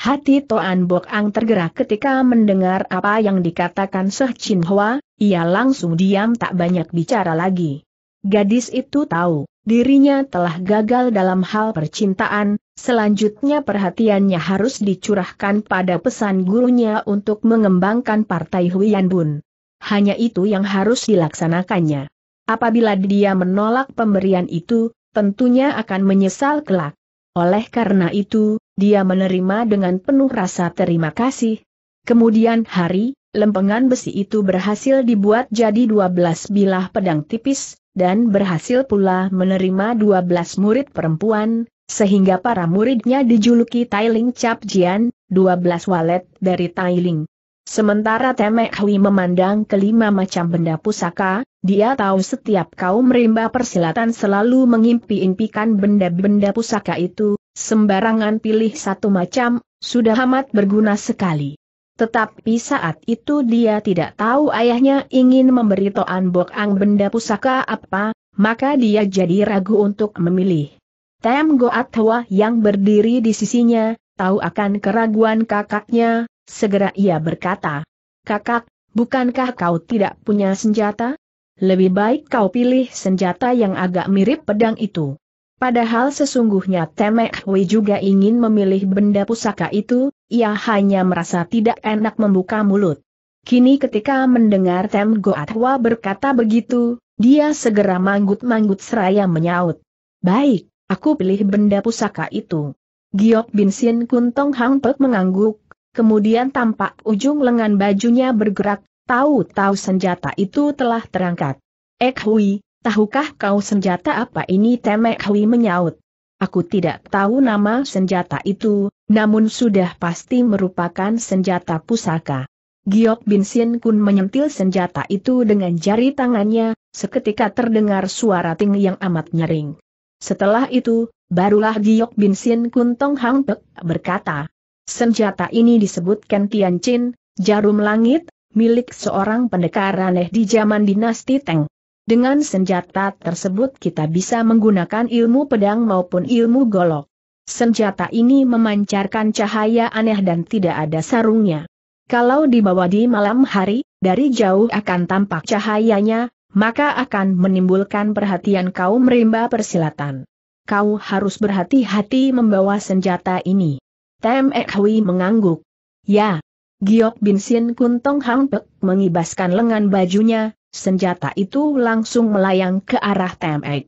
Hati Toan Bok Ang tergerak ketika mendengar apa yang dikatakan Seh Chin Hua. ia langsung diam tak banyak bicara lagi. Gadis itu tahu, dirinya telah gagal dalam hal percintaan, selanjutnya perhatiannya harus dicurahkan pada pesan gurunya untuk mengembangkan partai hui yang Bun hanya itu yang harus dilaksanakannya. Apabila dia menolak pemberian itu, tentunya akan menyesal kelak. Oleh karena itu, dia menerima dengan penuh rasa terima kasih. Kemudian hari, lempengan besi itu berhasil dibuat jadi 12 bilah pedang tipis, dan berhasil pula menerima 12 murid perempuan, sehingga para muridnya dijuluki Tailing Cap Jian, 12 walet dari Tailing. Sementara Temek Hui memandang kelima macam benda pusaka, dia tahu setiap kaum rimba persilatan selalu mengimpi-impikan benda-benda pusaka itu, sembarangan pilih satu macam, sudah amat berguna sekali. Tetapi saat itu dia tidak tahu ayahnya ingin memberi Toan Bok Ang benda pusaka apa, maka dia jadi ragu untuk memilih. Tem Goat Hwa yang berdiri di sisinya, tahu akan keraguan kakaknya, Segera ia berkata, Kakak, bukankah kau tidak punya senjata? Lebih baik kau pilih senjata yang agak mirip pedang itu. Padahal sesungguhnya Temek Hui juga ingin memilih benda pusaka itu, ia hanya merasa tidak enak membuka mulut. Kini ketika mendengar Tem Goatwa berkata begitu, dia segera manggut-manggut seraya menyaut. Baik, aku pilih benda pusaka itu. Giok Bin Sin Kun Hang Pek mengangguk, kemudian tampak ujung lengan bajunya bergerak, tahu-tahu senjata itu telah terangkat. Ek Hui, tahukah kau senjata apa ini? Temek Hui menyaut. Aku tidak tahu nama senjata itu, namun sudah pasti merupakan senjata pusaka. Giok Bin Sin Kun menyentil senjata itu dengan jari tangannya, seketika terdengar suara ting yang amat nyering. Setelah itu, barulah Giok Bin Sin Kun Tong Hang Pek berkata, Senjata ini disebut Tian Chin, jarum langit, milik seorang pendekar aneh di zaman dinasti Teng. Dengan senjata tersebut kita bisa menggunakan ilmu pedang maupun ilmu golok. Senjata ini memancarkan cahaya aneh dan tidak ada sarungnya. Kalau dibawa di malam hari, dari jauh akan tampak cahayanya, maka akan menimbulkan perhatian kaum rimba persilatan. Kau harus berhati-hati membawa senjata ini. Tem Ek Hui mengangguk. Ya. Giok Bin Sin Kun Tong Hang Pek mengibaskan lengan bajunya, senjata itu langsung melayang ke arah Tem Ek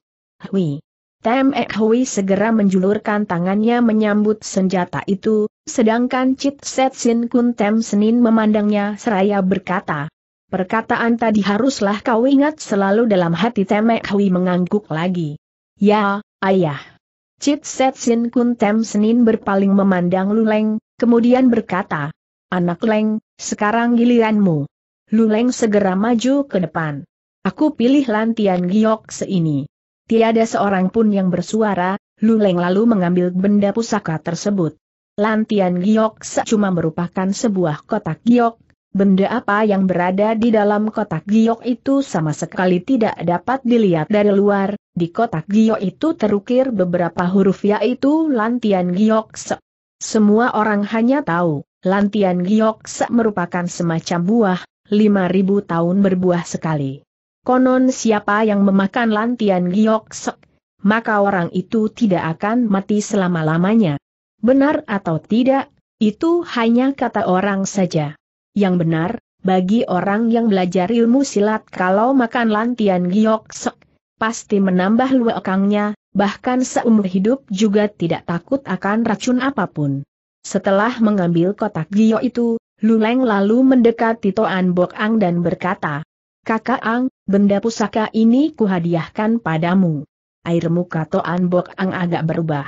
Hui. Tem Ek Hui segera menjulurkan tangannya menyambut senjata itu, sedangkan Chit Set Sin Kun Tem Senin memandangnya seraya berkata. Perkataan tadi haruslah kau ingat selalu dalam hati Temek Hui mengangguk lagi. Ya, ayah. Cit Set Sin Kun Tem Senin berpaling memandang Luleng, kemudian berkata, Anak Leng, sekarang giliranmu. Luleng segera maju ke depan. Aku pilih Lantian Giok seini. Tiada seorang pun yang bersuara, Luleng lalu mengambil benda pusaka tersebut. Lantian Giok cuma merupakan sebuah kotak giok Benda apa yang berada di dalam kotak giok itu sama sekali tidak dapat dilihat dari luar, di kotak giok itu terukir beberapa huruf yaitu Lantian Giok Se. Semua orang hanya tahu, Lantian Giok Se merupakan semacam buah, 5000 tahun berbuah sekali. Konon siapa yang memakan Lantian Giok Se, maka orang itu tidak akan mati selama-lamanya. Benar atau tidak, itu hanya kata orang saja. Yang benar, bagi orang yang belajar ilmu silat kalau makan lantian giok sok, pasti menambah luakangnya, bahkan seumur hidup juga tidak takut akan racun apapun. Setelah mengambil kotak giok itu, Luleng lalu mendekati Toan Bok Ang dan berkata, Kakak Ang, benda pusaka ini kuhadiahkan padamu. Air muka Toan Bok Ang agak berubah.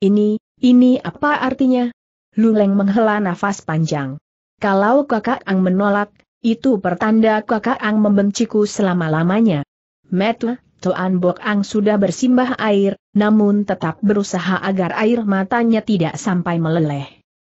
Ini, ini apa artinya? Luleng menghela nafas panjang. Kalau kakak Ang menolak, itu pertanda kakak Ang membenciku selama-lamanya. Metu, Toan Bok Ang sudah bersimbah air, namun tetap berusaha agar air matanya tidak sampai meleleh.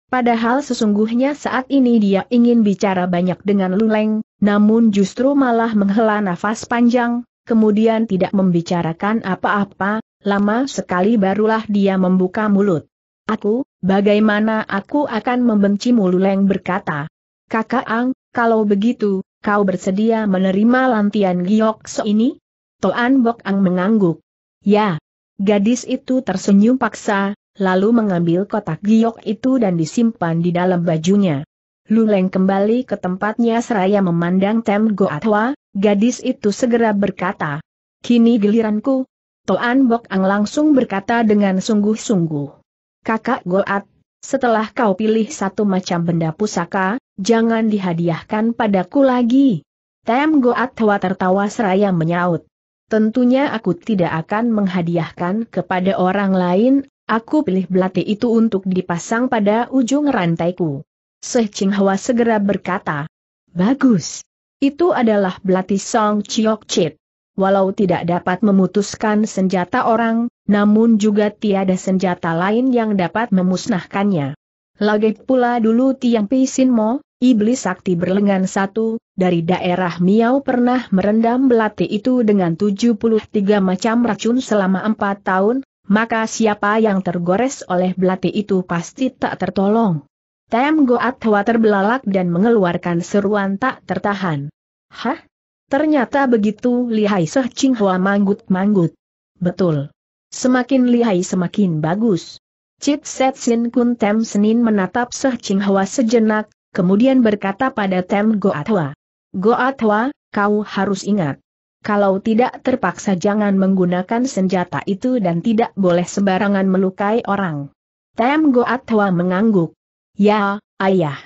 Padahal sesungguhnya saat ini dia ingin bicara banyak dengan Luleng, namun justru malah menghela nafas panjang, kemudian tidak membicarakan apa-apa, lama sekali barulah dia membuka mulut. Aku, Bagaimana aku akan membencimu Luleng berkata. Kakak Ang, kalau begitu, kau bersedia menerima lantian giok so ini? Toan Bok Ang mengangguk. Ya. Gadis itu tersenyum paksa, lalu mengambil kotak giok itu dan disimpan di dalam bajunya. Luleng kembali ke tempatnya seraya memandang Tem Goatwa, gadis itu segera berkata. Kini giliranku. Toan Bok Ang langsung berkata dengan sungguh-sungguh. Kakak Goat, setelah kau pilih satu macam benda pusaka, jangan dihadiahkan padaku lagi. Tem Goat Hwa tertawa seraya menyaut. Tentunya aku tidak akan menghadiahkan kepada orang lain, aku pilih belati itu untuk dipasang pada ujung rantaiku. Seh Ching Hwa segera berkata, Bagus. Itu adalah belati Song Chiok Chit walau tidak dapat memutuskan senjata orang, namun juga tiada senjata lain yang dapat memusnahkannya. Lagi pula dulu Tiang mo, iblis sakti berlengan satu, dari daerah Miao pernah merendam belati itu dengan 73 macam racun selama 4 tahun, maka siapa yang tergores oleh belati itu pasti tak tertolong. Tem Goat Hwa terbelalak dan mengeluarkan seruan tak tertahan. Hah? Ternyata begitu lihai Seh Ching Hua manggut-manggut. Betul. Semakin lihai semakin bagus. Cit Set Sin Kun Tem Senin menatap Seh Ching Hua sejenak, kemudian berkata pada Tem Goatwa. Goatwa, kau harus ingat. Kalau tidak terpaksa jangan menggunakan senjata itu dan tidak boleh sembarangan melukai orang. Tem Goatwa mengangguk. Ya, ayah.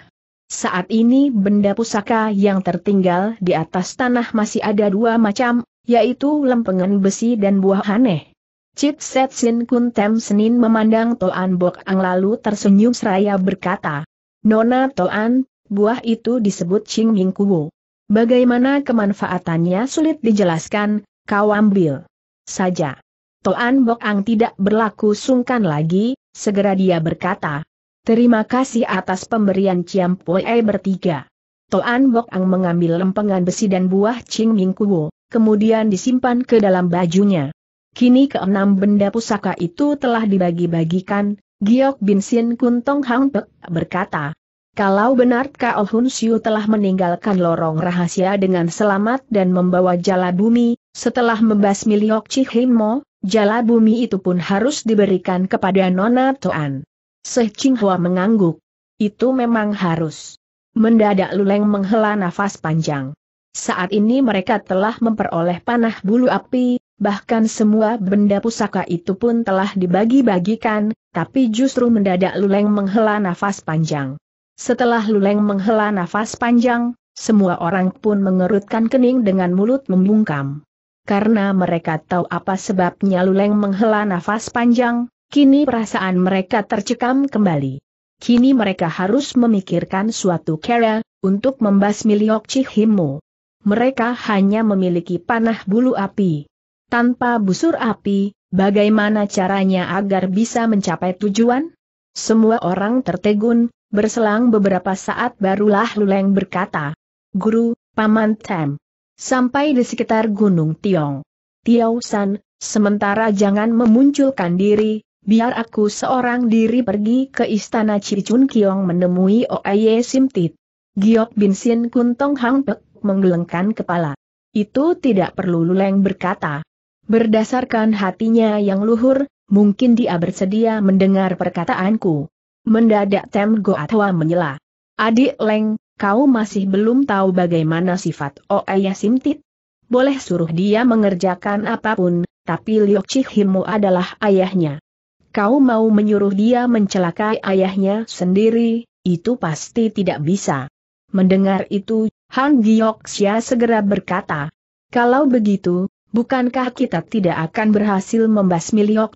Saat ini benda pusaka yang tertinggal di atas tanah masih ada dua macam, yaitu lempengan besi dan buah aneh. Chit Set Sin Kun Tem Senin memandang Toan Bok Ang lalu tersenyum seraya berkata, Nona Toan, buah itu disebut Ching Ming Kuo. Bagaimana kemanfaatannya sulit dijelaskan, kau ambil saja. Toan Bok Ang tidak berlaku sungkan lagi, segera dia berkata, Terima kasih atas pemberian Ciam Poe bertiga. Toan Bok Ang mengambil lempengan besi dan buah Ching Ming Kuo, kemudian disimpan ke dalam bajunya. Kini keenam benda pusaka itu telah dibagi-bagikan, Giok Bin Sin Kun Tong Hang Pek berkata, kalau benar Kao Hun Siu telah meninggalkan lorong rahasia dengan selamat dan membawa jala bumi, setelah membasmi Liok Mo, jala bumi itu pun harus diberikan kepada Nona Toan. Seh Hua mengangguk. Itu memang harus. Mendadak Luleng menghela nafas panjang. Saat ini mereka telah memperoleh panah bulu api, bahkan semua benda pusaka itu pun telah dibagi-bagikan, tapi justru mendadak Luleng menghela nafas panjang. Setelah Luleng menghela nafas panjang, semua orang pun mengerutkan kening dengan mulut membungkam. Karena mereka tahu apa sebabnya Luleng menghela nafas panjang, Kini perasaan mereka tercekam kembali. Kini mereka harus memikirkan suatu cara untuk membasmi Liok Chihimu. Mereka hanya memiliki panah bulu api. Tanpa busur api, bagaimana caranya agar bisa mencapai tujuan? Semua orang tertegun, berselang beberapa saat barulah Luleng berkata, Guru, Paman Tem. Sampai di sekitar Gunung Tiong. Tiau San, sementara jangan memunculkan diri, biar aku seorang diri pergi ke istana Cicun Kiong menemui Oaye Simtit. Giok Bin Sin Kun Tong Hang Pek menggelengkan kepala. Itu tidak perlu Luleng berkata. Berdasarkan hatinya yang luhur, mungkin dia bersedia mendengar perkataanku. Mendadak Tem Go Atwa menyela. Adik Leng, kau masih belum tahu bagaimana sifat Oaye Simtit? Boleh suruh dia mengerjakan apapun, tapi Liok Chihimu adalah ayahnya kau mau menyuruh dia mencelakai ayahnya sendiri, itu pasti tidak bisa. Mendengar itu, Han Xia segera berkata, kalau begitu, bukankah kita tidak akan berhasil membasmi Liok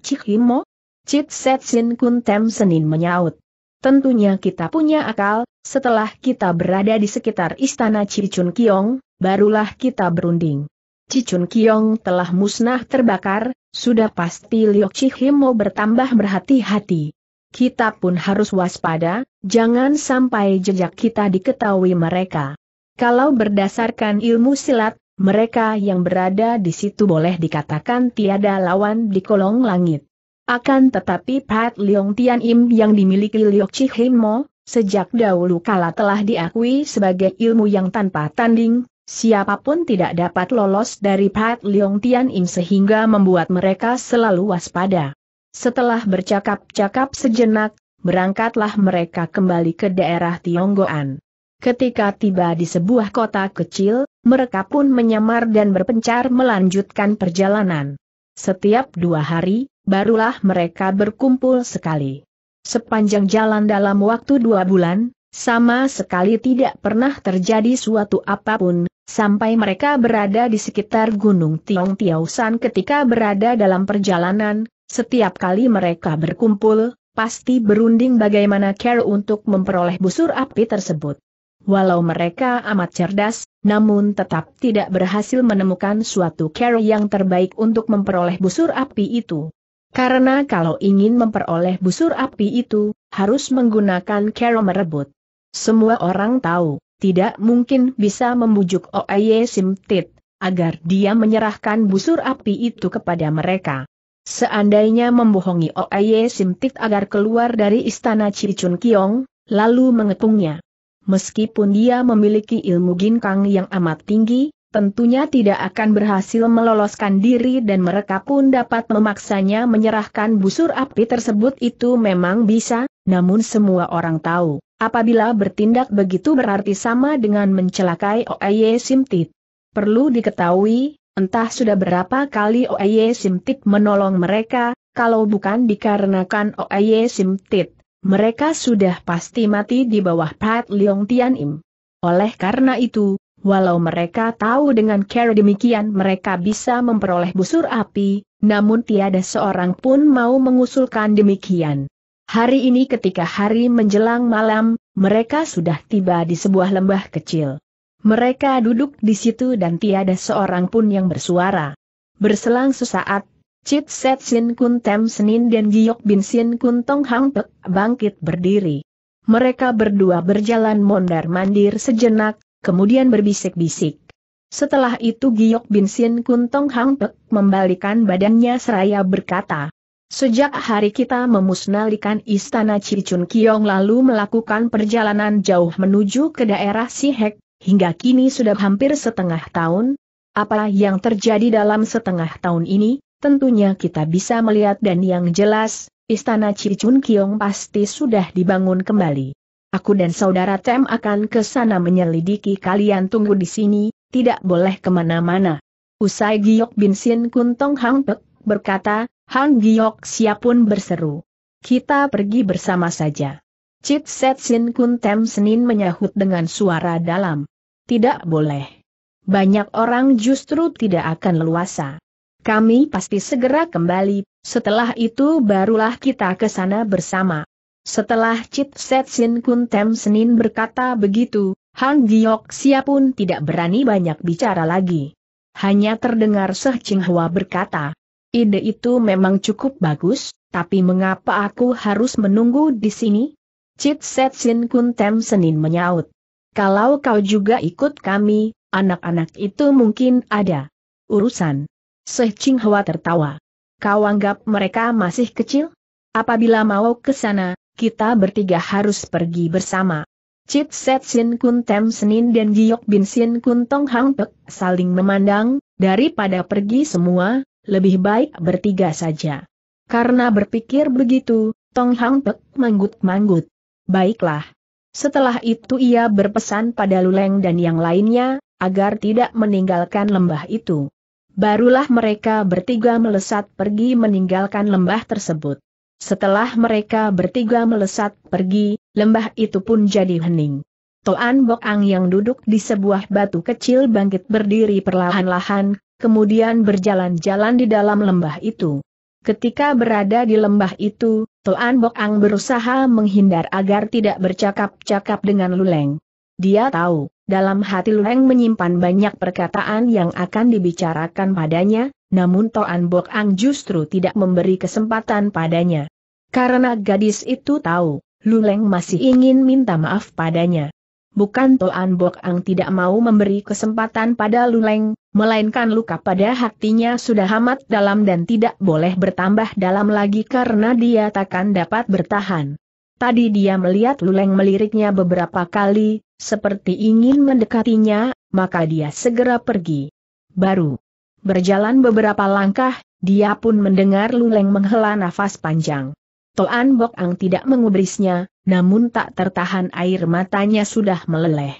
Set Sin Kun Tem Senin menyaut. Tentunya kita punya akal, setelah kita berada di sekitar istana Cicun Kiong, barulah kita berunding. Cicun Kiong telah musnah terbakar, sudah pasti Liok Chihimo bertambah berhati-hati. Kita pun harus waspada, jangan sampai jejak kita diketahui mereka. Kalau berdasarkan ilmu silat, mereka yang berada di situ boleh dikatakan tiada lawan di kolong langit. Akan tetapi Pat Leong Tian Im yang dimiliki Liok Chihimo, sejak dahulu kala telah diakui sebagai ilmu yang tanpa tanding, Siapapun tidak dapat lolos dari Pat Leong Tian Im sehingga membuat mereka selalu waspada. Setelah bercakap-cakap sejenak, berangkatlah mereka kembali ke daerah Tionggoan. Ketika tiba di sebuah kota kecil, mereka pun menyamar dan berpencar melanjutkan perjalanan. Setiap dua hari, barulah mereka berkumpul sekali. Sepanjang jalan dalam waktu dua bulan, sama sekali tidak pernah terjadi suatu apapun, sampai mereka berada di sekitar Gunung Tiong Tiausan ketika berada dalam perjalanan, setiap kali mereka berkumpul, pasti berunding bagaimana Care untuk memperoleh busur api tersebut. Walau mereka amat cerdas, namun tetap tidak berhasil menemukan suatu care yang terbaik untuk memperoleh busur api itu. Karena kalau ingin memperoleh busur api itu, harus menggunakan care merebut. Semua orang tahu, tidak mungkin bisa membujuk Oye Simtit, agar dia menyerahkan busur api itu kepada mereka. Seandainya membohongi Oye Simtit agar keluar dari istana Cicun Kiong, lalu mengepungnya. Meskipun dia memiliki ilmu ginkang yang amat tinggi, tentunya tidak akan berhasil meloloskan diri dan mereka pun dapat memaksanya menyerahkan busur api tersebut itu memang bisa, namun semua orang tahu Apabila bertindak begitu berarti sama dengan mencelakai Oeye Simtit. Perlu diketahui, entah sudah berapa kali Oeye Simtit menolong mereka, kalau bukan dikarenakan Oeye Simtit, mereka sudah pasti mati di bawah Pat Leong Tian Im. Oleh karena itu, walau mereka tahu dengan cara demikian mereka bisa memperoleh busur api, namun tiada seorang pun mau mengusulkan demikian. Hari ini ketika hari menjelang malam, mereka sudah tiba di sebuah lembah kecil. Mereka duduk di situ dan tiada seorang pun yang bersuara. Berselang sesaat, Chit Set Sin Kun Tem Senin dan Giok Bin Sin Kun Tong Hang Pek bangkit berdiri. Mereka berdua berjalan mondar-mandir sejenak, kemudian berbisik-bisik. Setelah itu Giok Bin Sin Kun Tong Hang Pek membalikan badannya seraya berkata, Sejak hari kita memusnahkan istana Cicun Kiong lalu melakukan perjalanan jauh menuju ke daerah Sihek, hingga kini sudah hampir setengah tahun. Apa yang terjadi dalam setengah tahun ini, tentunya kita bisa melihat dan yang jelas, istana Cicun Kiong pasti sudah dibangun kembali. Aku dan saudara Tem akan ke sana menyelidiki kalian tunggu di sini, tidak boleh kemana-mana. Usai Giok Bin Sin Kuntong Hang Pek berkata, Han Giok siap pun berseru. Kita pergi bersama saja. Cit Set Sin Kun Tem Senin menyahut dengan suara dalam. Tidak boleh. Banyak orang justru tidak akan leluasa. Kami pasti segera kembali, setelah itu barulah kita ke sana bersama. Setelah Cit Set Sin Kun Tem Senin berkata begitu, Han Giok siap pun tidak berani banyak bicara lagi. Hanya terdengar Seh Ching Hua berkata, Ide itu memang cukup bagus, tapi mengapa aku harus menunggu di sini? Cit Set Sin Kun Tem Senin menyaut. Kalau kau juga ikut kami, anak-anak itu mungkin ada urusan. Seh Ching Hwa tertawa. Kau anggap mereka masih kecil? Apabila mau ke sana, kita bertiga harus pergi bersama. Cit Set Sin Kun Tem Senin dan Giok Bin Sin Kun Tong Hang Pek saling memandang, daripada pergi semua, lebih baik bertiga saja. Karena berpikir begitu, Tong Hang Pek manggut-manggut. Baiklah. Setelah itu ia berpesan pada Luleng dan yang lainnya, agar tidak meninggalkan lembah itu. Barulah mereka bertiga melesat pergi meninggalkan lembah tersebut. Setelah mereka bertiga melesat pergi, lembah itu pun jadi hening. Toan Bok Ang yang duduk di sebuah batu kecil bangkit berdiri perlahan-lahan, kemudian berjalan-jalan di dalam lembah itu. Ketika berada di lembah itu, Toan Bok Ang berusaha menghindar agar tidak bercakap-cakap dengan Luleng. Dia tahu, dalam hati Luleng menyimpan banyak perkataan yang akan dibicarakan padanya, namun Toan Bok Ang justru tidak memberi kesempatan padanya. Karena gadis itu tahu, Luleng masih ingin minta maaf padanya. Bukan Toan Bok Ang tidak mau memberi kesempatan pada Luleng, melainkan luka pada hatinya sudah amat dalam dan tidak boleh bertambah dalam lagi karena dia takkan dapat bertahan. Tadi dia melihat Luleng meliriknya beberapa kali, seperti ingin mendekatinya, maka dia segera pergi. Baru berjalan beberapa langkah, dia pun mendengar Luleng menghela nafas panjang. Toan Bok Ang tidak mengubrisnya, namun tak tertahan air matanya sudah meleleh.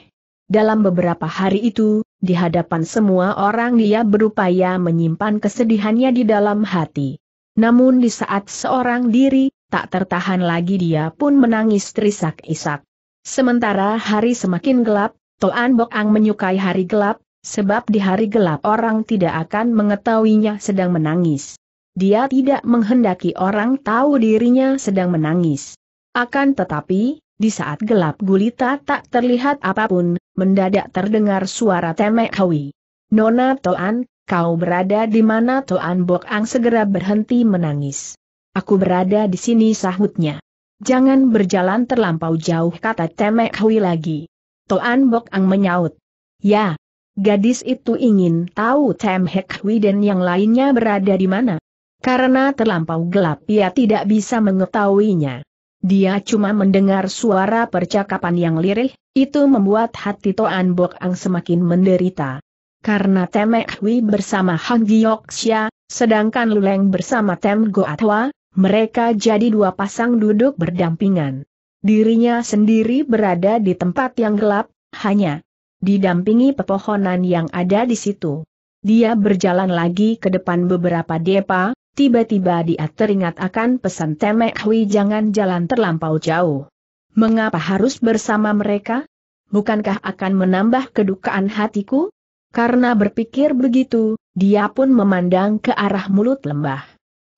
Dalam beberapa hari itu, di hadapan semua orang dia berupaya menyimpan kesedihannya di dalam hati. Namun di saat seorang diri, tak tertahan lagi dia pun menangis terisak-isak. Sementara hari semakin gelap, Toan Bok Ang menyukai hari gelap, sebab di hari gelap orang tidak akan mengetahuinya sedang menangis. Dia tidak menghendaki orang tahu dirinya sedang menangis. Akan tetapi, di saat gelap gulita tak terlihat apapun, mendadak terdengar suara Temek Hawi. Nona Toan, kau berada di mana Toan Bok Ang segera berhenti menangis. Aku berada di sini sahutnya. Jangan berjalan terlampau jauh kata Temek Hawi lagi. Toan Bok Ang menyaut. Ya. Gadis itu ingin tahu Temek Hui dan yang lainnya berada di mana. Karena terlampau gelap ia tidak bisa mengetahuinya. Dia cuma mendengar suara percakapan yang lirih, itu membuat hati Toan Bok Ang semakin menderita. Karena Temek Hui bersama Han Xia, sedangkan Luleng bersama Tem Goatwa, mereka jadi dua pasang duduk berdampingan. Dirinya sendiri berada di tempat yang gelap, hanya didampingi pepohonan yang ada di situ. Dia berjalan lagi ke depan beberapa depa, tiba-tiba dia teringat akan pesan Temek Hui jangan jalan terlampau jauh. Mengapa harus bersama mereka? Bukankah akan menambah kedukaan hatiku? Karena berpikir begitu, dia pun memandang ke arah mulut lembah.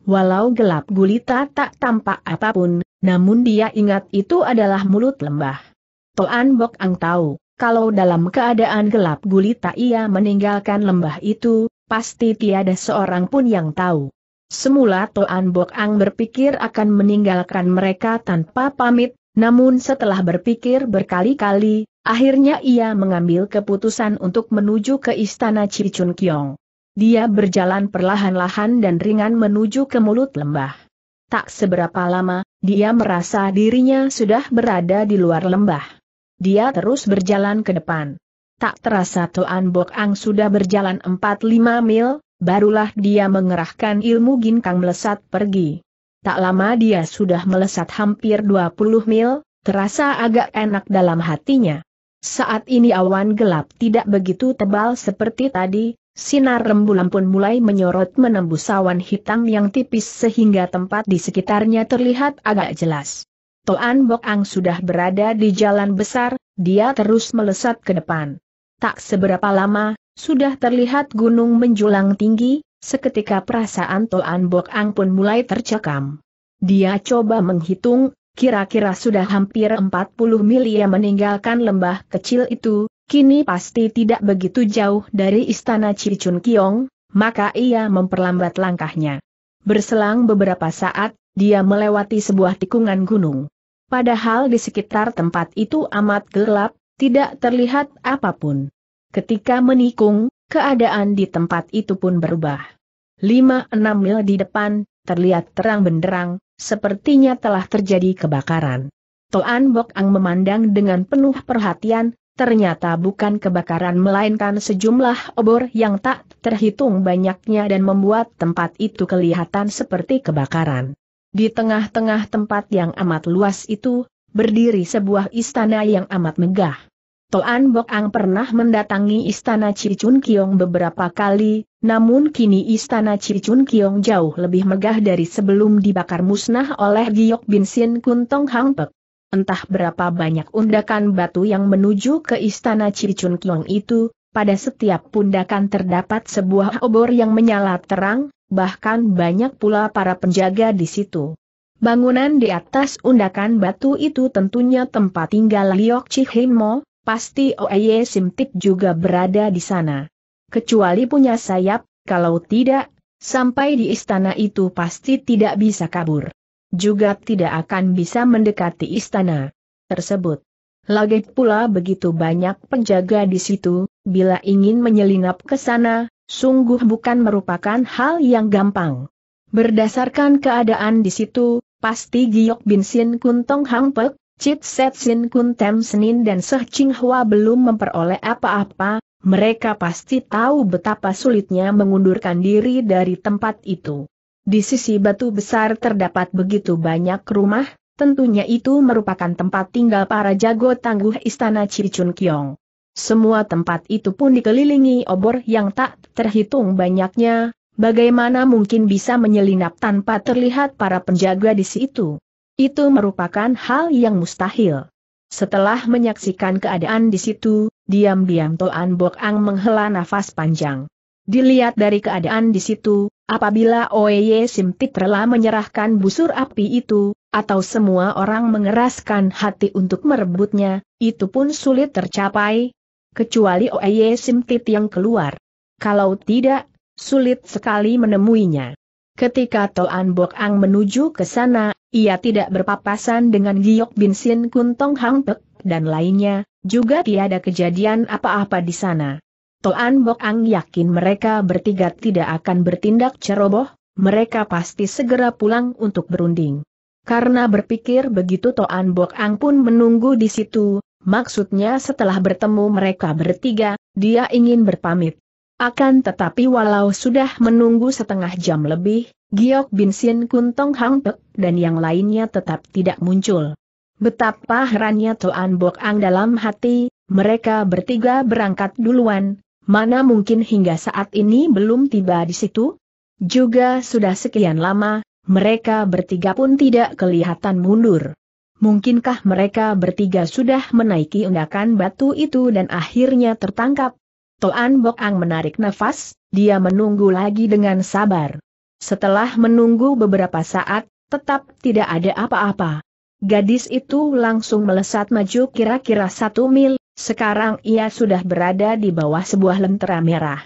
Walau gelap gulita tak tampak apapun, namun dia ingat itu adalah mulut lembah. Toan Bok Ang tahu, kalau dalam keadaan gelap gulita ia meninggalkan lembah itu, pasti tiada seorang pun yang tahu. Semula Toan Bok Ang berpikir akan meninggalkan mereka tanpa pamit, namun setelah berpikir berkali-kali, akhirnya ia mengambil keputusan untuk menuju ke istana Cicun Kiong. Dia berjalan perlahan-lahan dan ringan menuju ke mulut lembah. Tak seberapa lama, dia merasa dirinya sudah berada di luar lembah. Dia terus berjalan ke depan. Tak terasa Toan Bok Ang sudah berjalan 4-5 mil, barulah dia mengerahkan ilmu ginkang melesat pergi. Tak lama dia sudah melesat hampir 20 mil, terasa agak enak dalam hatinya. Saat ini awan gelap tidak begitu tebal seperti tadi, sinar rembulan pun mulai menyorot menembus awan hitam yang tipis sehingga tempat di sekitarnya terlihat agak jelas. Toan Bok Ang sudah berada di jalan besar, dia terus melesat ke depan. Tak seberapa lama, sudah terlihat gunung menjulang tinggi, Seketika perasaan Toan Bok Ang pun mulai tercekam. Dia coba menghitung, kira-kira sudah hampir 40 mil ia meninggalkan lembah kecil itu, kini pasti tidak begitu jauh dari istana Cicun Kiong, maka ia memperlambat langkahnya. Berselang beberapa saat, dia melewati sebuah tikungan gunung. Padahal di sekitar tempat itu amat gelap, tidak terlihat apapun. Ketika menikung, keadaan di tempat itu pun berubah. 5-6 mil di depan, terlihat terang benderang, sepertinya telah terjadi kebakaran. Toan Bok Ang memandang dengan penuh perhatian, ternyata bukan kebakaran melainkan sejumlah obor yang tak terhitung banyaknya dan membuat tempat itu kelihatan seperti kebakaran. Di tengah-tengah tempat yang amat luas itu, berdiri sebuah istana yang amat megah. Toan Bok Ang pernah mendatangi istana Cicun Kiong beberapa kali, namun kini istana Cicun Kiong jauh lebih megah dari sebelum dibakar musnah oleh Giok Bin Sin Kuntong Hang Entah berapa banyak undakan batu yang menuju ke istana Cicun Kiong itu, pada setiap pundakan terdapat sebuah obor yang menyala terang, bahkan banyak pula para penjaga di situ. Bangunan di atas undakan batu itu tentunya tempat tinggal Liok Chihimo, pasti Oeye Simtik juga berada di sana kecuali punya sayap, kalau tidak, sampai di istana itu pasti tidak bisa kabur. Juga tidak akan bisa mendekati istana tersebut. Lagi pula begitu banyak penjaga di situ, bila ingin menyelinap ke sana, sungguh bukan merupakan hal yang gampang. Berdasarkan keadaan di situ, pasti Giok Bin Sin Kun Tong Hang Pek, Chit Set Sin Kun Tem Senin dan Seh Ching Hua belum memperoleh apa-apa, mereka pasti tahu betapa sulitnya mengundurkan diri dari tempat itu. Di sisi batu besar terdapat begitu banyak rumah, tentunya itu merupakan tempat tinggal para jago tangguh istana Cicun Kiong. Semua tempat itu pun dikelilingi obor yang tak terhitung banyaknya, bagaimana mungkin bisa menyelinap tanpa terlihat para penjaga di situ. Itu merupakan hal yang mustahil. Setelah menyaksikan keadaan di situ, diam-diam Toan Bok Ang menghela nafas panjang. Dilihat dari keadaan di situ, apabila Oye Simtik rela menyerahkan busur api itu, atau semua orang mengeraskan hati untuk merebutnya, itu pun sulit tercapai, kecuali Oye Simtik yang keluar. Kalau tidak, sulit sekali menemuinya. Ketika Toan Bok Ang menuju ke sana, ia tidak berpapasan dengan Giok Bin Sin Kun Tong Hang Pek dan lainnya, juga tiada kejadian apa-apa di sana. Toan Bok Ang yakin mereka bertiga tidak akan bertindak ceroboh, mereka pasti segera pulang untuk berunding. Karena berpikir begitu Toan Bok Ang pun menunggu di situ, maksudnya setelah bertemu mereka bertiga, dia ingin berpamit. Akan tetapi walau sudah menunggu setengah jam lebih, Giok Bin Sin Kun Tong Hang Pek dan yang lainnya tetap tidak muncul. Betapa herannya Tuan Bok Ang dalam hati, mereka bertiga berangkat duluan, mana mungkin hingga saat ini belum tiba di situ? Juga sudah sekian lama, mereka bertiga pun tidak kelihatan mundur. Mungkinkah mereka bertiga sudah menaiki undakan batu itu dan akhirnya tertangkap? Toan Bok Ang menarik nafas, dia menunggu lagi dengan sabar. Setelah menunggu beberapa saat, tetap tidak ada apa-apa. Gadis itu langsung melesat maju kira-kira satu mil, sekarang ia sudah berada di bawah sebuah lentera merah.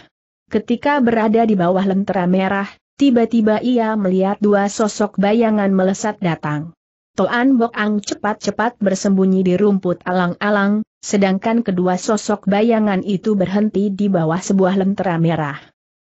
Ketika berada di bawah lentera merah, tiba-tiba ia melihat dua sosok bayangan melesat datang. Toan Bok Ang cepat-cepat bersembunyi di rumput alang-alang, sedangkan kedua sosok bayangan itu berhenti di bawah sebuah lentera merah.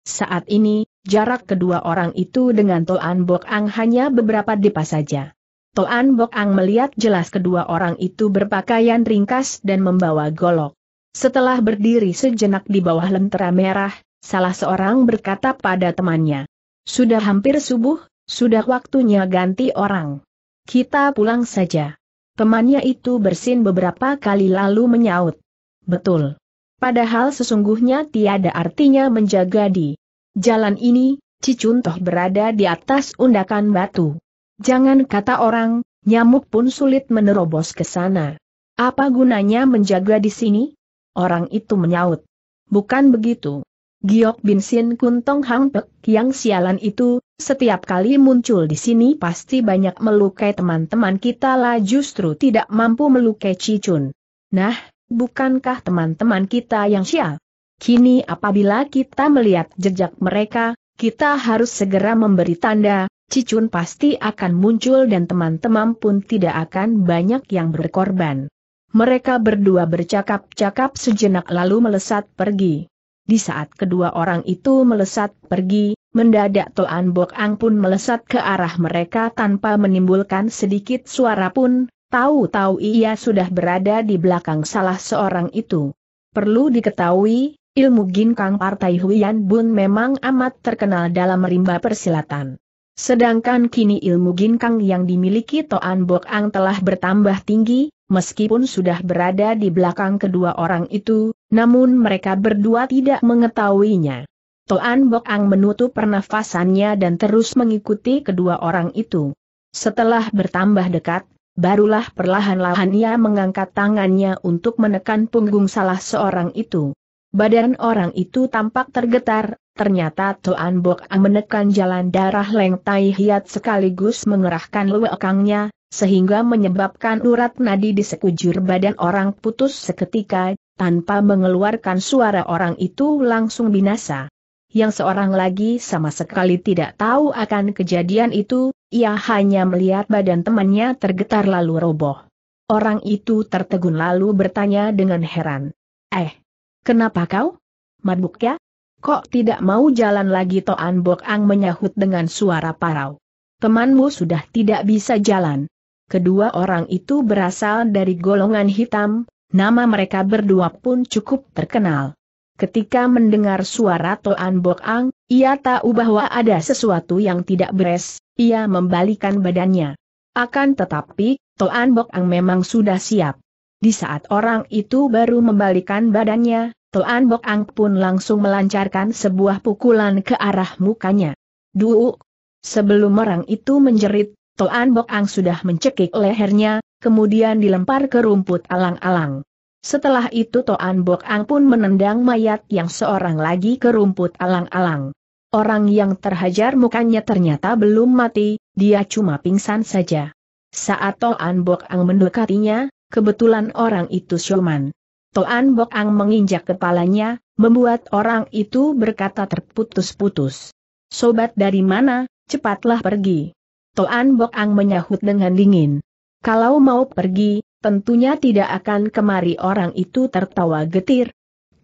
Saat ini, jarak kedua orang itu dengan Toan Bok Ang hanya beberapa depa saja. Toan Bok Ang melihat jelas kedua orang itu berpakaian ringkas dan membawa golok. Setelah berdiri sejenak di bawah lentera merah, salah seorang berkata pada temannya. Sudah hampir subuh, sudah waktunya ganti orang. Kita pulang saja. Temannya itu bersin beberapa kali lalu menyaut. Betul. Padahal sesungguhnya tiada artinya menjaga di jalan ini, Cicuntoh berada di atas undakan batu. Jangan kata orang, nyamuk pun sulit menerobos ke sana. Apa gunanya menjaga di sini? Orang itu menyaut. Bukan begitu. Giok Bin Kuntong Kun Hang Pek yang sialan itu, setiap kali muncul di sini pasti banyak melukai teman-teman kita lah justru tidak mampu melukai Cicun. Nah, bukankah teman-teman kita yang sial? Kini apabila kita melihat jejak mereka, kita harus segera memberi tanda, Cicun pasti akan muncul dan teman-teman pun tidak akan banyak yang berkorban. Mereka berdua bercakap-cakap sejenak lalu melesat pergi. Di saat kedua orang itu melesat pergi, mendadak Toan Bok Ang pun melesat ke arah mereka tanpa menimbulkan sedikit suara pun, tahu-tahu ia sudah berada di belakang salah seorang itu. Perlu diketahui, ilmu Ginkang Partai Huyan Bun memang amat terkenal dalam rimba persilatan. Sedangkan kini ilmu Ginkang yang dimiliki Toan Bok Ang telah bertambah tinggi, Meskipun sudah berada di belakang kedua orang itu, namun mereka berdua tidak mengetahuinya. Toan Bok Ang menutup pernafasannya dan terus mengikuti kedua orang itu. Setelah bertambah dekat, barulah perlahan-lahan ia mengangkat tangannya untuk menekan punggung salah seorang itu. Badan orang itu tampak tergetar, ternyata Toan Bok Ang menekan jalan darah Leng Tai Hiat sekaligus mengerahkan kangnya sehingga menyebabkan urat nadi di sekujur badan orang putus seketika, tanpa mengeluarkan suara orang itu langsung binasa. Yang seorang lagi sama sekali tidak tahu akan kejadian itu, ia hanya melihat badan temannya tergetar lalu roboh. Orang itu tertegun lalu bertanya dengan heran. Eh, kenapa kau? Mabuk ya? Kok tidak mau jalan lagi Toan Bok Ang menyahut dengan suara parau. Temanmu sudah tidak bisa jalan. Kedua orang itu berasal dari golongan hitam, nama mereka berdua pun cukup terkenal. Ketika mendengar suara Toan Bok Ang, ia tahu bahwa ada sesuatu yang tidak beres, ia membalikan badannya. Akan tetapi, Toan Bok Ang memang sudah siap. Di saat orang itu baru membalikan badannya, Toan Bok Ang pun langsung melancarkan sebuah pukulan ke arah mukanya. Duuk! Sebelum orang itu menjerit, Toan Bok Ang sudah mencekik lehernya, kemudian dilempar ke rumput alang-alang. Setelah itu Toan Bok Ang pun menendang mayat yang seorang lagi ke rumput alang-alang. Orang yang terhajar mukanya ternyata belum mati, dia cuma pingsan saja. Saat Toan Bok Ang mendekatinya, kebetulan orang itu Syoman. Toan Bok Ang menginjak kepalanya, membuat orang itu berkata terputus-putus. Sobat dari mana, cepatlah pergi. Toan Bok Ang menyahut dengan dingin. Kalau mau pergi, tentunya tidak akan kemari orang itu tertawa getir.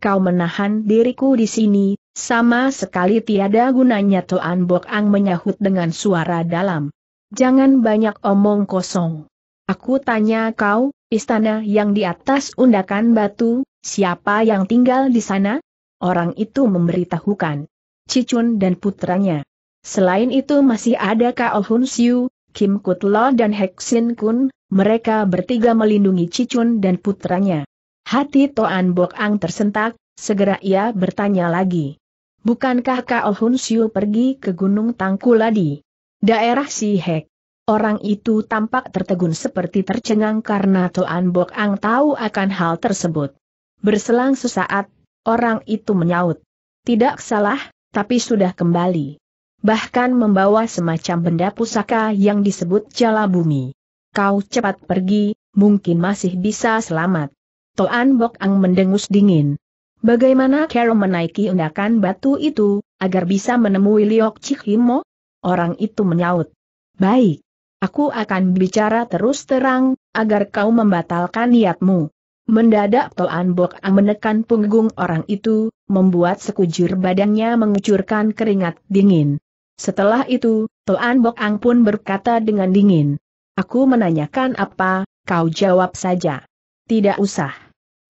Kau menahan diriku di sini, sama sekali tiada gunanya Toan Bok Ang menyahut dengan suara dalam. Jangan banyak omong kosong. Aku tanya kau, istana yang di atas undakan batu, siapa yang tinggal di sana? Orang itu memberitahukan. Cicun dan putranya. Selain itu masih ada Kao Hun Siu, Kim Kut Lo dan Hek Sin Kun, mereka bertiga melindungi Cicun dan putranya. Hati Toan Bok Ang tersentak, segera ia bertanya lagi. Bukankah Kao Hun Siu pergi ke Gunung Tangkuladi? Daerah Si Hek. Orang itu tampak tertegun seperti tercengang karena Toan Bok Ang tahu akan hal tersebut. Berselang sesaat, orang itu menyaut. Tidak salah, tapi sudah kembali bahkan membawa semacam benda pusaka yang disebut jala bumi. Kau cepat pergi, mungkin masih bisa selamat. Toan Bok Ang mendengus dingin. Bagaimana Carol menaiki undakan batu itu, agar bisa menemui Liok Cihimo? Orang itu menyaut. Baik. Aku akan bicara terus terang, agar kau membatalkan niatmu. Mendadak Toan Bok Ang menekan punggung orang itu, membuat sekujur badannya mengucurkan keringat dingin. Setelah itu, tuan Bok Ang pun berkata dengan dingin. Aku menanyakan apa, kau jawab saja. Tidak usah.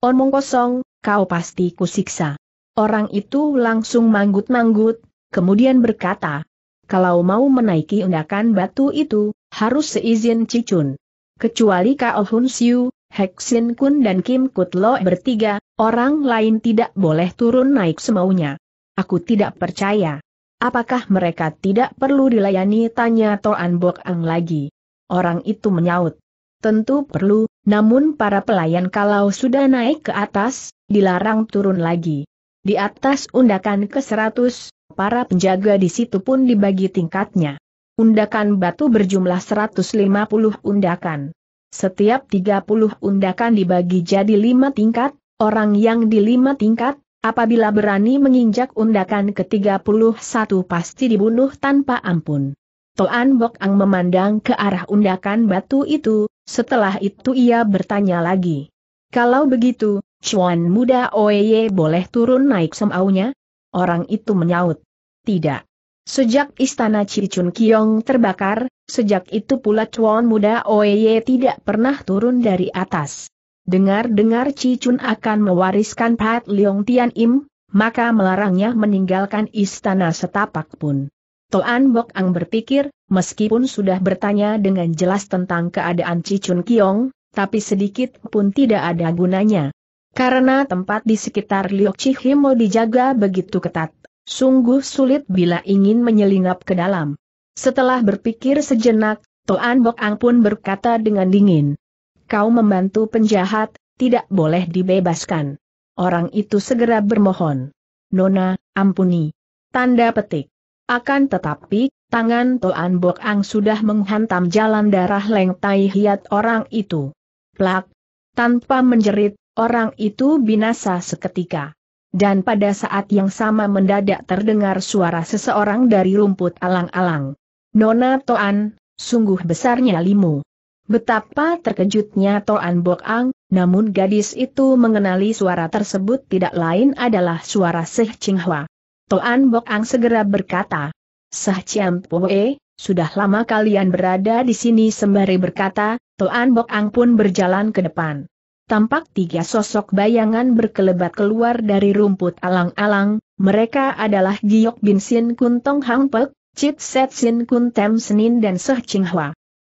Omong oh, kosong, kau pasti kusiksa. Orang itu langsung manggut-manggut, kemudian berkata, kalau mau menaiki undakan batu itu, harus seizin Cicun. Kecuali Kao Hun Siu, Hek Sin Kun dan Kim Kut Lo bertiga, orang lain tidak boleh turun naik semaunya. Aku tidak percaya. Apakah mereka tidak perlu dilayani? Tanya Toan Bok Ang lagi. Orang itu menyaut. Tentu perlu, namun para pelayan kalau sudah naik ke atas, dilarang turun lagi. Di atas undakan ke-100, para penjaga di situ pun dibagi tingkatnya. Undakan batu berjumlah 150 undakan. Setiap 30 undakan dibagi jadi lima tingkat, orang yang di lima tingkat, Apabila berani menginjak undakan ke-31 pasti dibunuh tanpa ampun. Toan Bok Ang memandang ke arah undakan batu itu, setelah itu ia bertanya lagi. Kalau begitu, Chuan muda Oye boleh turun naik semaunya? Orang itu menyaut. Tidak. Sejak istana Cicun Kiong terbakar, sejak itu pula Chuan muda Oye tidak pernah turun dari atas. Dengar-dengar Cicun akan mewariskan Pat Leong Tian Im, maka melarangnya meninggalkan istana setapak pun. Toan Bok Ang berpikir, meskipun sudah bertanya dengan jelas tentang keadaan Cicun Kiong, tapi sedikit pun tidak ada gunanya. Karena tempat di sekitar Liok Cihimo dijaga begitu ketat, sungguh sulit bila ingin menyelinap ke dalam. Setelah berpikir sejenak, Toan Bok Ang pun berkata dengan dingin, kau membantu penjahat, tidak boleh dibebaskan. Orang itu segera bermohon. Nona, ampuni. Tanda petik. Akan tetapi, tangan Toan Bok Ang sudah menghantam jalan darah Leng Tai Hiat orang itu. Plak. Tanpa menjerit, orang itu binasa seketika. Dan pada saat yang sama mendadak terdengar suara seseorang dari rumput alang-alang. Nona Toan, sungguh besarnya limu. Betapa terkejutnya Toan Bok Ang, namun gadis itu mengenali suara tersebut tidak lain adalah suara Seh Ching Hwa. Toan Bok Ang segera berkata, Seh Chiam Poe, sudah lama kalian berada di sini sembari berkata, Toan Bok Ang pun berjalan ke depan. Tampak tiga sosok bayangan berkelebat keluar dari rumput alang-alang, mereka adalah Giok Bin Sin Kun Tong Hang Pek, Chit Set Sin Kun Tem Senin dan Seh Ching Hwa.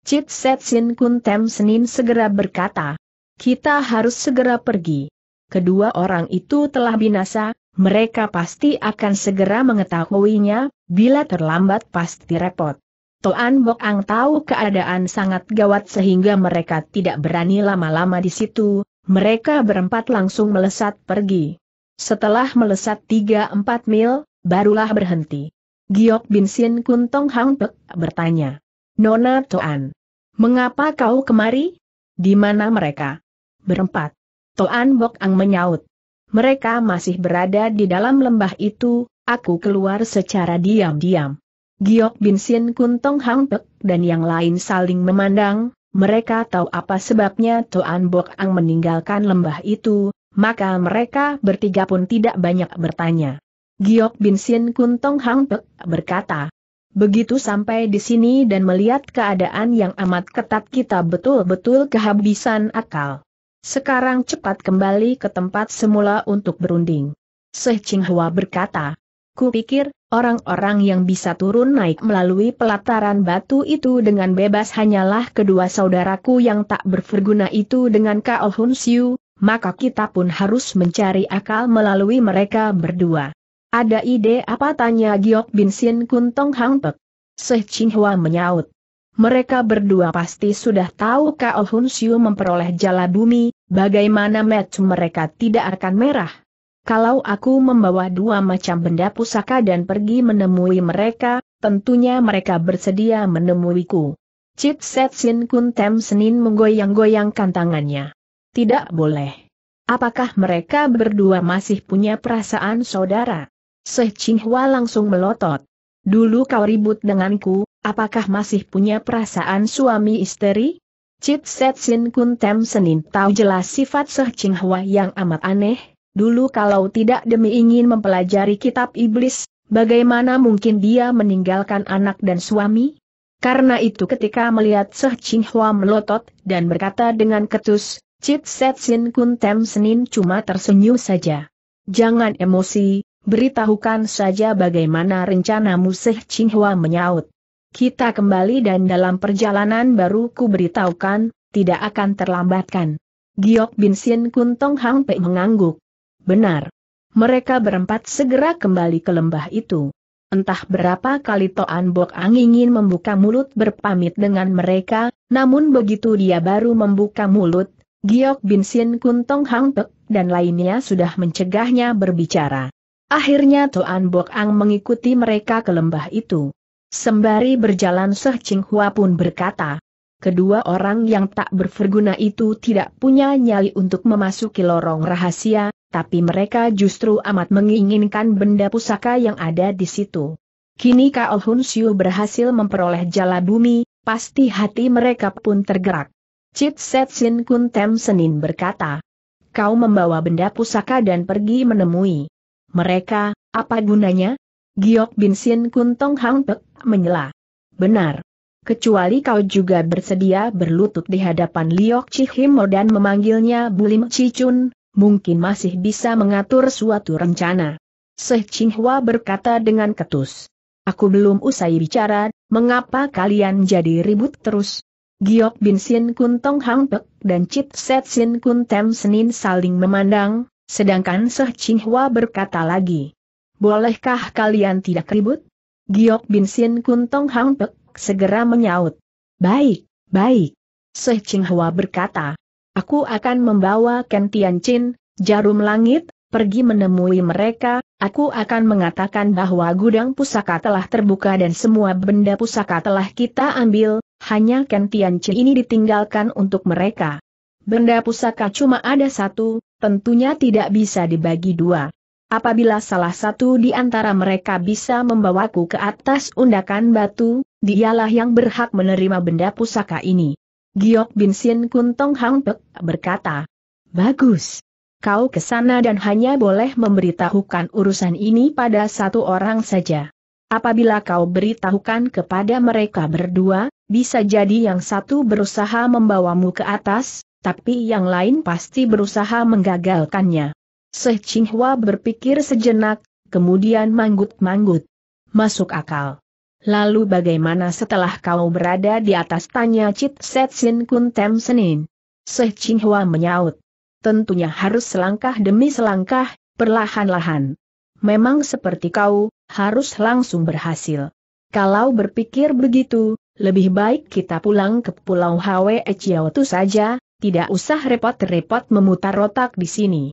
Cit Setsin Kun Tem Senin segera berkata, kita harus segera pergi. Kedua orang itu telah binasa, mereka pasti akan segera mengetahuinya, bila terlambat pasti repot. Toan Bok Ang tahu keadaan sangat gawat sehingga mereka tidak berani lama-lama di situ, mereka berempat langsung melesat pergi. Setelah melesat 3-4 mil, barulah berhenti. Giok Bin Sin Kun Tong Hang Pek bertanya. Nona Toan, Mengapa kau kemari? Di mana mereka? Berempat. Toan Bok Ang menyaut. Mereka masih berada di dalam lembah itu, aku keluar secara diam-diam. Giok Bin Sin Kun Tong Hang Pek dan yang lain saling memandang, mereka tahu apa sebabnya Toan Bok Ang meninggalkan lembah itu, maka mereka bertiga pun tidak banyak bertanya. Giok Bin Sin Kun Tong Hang Pek berkata, Begitu sampai di sini dan melihat keadaan yang amat ketat kita betul-betul kehabisan akal. Sekarang cepat kembali ke tempat semula untuk berunding. Seh Ching Hua berkata, Kupikir, orang-orang yang bisa turun naik melalui pelataran batu itu dengan bebas hanyalah kedua saudaraku yang tak berguna itu dengan Kao Hun Siu, maka kita pun harus mencari akal melalui mereka berdua. Ada ide apa tanya Giok Bin Sin Kun Tong Hang Pek? Seh Ching Hua menyaut. Mereka berdua pasti sudah tahu Kao Hun Siu memperoleh jala bumi, bagaimana match mereka tidak akan merah. Kalau aku membawa dua macam benda pusaka dan pergi menemui mereka, tentunya mereka bersedia menemuiku. Cip Set Sin Kun Tem Senin menggoyang-goyangkan tangannya. Tidak boleh. Apakah mereka berdua masih punya perasaan saudara? Seh Hua langsung melotot. Dulu kau ribut denganku, apakah masih punya perasaan suami istri? Cit Set Sin Kun Tem Senin tahu jelas sifat Seh Hua yang amat aneh, dulu kalau tidak demi ingin mempelajari kitab iblis, bagaimana mungkin dia meninggalkan anak dan suami? Karena itu ketika melihat Seh Hua melotot dan berkata dengan ketus, Cit Set Sin Kun Tem Senin cuma tersenyum saja. Jangan emosi, Beritahukan saja bagaimana rencana Seh Chinghua menyaut. Kita kembali dan dalam perjalanan baru ku beritahukan, tidak akan terlambatkan. Giok Bin Sin Kun Tong Hang Pei mengangguk. Benar. Mereka berempat segera kembali ke lembah itu. Entah berapa kali Toan Bok Ang ingin membuka mulut berpamit dengan mereka, namun begitu dia baru membuka mulut, Giok Bin Sin Kun Tong Hang Pei dan lainnya sudah mencegahnya berbicara. Akhirnya Toan Bok Ang mengikuti mereka ke lembah itu. Sembari berjalan Seh Ching Hua pun berkata, kedua orang yang tak berferguna itu tidak punya nyali untuk memasuki lorong rahasia, tapi mereka justru amat menginginkan benda pusaka yang ada di situ. Kini Kao Hun Siu berhasil memperoleh jala bumi, pasti hati mereka pun tergerak. Chit Set Sin Kun Tem Senin berkata, kau membawa benda pusaka dan pergi menemui mereka, apa gunanya? Giok Bin Sin Kun Tong Hang Pek menyela. Benar. Kecuali kau juga bersedia berlutut di hadapan Liok Chihimo dan memanggilnya Bulim Cicun, mungkin masih bisa mengatur suatu rencana. Seh Chinghua berkata dengan ketus. Aku belum usai bicara, mengapa kalian jadi ribut terus? Giok Bin Sin Kun Tong Hang Pek dan Chit Set Sin Kun Tem Senin saling memandang, Sedangkan Seh Hua berkata lagi, Bolehkah kalian tidak ribut? Giok Bin Sin Kuntong Hang Pek segera menyaut. Baik, baik. Seh Hua berkata, Aku akan membawa Ken Chin, jarum langit, pergi menemui mereka, aku akan mengatakan bahwa gudang pusaka telah terbuka dan semua benda pusaka telah kita ambil, hanya Ken Chin ini ditinggalkan untuk mereka. Benda pusaka cuma ada satu, tentunya tidak bisa dibagi dua. Apabila salah satu di antara mereka bisa membawaku ke atas undakan batu, dialah yang berhak menerima benda pusaka ini. Giok Bin Sin Kuntong Hang Pek berkata, Bagus. Kau ke sana dan hanya boleh memberitahukan urusan ini pada satu orang saja. Apabila kau beritahukan kepada mereka berdua, bisa jadi yang satu berusaha membawamu ke atas, tapi yang lain pasti berusaha menggagalkannya. Seh Qinghua berpikir sejenak, kemudian manggut-manggut. Masuk akal. Lalu bagaimana setelah kau berada di atas tanya Cit Sin Kun Tem Senin? Seh Qinghua menyaut. Tentunya harus selangkah demi selangkah, perlahan-lahan. Memang seperti kau, harus langsung berhasil. Kalau berpikir begitu, lebih baik kita pulang ke Pulau Hwe Chiaotu saja, tidak usah repot-repot memutar otak di sini.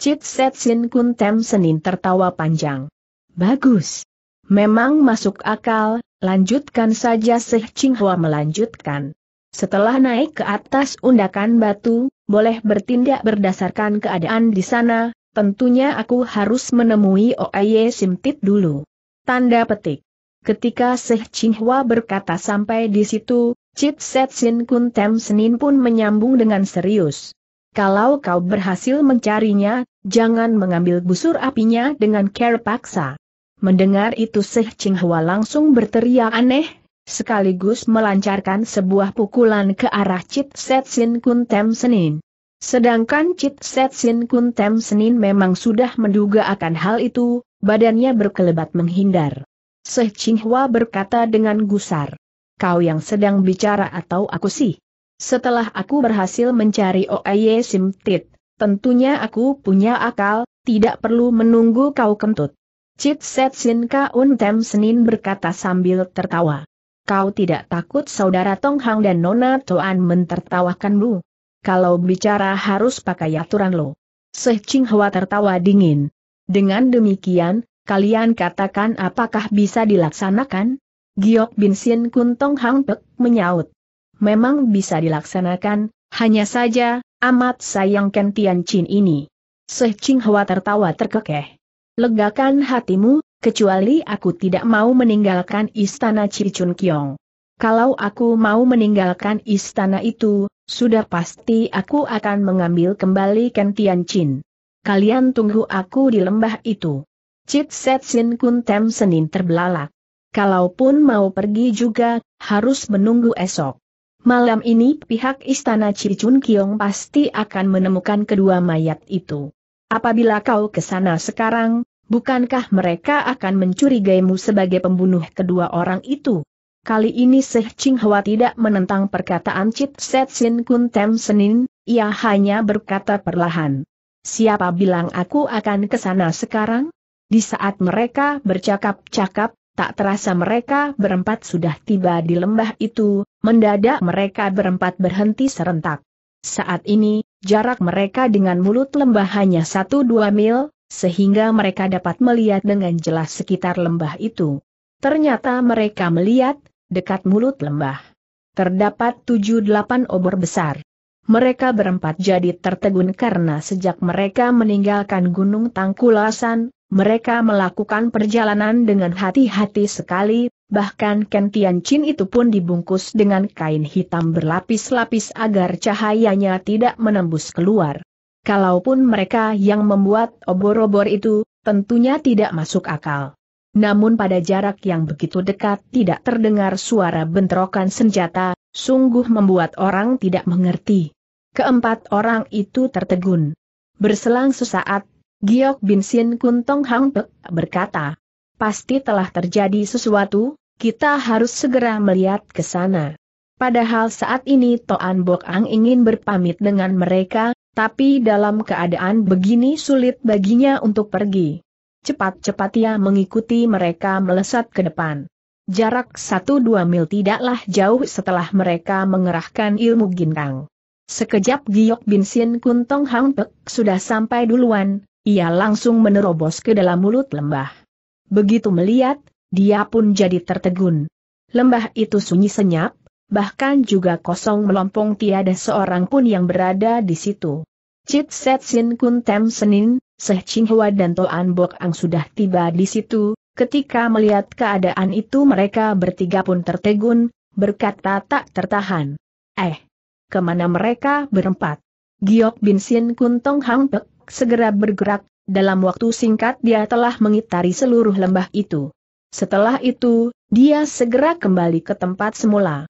Cit Set Sin Kun Tem Senin tertawa panjang. Bagus. Memang masuk akal, lanjutkan saja Seh Ching Hua melanjutkan. Setelah naik ke atas undakan batu, boleh bertindak berdasarkan keadaan di sana, tentunya aku harus menemui Oaye Simtit dulu. Tanda petik. Ketika Seh Ching Hua berkata sampai di situ, Chipset Set Sin Kun Tem Senin pun menyambung dengan serius. Kalau kau berhasil mencarinya, jangan mengambil busur apinya dengan care paksa. Mendengar itu Seh Ching Hua langsung berteriak aneh, sekaligus melancarkan sebuah pukulan ke arah Chit Set Sin Kun Tem Senin. Sedangkan Chit Set Sin Kun Tem Senin memang sudah menduga akan hal itu, badannya berkelebat menghindar. Seh Ching Hua berkata dengan gusar kau yang sedang bicara atau aku sih? Setelah aku berhasil mencari Oye Simtit, tentunya aku punya akal, tidak perlu menunggu kau kentut. Cit Set Sin Kaun Tem Senin berkata sambil tertawa. Kau tidak takut saudara Tong Hang dan Nona Toan mentertawakanmu? Kalau bicara harus pakai aturan lo. Seh Ching Hwa tertawa dingin. Dengan demikian, kalian katakan apakah bisa dilaksanakan? Giok Bin Sien Kun Tong Hang Pek menyaut. Memang bisa dilaksanakan, hanya saja, amat sayang Ken Tian Chin ini. Seh Ching Hwa tertawa terkekeh. Legakan hatimu, kecuali aku tidak mau meninggalkan istana Cicun Kiong. Kalau aku mau meninggalkan istana itu, sudah pasti aku akan mengambil kembali Ken Tian Chin. Kalian tunggu aku di lembah itu. Cit Set Sin Kun Tem Senin terbelalak. Kalaupun mau pergi juga, harus menunggu esok. Malam ini pihak istana Cicun Kiong pasti akan menemukan kedua mayat itu. Apabila kau ke sana sekarang, bukankah mereka akan mencurigaimu sebagai pembunuh kedua orang itu? Kali ini Seh Ching Hwa tidak menentang perkataan Chit Set Sin Kun Tem Senin, ia hanya berkata perlahan. Siapa bilang aku akan ke sana sekarang? Di saat mereka bercakap-cakap, Tak terasa mereka berempat sudah tiba di lembah itu, mendadak mereka berempat berhenti serentak. Saat ini, jarak mereka dengan mulut lembah hanya 1-2 mil, sehingga mereka dapat melihat dengan jelas sekitar lembah itu. Ternyata mereka melihat, dekat mulut lembah. Terdapat 7-8 obor besar. Mereka berempat jadi tertegun karena sejak mereka meninggalkan Gunung Tangkulasan, mereka melakukan perjalanan dengan hati-hati sekali, bahkan Ken Chin itu pun dibungkus dengan kain hitam berlapis-lapis agar cahayanya tidak menembus keluar. Kalaupun mereka yang membuat obor-obor itu, tentunya tidak masuk akal. Namun pada jarak yang begitu dekat tidak terdengar suara bentrokan senjata, sungguh membuat orang tidak mengerti. Keempat orang itu tertegun. Berselang sesaat, Giok Bin Sin Kun Tong Hang Pek berkata, pasti telah terjadi sesuatu, kita harus segera melihat ke sana. Padahal saat ini Toan Bok Ang ingin berpamit dengan mereka, tapi dalam keadaan begini sulit baginya untuk pergi. Cepat-cepat ia mengikuti mereka melesat ke depan. Jarak 1-2 mil tidaklah jauh setelah mereka mengerahkan ilmu ginkang. Sekejap Giok Bin Sin Kun Tong Hang Pek sudah sampai duluan, ia langsung menerobos ke dalam mulut lembah. Begitu melihat, dia pun jadi tertegun. Lembah itu sunyi senyap, bahkan juga kosong melompong tiada seorang pun yang berada di situ. Chit Set Sin Kun Tem Senin, Seh Ching Hwa dan Toan Bok Ang sudah tiba di situ, ketika melihat keadaan itu mereka bertiga pun tertegun, berkata tak tertahan. Eh, kemana mereka berempat? Giok Bin Sin Kun Tong Hang Pek, segera bergerak, dalam waktu singkat dia telah mengitari seluruh lembah itu. Setelah itu, dia segera kembali ke tempat semula.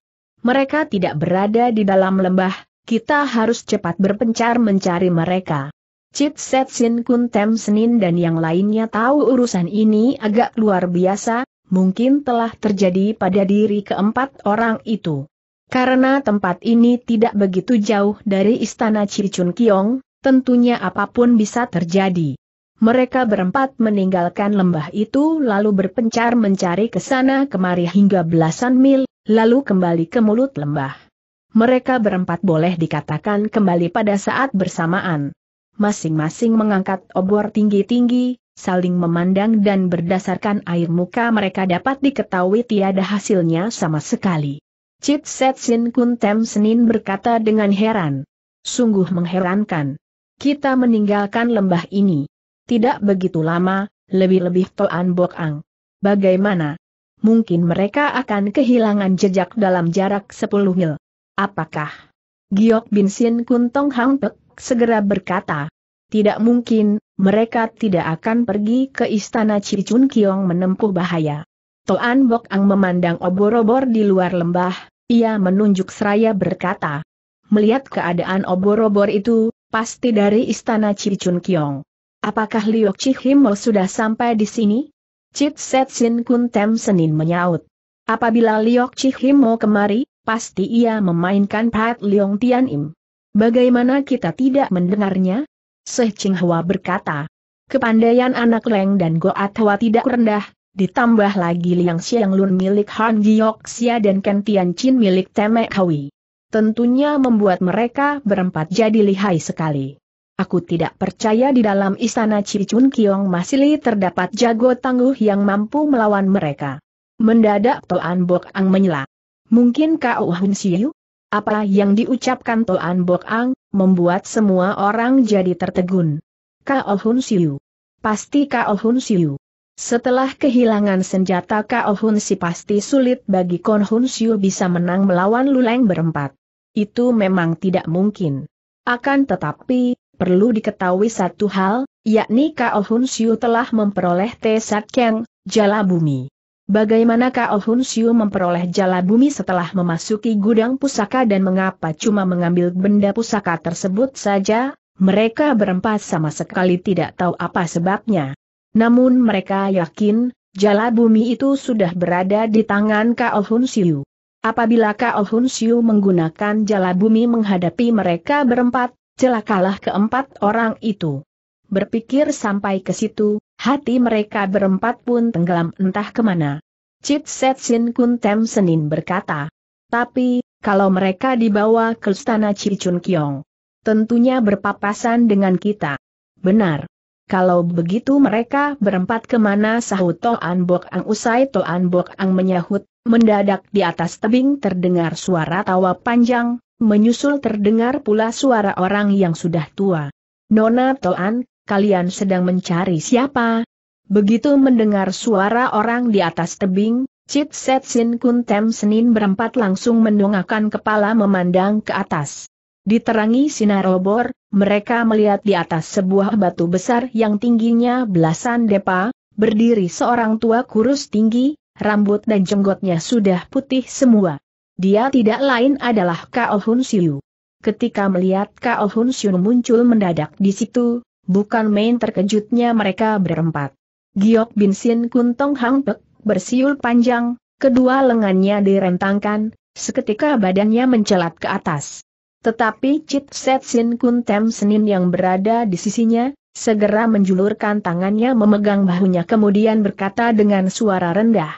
Mereka tidak berada di dalam lembah, kita harus cepat berpencar mencari mereka. Chit Set Sin Kun Tem Senin dan yang lainnya tahu urusan ini agak luar biasa, mungkin telah terjadi pada diri keempat orang itu. Karena tempat ini tidak begitu jauh dari istana Cicun Kiong, tentunya apapun bisa terjadi. Mereka berempat meninggalkan lembah itu lalu berpencar mencari ke sana kemari hingga belasan mil, lalu kembali ke mulut lembah. Mereka berempat boleh dikatakan kembali pada saat bersamaan. Masing-masing mengangkat obor tinggi-tinggi, saling memandang dan berdasarkan air muka mereka dapat diketahui tiada hasilnya sama sekali. Chit Set Sin Kun Tem Senin berkata dengan heran. Sungguh mengherankan kita meninggalkan lembah ini. Tidak begitu lama, lebih-lebih Toan Bok Ang. Bagaimana? Mungkin mereka akan kehilangan jejak dalam jarak 10 mil. Apakah? Giok Bin Sin Kun Tong Hang Pek segera berkata. Tidak mungkin, mereka tidak akan pergi ke istana Cicun Kiong menempuh bahaya. Toan Bok Ang memandang obor-obor di luar lembah, ia menunjuk seraya berkata. Melihat keadaan obor-obor itu, Pasti dari istana Cicun Kiong. Apakah Liok Chihimo sudah sampai di sini? Cit Set Sin Kun Tem Senin menyaut. Apabila Liok Chihimo kemari, pasti ia memainkan Pat Liong Tian Im. Bagaimana kita tidak mendengarnya? Seh Ching Hua berkata. Kepandaian anak Leng dan Goat Hwa tidak rendah, ditambah lagi Liang Xiang Lun milik Han Giok Xia dan Ken Tian Chin milik Temek Hawi tentunya membuat mereka berempat jadi lihai sekali. Aku tidak percaya di dalam istana Cicun Kiong masih terdapat jago tangguh yang mampu melawan mereka. Mendadak Toan Bok Ang menyela. Mungkin Kau Hun Siu? Apa yang diucapkan Toan Bok Ang, membuat semua orang jadi tertegun. Kau Hun Siu. Pasti Kau Hun Siu. Setelah kehilangan senjata Kau Hun Si pasti sulit bagi Kon Hun Siu bisa menang melawan Luleng berempat. Itu memang tidak mungkin. Akan tetapi, perlu diketahui satu hal, yakni Kao Hun Siu telah memperoleh Te Sat Keng, jala bumi. Bagaimana Kao Hun Siu memperoleh jala bumi setelah memasuki gudang pusaka dan mengapa cuma mengambil benda pusaka tersebut saja, mereka berempat sama sekali tidak tahu apa sebabnya. Namun mereka yakin, jala bumi itu sudah berada di tangan Kao Hun Siu. Apabila Kao Hun Siu menggunakan jala bumi menghadapi mereka berempat, celakalah keempat orang itu. Berpikir sampai ke situ, hati mereka berempat pun tenggelam entah kemana. Chit Set Sin Kun Tem Senin berkata. Tapi, kalau mereka dibawa ke istana Cicun Kiong, tentunya berpapasan dengan kita. Benar. Kalau begitu mereka berempat kemana sahut Toan Bok Ang usai Toan Bok Ang menyahut, Mendadak di atas tebing terdengar suara tawa panjang, menyusul terdengar pula suara orang yang sudah tua. Nona Toan, kalian sedang mencari siapa? Begitu mendengar suara orang di atas tebing, Cip Set Sin Kun Tem Senin berempat langsung mendongakkan kepala memandang ke atas. Diterangi sinar obor, mereka melihat di atas sebuah batu besar yang tingginya belasan depa, berdiri seorang tua kurus tinggi, rambut dan jenggotnya sudah putih semua. Dia tidak lain adalah Kao Hun Siu. Ketika melihat Kao Hun Siu muncul mendadak di situ, bukan main terkejutnya mereka berempat. Giok Bin Sin Kun Tong Hang Pek, bersiul panjang, kedua lengannya direntangkan, seketika badannya mencelat ke atas. Tetapi Chit Set Sin Kun Tem Senin yang berada di sisinya, segera menjulurkan tangannya memegang bahunya kemudian berkata dengan suara rendah.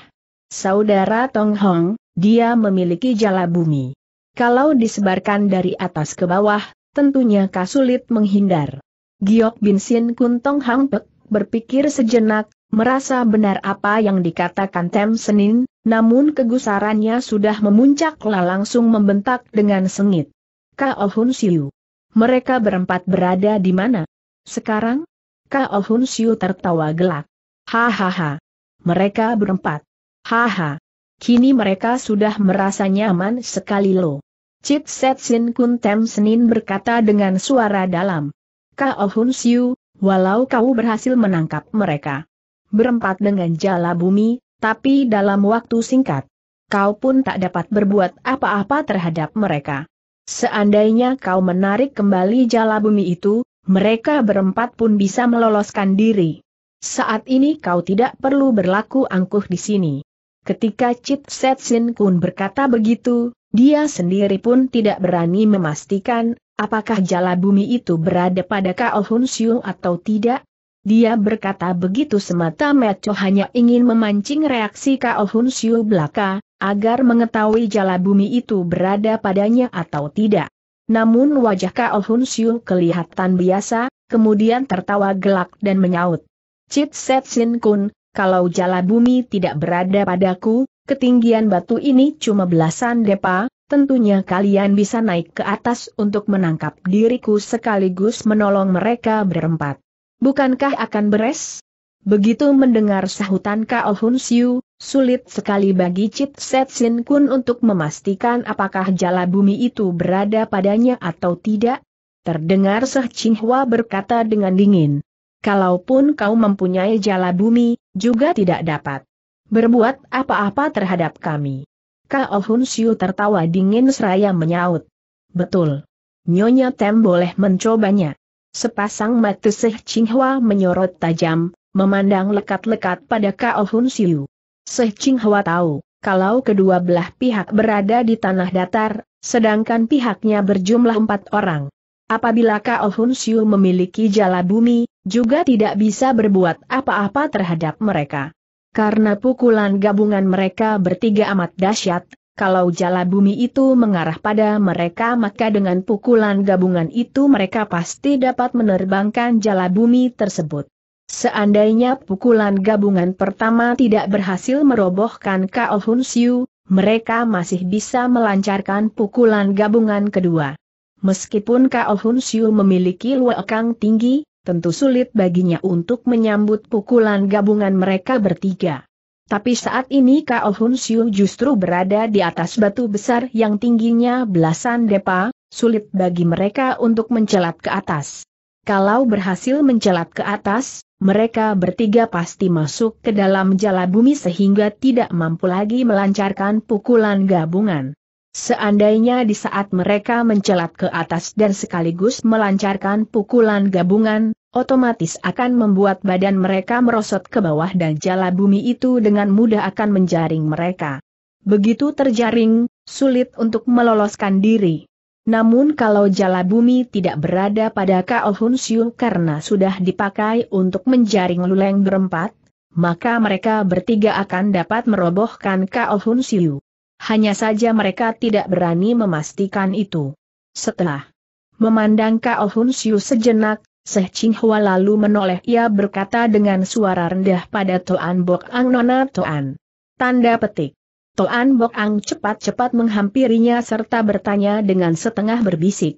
Saudara Tong Hong, dia memiliki jala bumi. Kalau disebarkan dari atas ke bawah, tentunya kasulit menghindar. Giok Bin Sin Kun Tong Hang Pek berpikir sejenak, merasa benar apa yang dikatakan Tem Senin, namun kegusarannya sudah memuncak lah langsung membentak dengan sengit. Kao Hun Siu. Mereka berempat berada di mana? Sekarang? Kao Hun Siu tertawa gelak. Hahaha. Mereka berempat. Haha. Kini mereka sudah merasa nyaman sekali lo. Chit Set Sin Kun Tem Senin berkata dengan suara dalam. Kao Hun Siu, walau kau berhasil menangkap mereka. Berempat dengan jala bumi, tapi dalam waktu singkat. Kau pun tak dapat berbuat apa-apa terhadap mereka. Seandainya kau menarik kembali jala bumi itu, mereka berempat pun bisa meloloskan diri. Saat ini kau tidak perlu berlaku angkuh di sini. Ketika Chit Set Sin Kun berkata begitu, dia sendiri pun tidak berani memastikan, apakah jala bumi itu berada pada Kao Hun Siu atau tidak. Dia berkata begitu semata-mata hanya ingin memancing reaksi Kao Hun Siu belaka, agar mengetahui jala bumi itu berada padanya atau tidak. Namun wajah Kao Hun Siu kelihatan biasa, kemudian tertawa gelak dan menyaut. Cit Set Sin Kun, kalau jala bumi tidak berada padaku, ketinggian batu ini cuma belasan depa, tentunya kalian bisa naik ke atas untuk menangkap diriku sekaligus menolong mereka berempat. Bukankah akan beres? Begitu mendengar sahutan Kao Hun Siu, Sulit sekali bagi Chit Set Sin Kun untuk memastikan apakah jala bumi itu berada padanya atau tidak. Terdengar Seh Hua berkata dengan dingin. Kalaupun kau mempunyai jala bumi, juga tidak dapat berbuat apa-apa terhadap kami. Kao Hun Siu tertawa dingin seraya menyaut. Betul. Nyonya Tem boleh mencobanya. Sepasang mata Seh Qinghua menyorot tajam, memandang lekat-lekat pada Kao Hun Siu. Seh Ching Hwa tahu, kalau kedua belah pihak berada di tanah datar, sedangkan pihaknya berjumlah empat orang. Apabila Kao Hun Siu memiliki jala bumi, juga tidak bisa berbuat apa-apa terhadap mereka. Karena pukulan gabungan mereka bertiga amat dahsyat, kalau jala bumi itu mengarah pada mereka maka dengan pukulan gabungan itu mereka pasti dapat menerbangkan jala bumi tersebut. Seandainya pukulan gabungan pertama tidak berhasil merobohkan Kao Hun Siu, mereka masih bisa melancarkan pukulan gabungan kedua. Meskipun Kao Hun Siu memiliki luekang tinggi, tentu sulit baginya untuk menyambut pukulan gabungan mereka bertiga. Tapi saat ini Kao Hun Siu justru berada di atas batu besar yang tingginya belasan depa, sulit bagi mereka untuk mencelat ke atas. Kalau berhasil mencelat ke atas, mereka bertiga pasti masuk ke dalam jala bumi sehingga tidak mampu lagi melancarkan pukulan gabungan. Seandainya di saat mereka mencelat ke atas dan sekaligus melancarkan pukulan gabungan, otomatis akan membuat badan mereka merosot ke bawah dan jala bumi itu dengan mudah akan menjaring mereka. Begitu terjaring, sulit untuk meloloskan diri. Namun kalau jala bumi tidak berada pada Kao Hun Siu karena sudah dipakai untuk menjaring luleng berempat, maka mereka bertiga akan dapat merobohkan Kao Hun Siu. Hanya saja mereka tidak berani memastikan itu. Setelah memandang Kao Hun Siu sejenak, Seh Ching Hua lalu menoleh ia berkata dengan suara rendah pada Toan Bok Ang Nona Toan. Tanda petik. Toan Bok Ang cepat-cepat menghampirinya serta bertanya dengan setengah berbisik.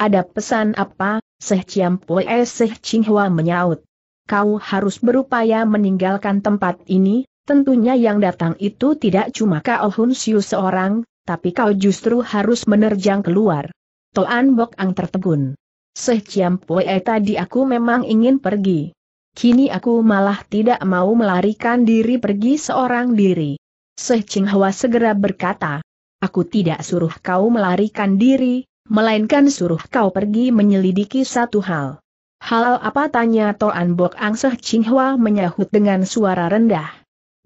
Ada pesan apa, Seh Chiam Poe Seh Ching Hua menyaut. Kau harus berupaya meninggalkan tempat ini, tentunya yang datang itu tidak cuma Kao Hun Siu seorang, tapi kau justru harus menerjang keluar. Toan Bok Ang tertegun. Seh Chiam Poe tadi aku memang ingin pergi. Kini aku malah tidak mau melarikan diri pergi seorang diri. Seh Ching Hwa segera berkata, Aku tidak suruh kau melarikan diri, melainkan suruh kau pergi menyelidiki satu hal. Hal apa tanya Toan Bok Ang Seh Ching Hwa menyahut dengan suara rendah.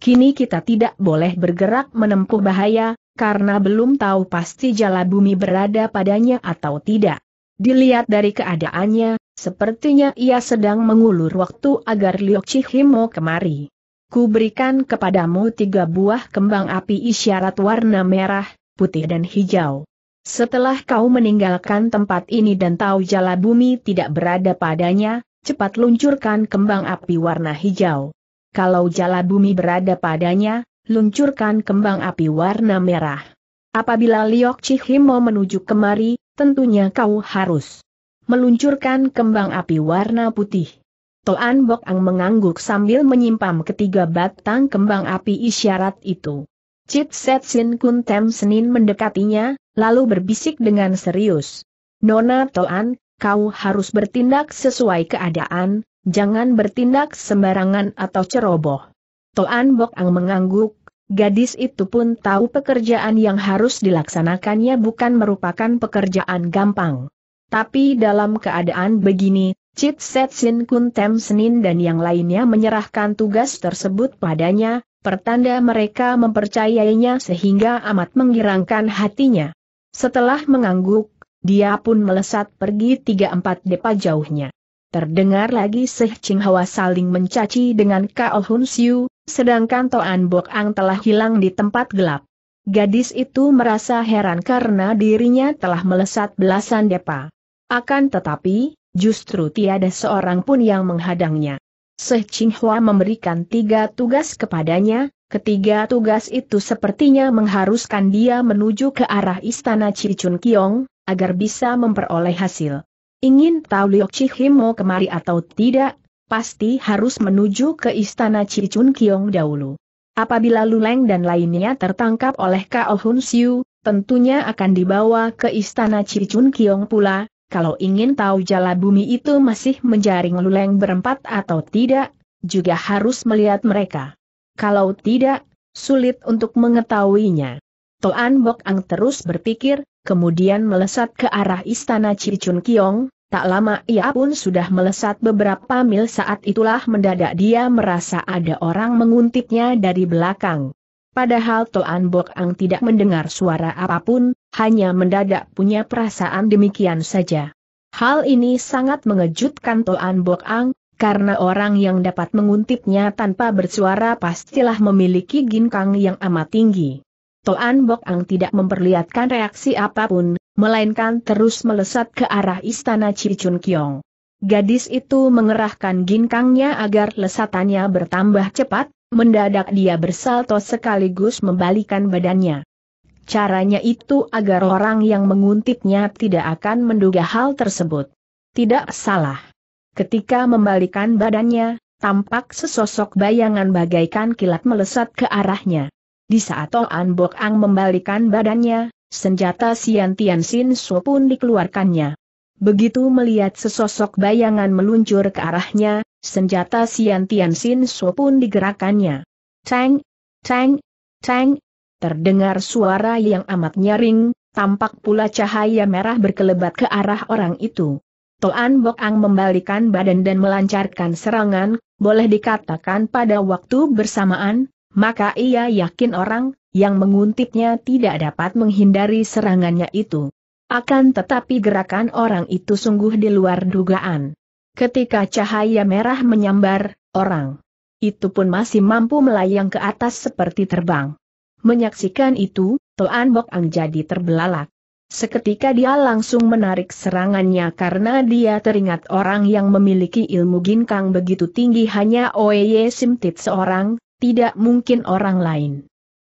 Kini kita tidak boleh bergerak menempuh bahaya, karena belum tahu pasti jala bumi berada padanya atau tidak. Dilihat dari keadaannya, sepertinya ia sedang mengulur waktu agar Liok Chihimo kemari ku berikan kepadamu tiga buah kembang api isyarat warna merah, putih dan hijau. Setelah kau meninggalkan tempat ini dan tahu jala bumi tidak berada padanya, cepat luncurkan kembang api warna hijau. Kalau jala bumi berada padanya, luncurkan kembang api warna merah. Apabila Liok Chihimo menuju kemari, tentunya kau harus meluncurkan kembang api warna putih. Toan Bok Ang mengangguk sambil menyimpam ketiga batang kembang api isyarat itu. Chit Set Sin Kun Tem Senin mendekatinya, lalu berbisik dengan serius. Nona Toan, kau harus bertindak sesuai keadaan, jangan bertindak sembarangan atau ceroboh. Toan Bok Ang mengangguk, gadis itu pun tahu pekerjaan yang harus dilaksanakannya bukan merupakan pekerjaan gampang. Tapi dalam keadaan begini, Chit Set Sin Kun Tem Senin dan yang lainnya menyerahkan tugas tersebut padanya, pertanda mereka mempercayainya sehingga amat menggirangkan hatinya. Setelah mengangguk, dia pun melesat pergi tiga empat depa jauhnya. Terdengar lagi Seh Ching Hwa saling mencaci dengan Kao oh Hun Siu, sedangkan Toan Bok Ang telah hilang di tempat gelap. Gadis itu merasa heran karena dirinya telah melesat belasan depa. Akan tetapi, Justru tiada seorang pun yang menghadangnya. Seh Hua memberikan tiga tugas kepadanya, ketiga tugas itu sepertinya mengharuskan dia menuju ke arah istana Cicun Kiong, agar bisa memperoleh hasil. Ingin tahu Liok mau kemari atau tidak, pasti harus menuju ke istana Cicun Kiong dahulu. Apabila Luleng dan lainnya tertangkap oleh Kao Hun Siu, tentunya akan dibawa ke istana Cicun Kiong pula, kalau ingin tahu jala bumi itu masih menjaring luleng berempat atau tidak, juga harus melihat mereka. Kalau tidak, sulit untuk mengetahuinya. Toan Bok Ang terus berpikir, kemudian melesat ke arah istana Cicun Kiong, tak lama ia pun sudah melesat beberapa mil saat itulah mendadak dia merasa ada orang menguntitnya dari belakang. Padahal Toan Bok Ang tidak mendengar suara apapun, hanya mendadak punya perasaan demikian saja. Hal ini sangat mengejutkan Toan Bok Ang, karena orang yang dapat menguntitnya tanpa bersuara pastilah memiliki ginkang yang amat tinggi. Toan Bok Ang tidak memperlihatkan reaksi apapun, melainkan terus melesat ke arah istana Cicun Kiong. Gadis itu mengerahkan ginkangnya agar lesatannya bertambah cepat, Mendadak dia bersalto sekaligus membalikan badannya. Caranya itu agar orang yang menguntitnya tidak akan menduga hal tersebut. Tidak salah. Ketika membalikan badannya, tampak sesosok bayangan bagaikan kilat melesat ke arahnya. Di saat Toan Bok Ang membalikan badannya, senjata Sian Tian Sin Su pun dikeluarkannya. Begitu melihat sesosok bayangan meluncur ke arahnya, Senjata Sian Tian Sin Su pun digerakannya. Tang, tang, tang. Terdengar suara yang amat nyaring, tampak pula cahaya merah berkelebat ke arah orang itu. Toan Bok Ang membalikan badan dan melancarkan serangan, boleh dikatakan pada waktu bersamaan, maka ia yakin orang yang menguntitnya tidak dapat menghindari serangannya itu. Akan tetapi gerakan orang itu sungguh di luar dugaan. Ketika cahaya merah menyambar, orang itu pun masih mampu melayang ke atas seperti terbang. Menyaksikan itu, Toan Bok Ang jadi terbelalak. Seketika dia langsung menarik serangannya karena dia teringat orang yang memiliki ilmu ginkang begitu tinggi hanya Oeye Simtit seorang, tidak mungkin orang lain.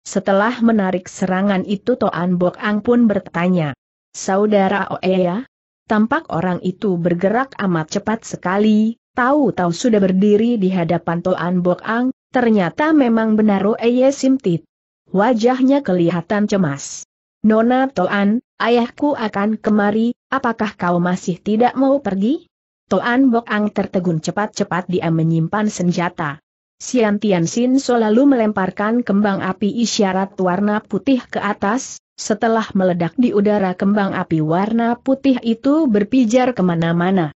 Setelah menarik serangan itu Toan Bok Ang pun bertanya, Saudara Oeya, Tampak orang itu bergerak amat cepat sekali, tahu-tahu sudah berdiri di hadapan Toan Bok Ang, ternyata memang benar Oeye Simtit. Wajahnya kelihatan cemas. Nona Toan, ayahku akan kemari, apakah kau masih tidak mau pergi? Toan Bok Ang tertegun cepat-cepat dia menyimpan senjata. Sian Tian Sin selalu melemparkan kembang api isyarat warna putih ke atas, setelah meledak di udara kembang api warna putih itu berpijar kemana-mana.